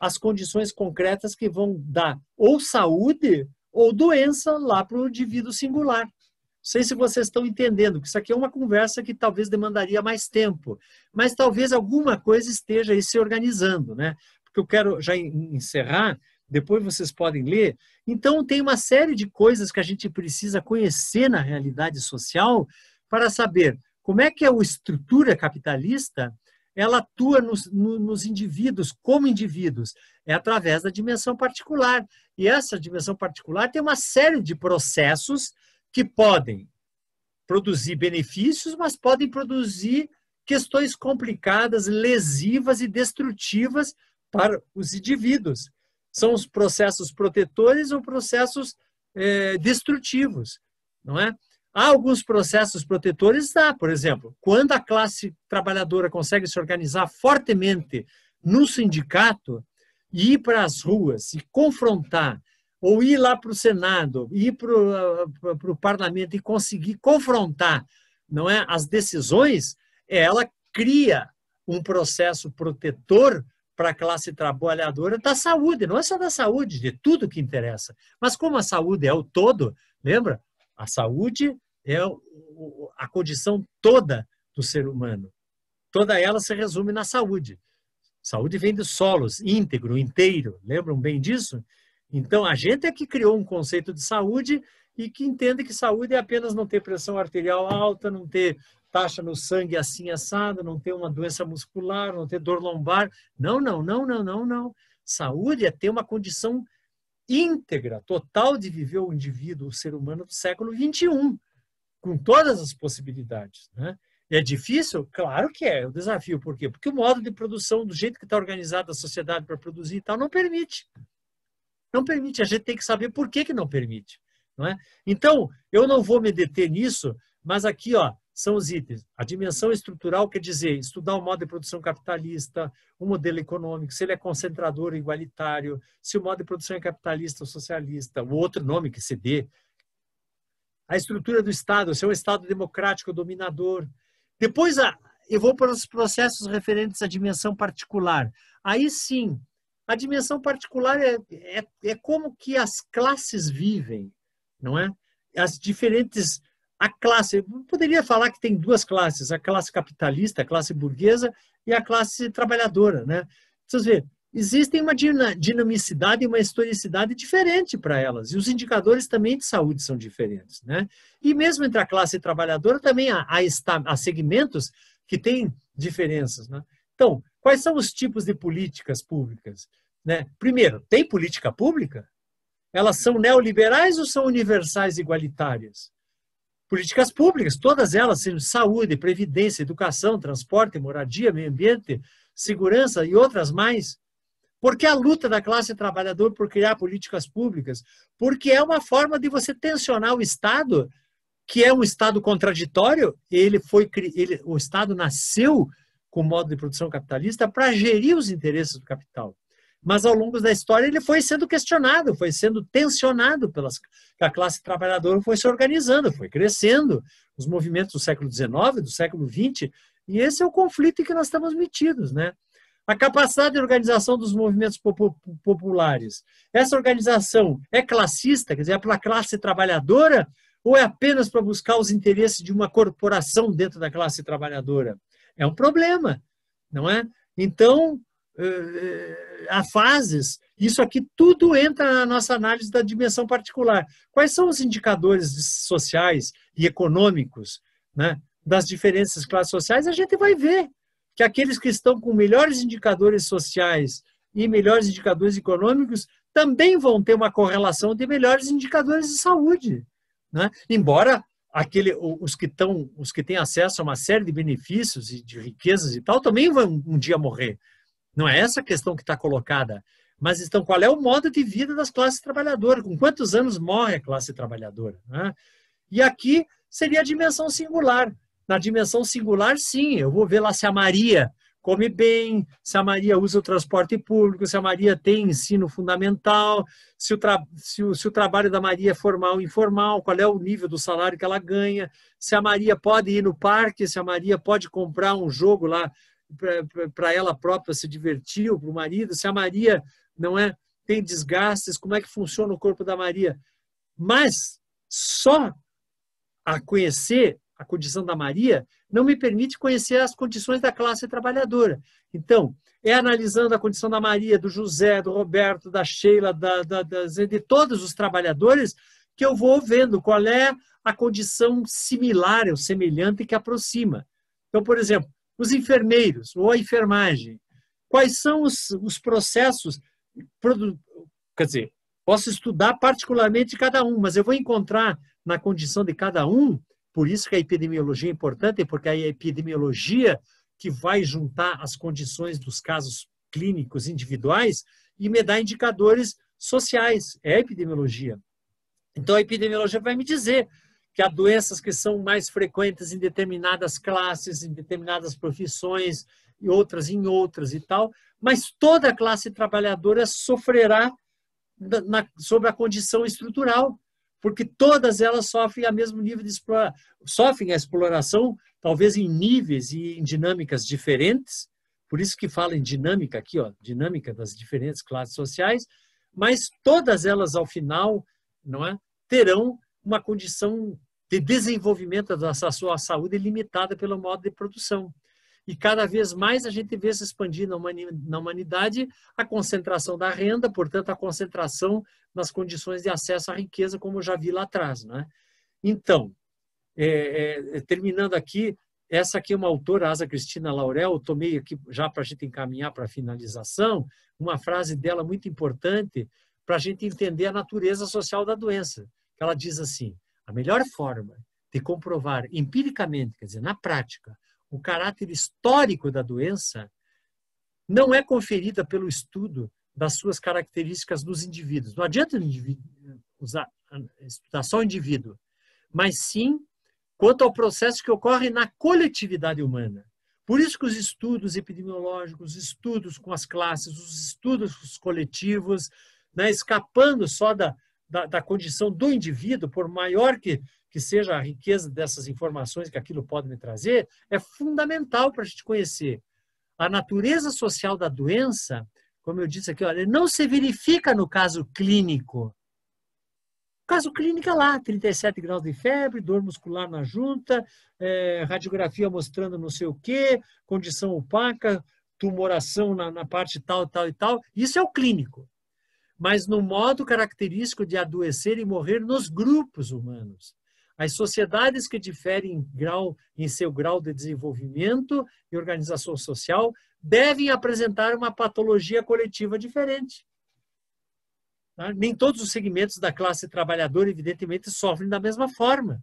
as condições concretas que vão dar ou saúde ou doença lá para o indivíduo singular. Não sei se vocês estão entendendo, que isso aqui é uma conversa que talvez demandaria mais tempo, mas talvez alguma coisa esteja aí se organizando, né? Porque eu quero já encerrar depois vocês podem ler. Então, tem uma série de coisas que a gente precisa conhecer na realidade social para saber como é que a estrutura capitalista ela atua nos, nos indivíduos, como indivíduos, é através da dimensão particular. E essa dimensão particular tem uma série de processos que podem produzir benefícios, mas podem produzir questões complicadas, lesivas e destrutivas para os indivíduos são os processos protetores ou processos é, destrutivos, não é? Há alguns processos protetores, dá, por exemplo, quando a classe trabalhadora consegue se organizar fortemente no sindicato e ir para as ruas e confrontar, ou ir lá para o Senado, ir para o ah, parlamento e conseguir confrontar não é, as decisões, ela cria um processo protetor para a classe trabalhadora da saúde, não é só da saúde, de tudo que interessa. Mas como a saúde é o todo, lembra? A saúde é a condição toda do ser humano. Toda ela se resume na saúde. Saúde vem dos solos, íntegro, inteiro. Lembram bem disso? Então, a gente é que criou um conceito de saúde e que entende que saúde é apenas não ter pressão arterial alta, não ter taxa no sangue assim assada não ter uma doença muscular, não ter dor lombar. Não, não, não, não, não, não. Saúde é ter uma condição íntegra, total de viver o indivíduo, o ser humano do século 21, com todas as possibilidades, né? E é difícil? Claro que é, é, o desafio. Por quê? Porque o modo de produção, do jeito que está organizada a sociedade para produzir e tal, não permite. Não permite. A gente tem que saber por que, que não permite. Não é? Então, eu não vou me deter nisso, mas aqui, ó, são os itens. A dimensão estrutural quer dizer estudar o modo de produção capitalista, o modelo econômico, se ele é concentrador, igualitário, se o modo de produção é capitalista ou socialista, o outro nome que se dê. A estrutura do Estado, se é um Estado democrático dominador. Depois a, eu vou para os processos referentes à dimensão particular. Aí sim, a dimensão particular é, é, é como que as classes vivem, não é? As diferentes a classe, poderia falar que tem duas classes, a classe capitalista, a classe burguesa e a classe trabalhadora, né? Vocês vê, existem uma dinamicidade e uma historicidade diferente para elas, e os indicadores também de saúde são diferentes, né? E mesmo entre a classe trabalhadora também há, há, segmentos que têm diferenças, né? Então, quais são os tipos de políticas públicas? Né? Primeiro, tem política pública? Elas são neoliberais ou são universais igualitárias? Políticas públicas, todas elas, sendo saúde, previdência, educação, transporte, moradia, meio ambiente, segurança e outras mais. Porque a luta da classe trabalhadora por criar políticas públicas, porque é uma forma de você tensionar o Estado, que é um Estado contraditório, ele foi ele, o Estado nasceu com o modo de produção capitalista para gerir os interesses do capital mas ao longo da história ele foi sendo questionado, foi sendo tensionado pelas a classe trabalhadora foi se organizando, foi crescendo, os movimentos do século XIX, do século XX, e esse é o conflito em que nós estamos metidos, né? A capacidade de organização dos movimentos populares. Essa organização é classista, quer dizer, é para a classe trabalhadora ou é apenas para buscar os interesses de uma corporação dentro da classe trabalhadora? É um problema, não é? Então, a eh, fases, isso aqui tudo entra na nossa análise da dimensão particular. Quais são os indicadores sociais e econômicos né, das diferenças classes sociais? A gente vai ver que aqueles que estão com melhores indicadores sociais e melhores indicadores econômicos também vão ter uma correlação de melhores indicadores de saúde. Né? Embora aquele, os que estão, os que têm acesso a uma série de benefícios e de riquezas e tal, também vão um dia morrer. Não é essa a questão que está colocada, mas então qual é o modo de vida das classes trabalhadoras, com quantos anos morre a classe trabalhadora. Né? E aqui seria a dimensão singular. Na dimensão singular, sim, eu vou ver lá se a Maria come bem, se a Maria usa o transporte público, se a Maria tem ensino fundamental, se o, se o, se o trabalho da Maria é formal ou informal, qual é o nível do salário que ela ganha, se a Maria pode ir no parque, se a Maria pode comprar um jogo lá para ela própria se divertir, ou para o marido, se a Maria não é tem desgastes, como é que funciona o corpo da Maria. Mas só a conhecer a condição da Maria não me permite conhecer as condições da classe trabalhadora. Então, é analisando a condição da Maria, do José, do Roberto, da Sheila, da, da, da de todos os trabalhadores, que eu vou vendo qual é a condição similar ou semelhante que aproxima. Então, por exemplo, os enfermeiros ou a enfermagem. Quais são os, os processos? Quer dizer, posso estudar particularmente cada um, mas eu vou encontrar na condição de cada um, por isso que a epidemiologia é importante, porque é a epidemiologia que vai juntar as condições dos casos clínicos individuais e me dar indicadores sociais, é a epidemiologia. Então a epidemiologia vai me dizer que há doenças que são mais frequentes em determinadas classes, em determinadas profissões, e outras em outras e tal, mas toda a classe trabalhadora sofrerá na, na, sobre a condição estrutural, porque todas elas sofrem a mesmo nível de exploração, sofrem a exploração, talvez em níveis e em dinâmicas diferentes, por isso que fala em dinâmica aqui, ó, dinâmica das diferentes classes sociais, mas todas elas ao final, não é, terão uma condição de desenvolvimento da sua saúde é limitada pelo modo de produção. E cada vez mais a gente vê se expandir na humanidade a concentração da renda, portanto, a concentração nas condições de acesso à riqueza, como eu já vi lá atrás. Né? Então, é, é, é, terminando aqui, essa aqui é uma autora, Asa Cristina Laurel, eu tomei aqui já para a gente encaminhar para a finalização, uma frase dela muito importante para a gente entender a natureza social da doença. Ela diz assim: a melhor forma de comprovar empiricamente, quer dizer, na prática, o caráter histórico da doença não é conferida pelo estudo das suas características nos indivíduos. Não adianta usar, estudar só o indivíduo, mas sim quanto ao processo que ocorre na coletividade humana. Por isso que os estudos epidemiológicos, os estudos com as classes, os estudos coletivos, né, escapando só da, da, da condição do indivíduo, por maior que, que seja a riqueza dessas informações que aquilo pode me trazer, é fundamental para a gente conhecer. A natureza social da doença, como eu disse aqui, olha, não se verifica no caso clínico. Caso clínico é lá, 37 graus de febre, dor muscular na junta, é, radiografia mostrando não sei o quê, condição opaca, tumoração na, na parte tal, tal e tal. Isso é o clínico mas no modo característico de adoecer e morrer nos grupos humanos. As sociedades que diferem em, grau, em seu grau de desenvolvimento e organização social devem apresentar uma patologia coletiva diferente. Tá? Nem todos os segmentos da classe trabalhadora, evidentemente, sofrem da mesma forma.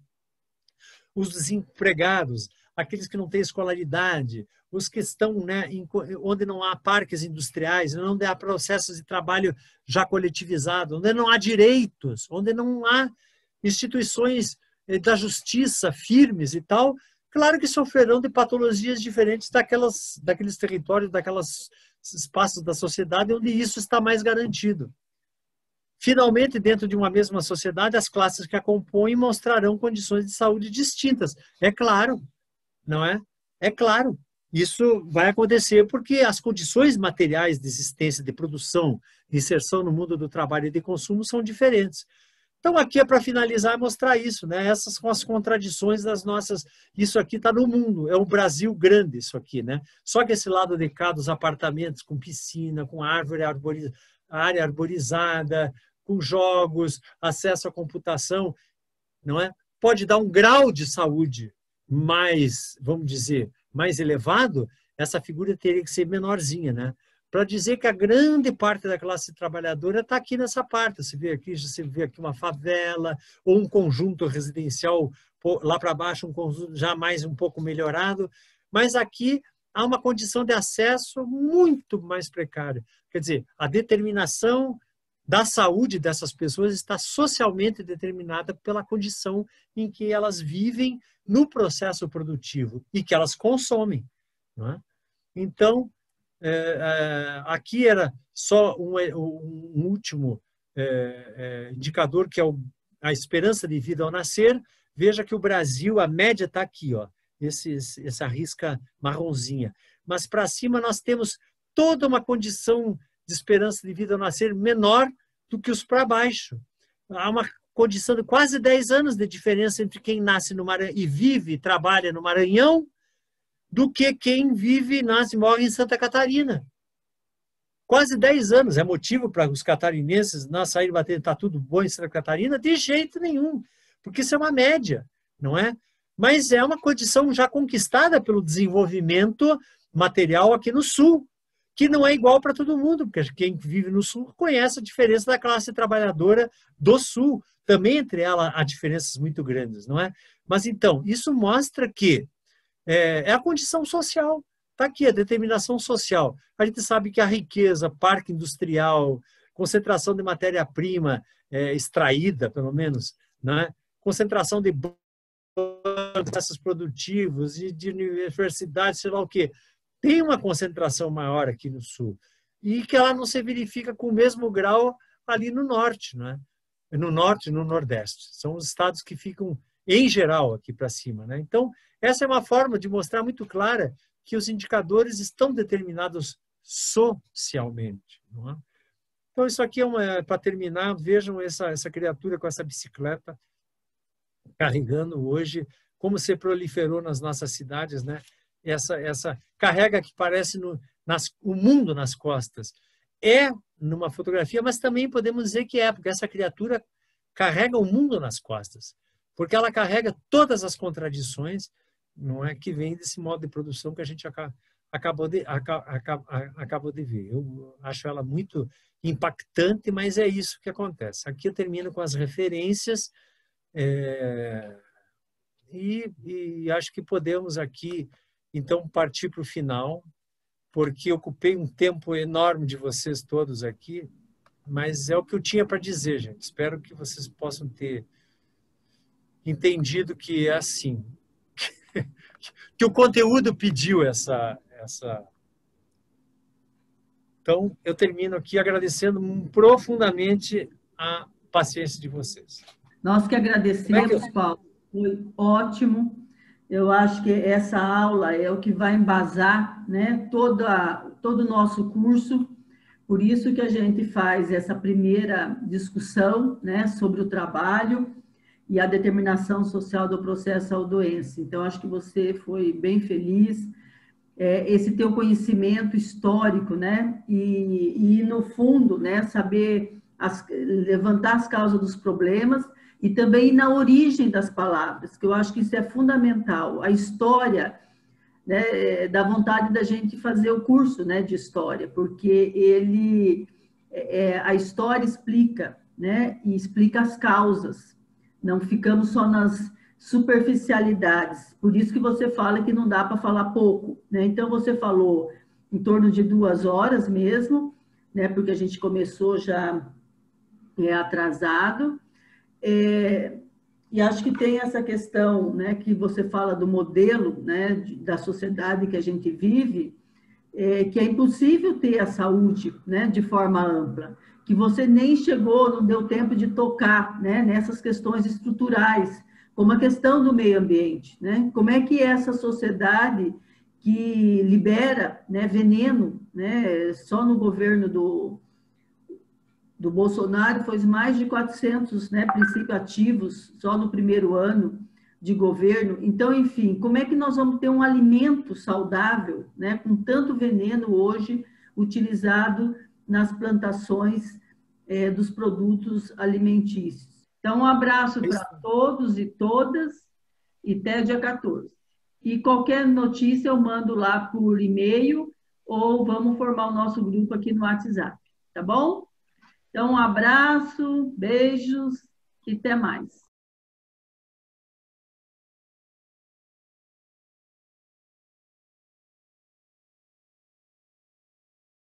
Os desempregados, aqueles que não têm escolaridade, os que estão né, em, onde não há parques industriais, onde há processos de trabalho já coletivizados, onde não há direitos, onde não há instituições eh, da justiça firmes e tal, claro que sofrerão de patologias diferentes daquelas, daqueles territórios, daquelas espaços da sociedade onde isso está mais garantido. Finalmente, dentro de uma mesma sociedade, as classes que a compõem mostrarão condições de saúde distintas. É claro, não é? É claro, isso vai acontecer porque as condições materiais de existência, de produção, de inserção no mundo do trabalho e de consumo são diferentes. Então, aqui é para finalizar e mostrar isso, né? Essas são as contradições das nossas. Isso aqui está no mundo, é o um Brasil grande, isso aqui, né? Só que esse lado de cá dos apartamentos, com piscina, com árvore arboriz... área arborizada, com jogos, acesso à computação, não é? Pode dar um grau de saúde mais, vamos dizer, mais elevado, essa figura teria que ser menorzinha, né? Para dizer que a grande parte da classe trabalhadora está aqui nessa parte. Você vê aqui, você vê aqui uma favela ou um conjunto residencial lá para baixo, um conjunto já mais um pouco melhorado, mas aqui há uma condição de acesso muito mais precária. Quer dizer, a determinação da saúde dessas pessoas está socialmente determinada pela condição em que elas vivem no processo produtivo e que elas consomem. É? Então, é, é, aqui era só um, é, um último é, indicador, que é o, a esperança de vida ao nascer. Veja que o Brasil, a média está aqui, ó, essa risca marronzinha. Mas para cima nós temos toda uma condição de esperança de vida nascer menor do que os para baixo. Há uma condição de quase 10 anos de diferença entre quem nasce no Maranhão e vive trabalha no Maranhão do que quem vive, nasce e morre em Santa Catarina. Quase 10 anos é motivo para os catarinenses não saírem batendo, tá tudo bom em Santa Catarina? De jeito nenhum, porque isso é uma média, não é? Mas é uma condição já conquistada pelo desenvolvimento material aqui no Sul, que não é igual para todo mundo, porque quem vive no Sul conhece a diferença da classe trabalhadora do Sul. Também entre ela há diferenças muito grandes, não é? Mas então, isso mostra que é, é a condição social. Está aqui a determinação social. A gente sabe que a riqueza, parque industrial, concentração de matéria-prima é, extraída, pelo menos, né? concentração de processos produtivos, de, de universidades, sei lá o quê, tem uma concentração maior aqui no sul e que ela não se verifica com o mesmo grau ali no norte, né? No norte e no nordeste. São os estados que ficam, em geral, aqui para cima. Né? Então, essa é uma forma de mostrar muito clara que os indicadores estão determinados socialmente. Não é? Então, isso aqui é uma. É para terminar, vejam essa, essa criatura com essa bicicleta carregando hoje, como se proliferou nas nossas cidades, né? essa, essa carrega que parece no, nas, o mundo nas costas. É numa fotografia, mas também podemos dizer que é, porque essa criatura carrega o mundo nas costas, porque ela carrega todas as contradições, não é que vem desse modo de produção que a gente acaba, acabou de acabou de ver. Eu acho ela muito impactante, mas é isso que acontece. Aqui eu termino com as referências é, e, e acho que podemos aqui então partir para o final, porque ocupei um tempo enorme de vocês todos aqui, mas é o que eu tinha para dizer, gente. Espero que vocês possam ter entendido que é assim, que o conteúdo pediu essa essa então, eu termino aqui agradecendo profundamente a paciência de vocês. Nós que agradecemos, é que eu... É? Paulo. Foi ótimo. Eu acho que essa aula é o que vai embasar né, toda, todo o nosso curso, por isso que a gente faz essa primeira discussão né, sobre o trabalho e a determinação social do processo ao doença. Então, acho que você foi bem feliz, é, esse teu conhecimento histórico, né, e, e no fundo, né, saber as, levantar as causas dos problemas e também na origem das palavras, que eu acho que isso é fundamental. A história né, dá vontade da gente fazer o curso né, de história, porque ele é, é a história explica, né, e explica as causas. Não ficamos só nas superficialidades. Por isso que você fala que não dá para falar pouco. Né? Então você falou em torno de duas horas mesmo, né? Porque a gente começou já é, atrasado. É, e acho que tem essa questão, né, que você fala do modelo, né, de, da sociedade que a gente vive, é, que é impossível ter a saúde, né, de forma ampla, que você nem chegou, não deu tempo de tocar, né, nessas questões estruturais, como a questão do meio ambiente, né, como é que essa sociedade que libera, né, veneno, né, só no governo do do Bolsonaro foi mais de 400 né, princípios ativos só no primeiro ano de governo. Então, enfim, como é que nós vamos ter um alimento saudável, né, com tanto veneno hoje utilizado nas plantações é, dos produtos alimentícios? Então, um abraço para todos e todas e até dia 14. E qualquer notícia eu mando lá por e-mail ou vamos formar o nosso grupo aqui no WhatsApp, tá bom? Então, um abraço, beijos e até mais.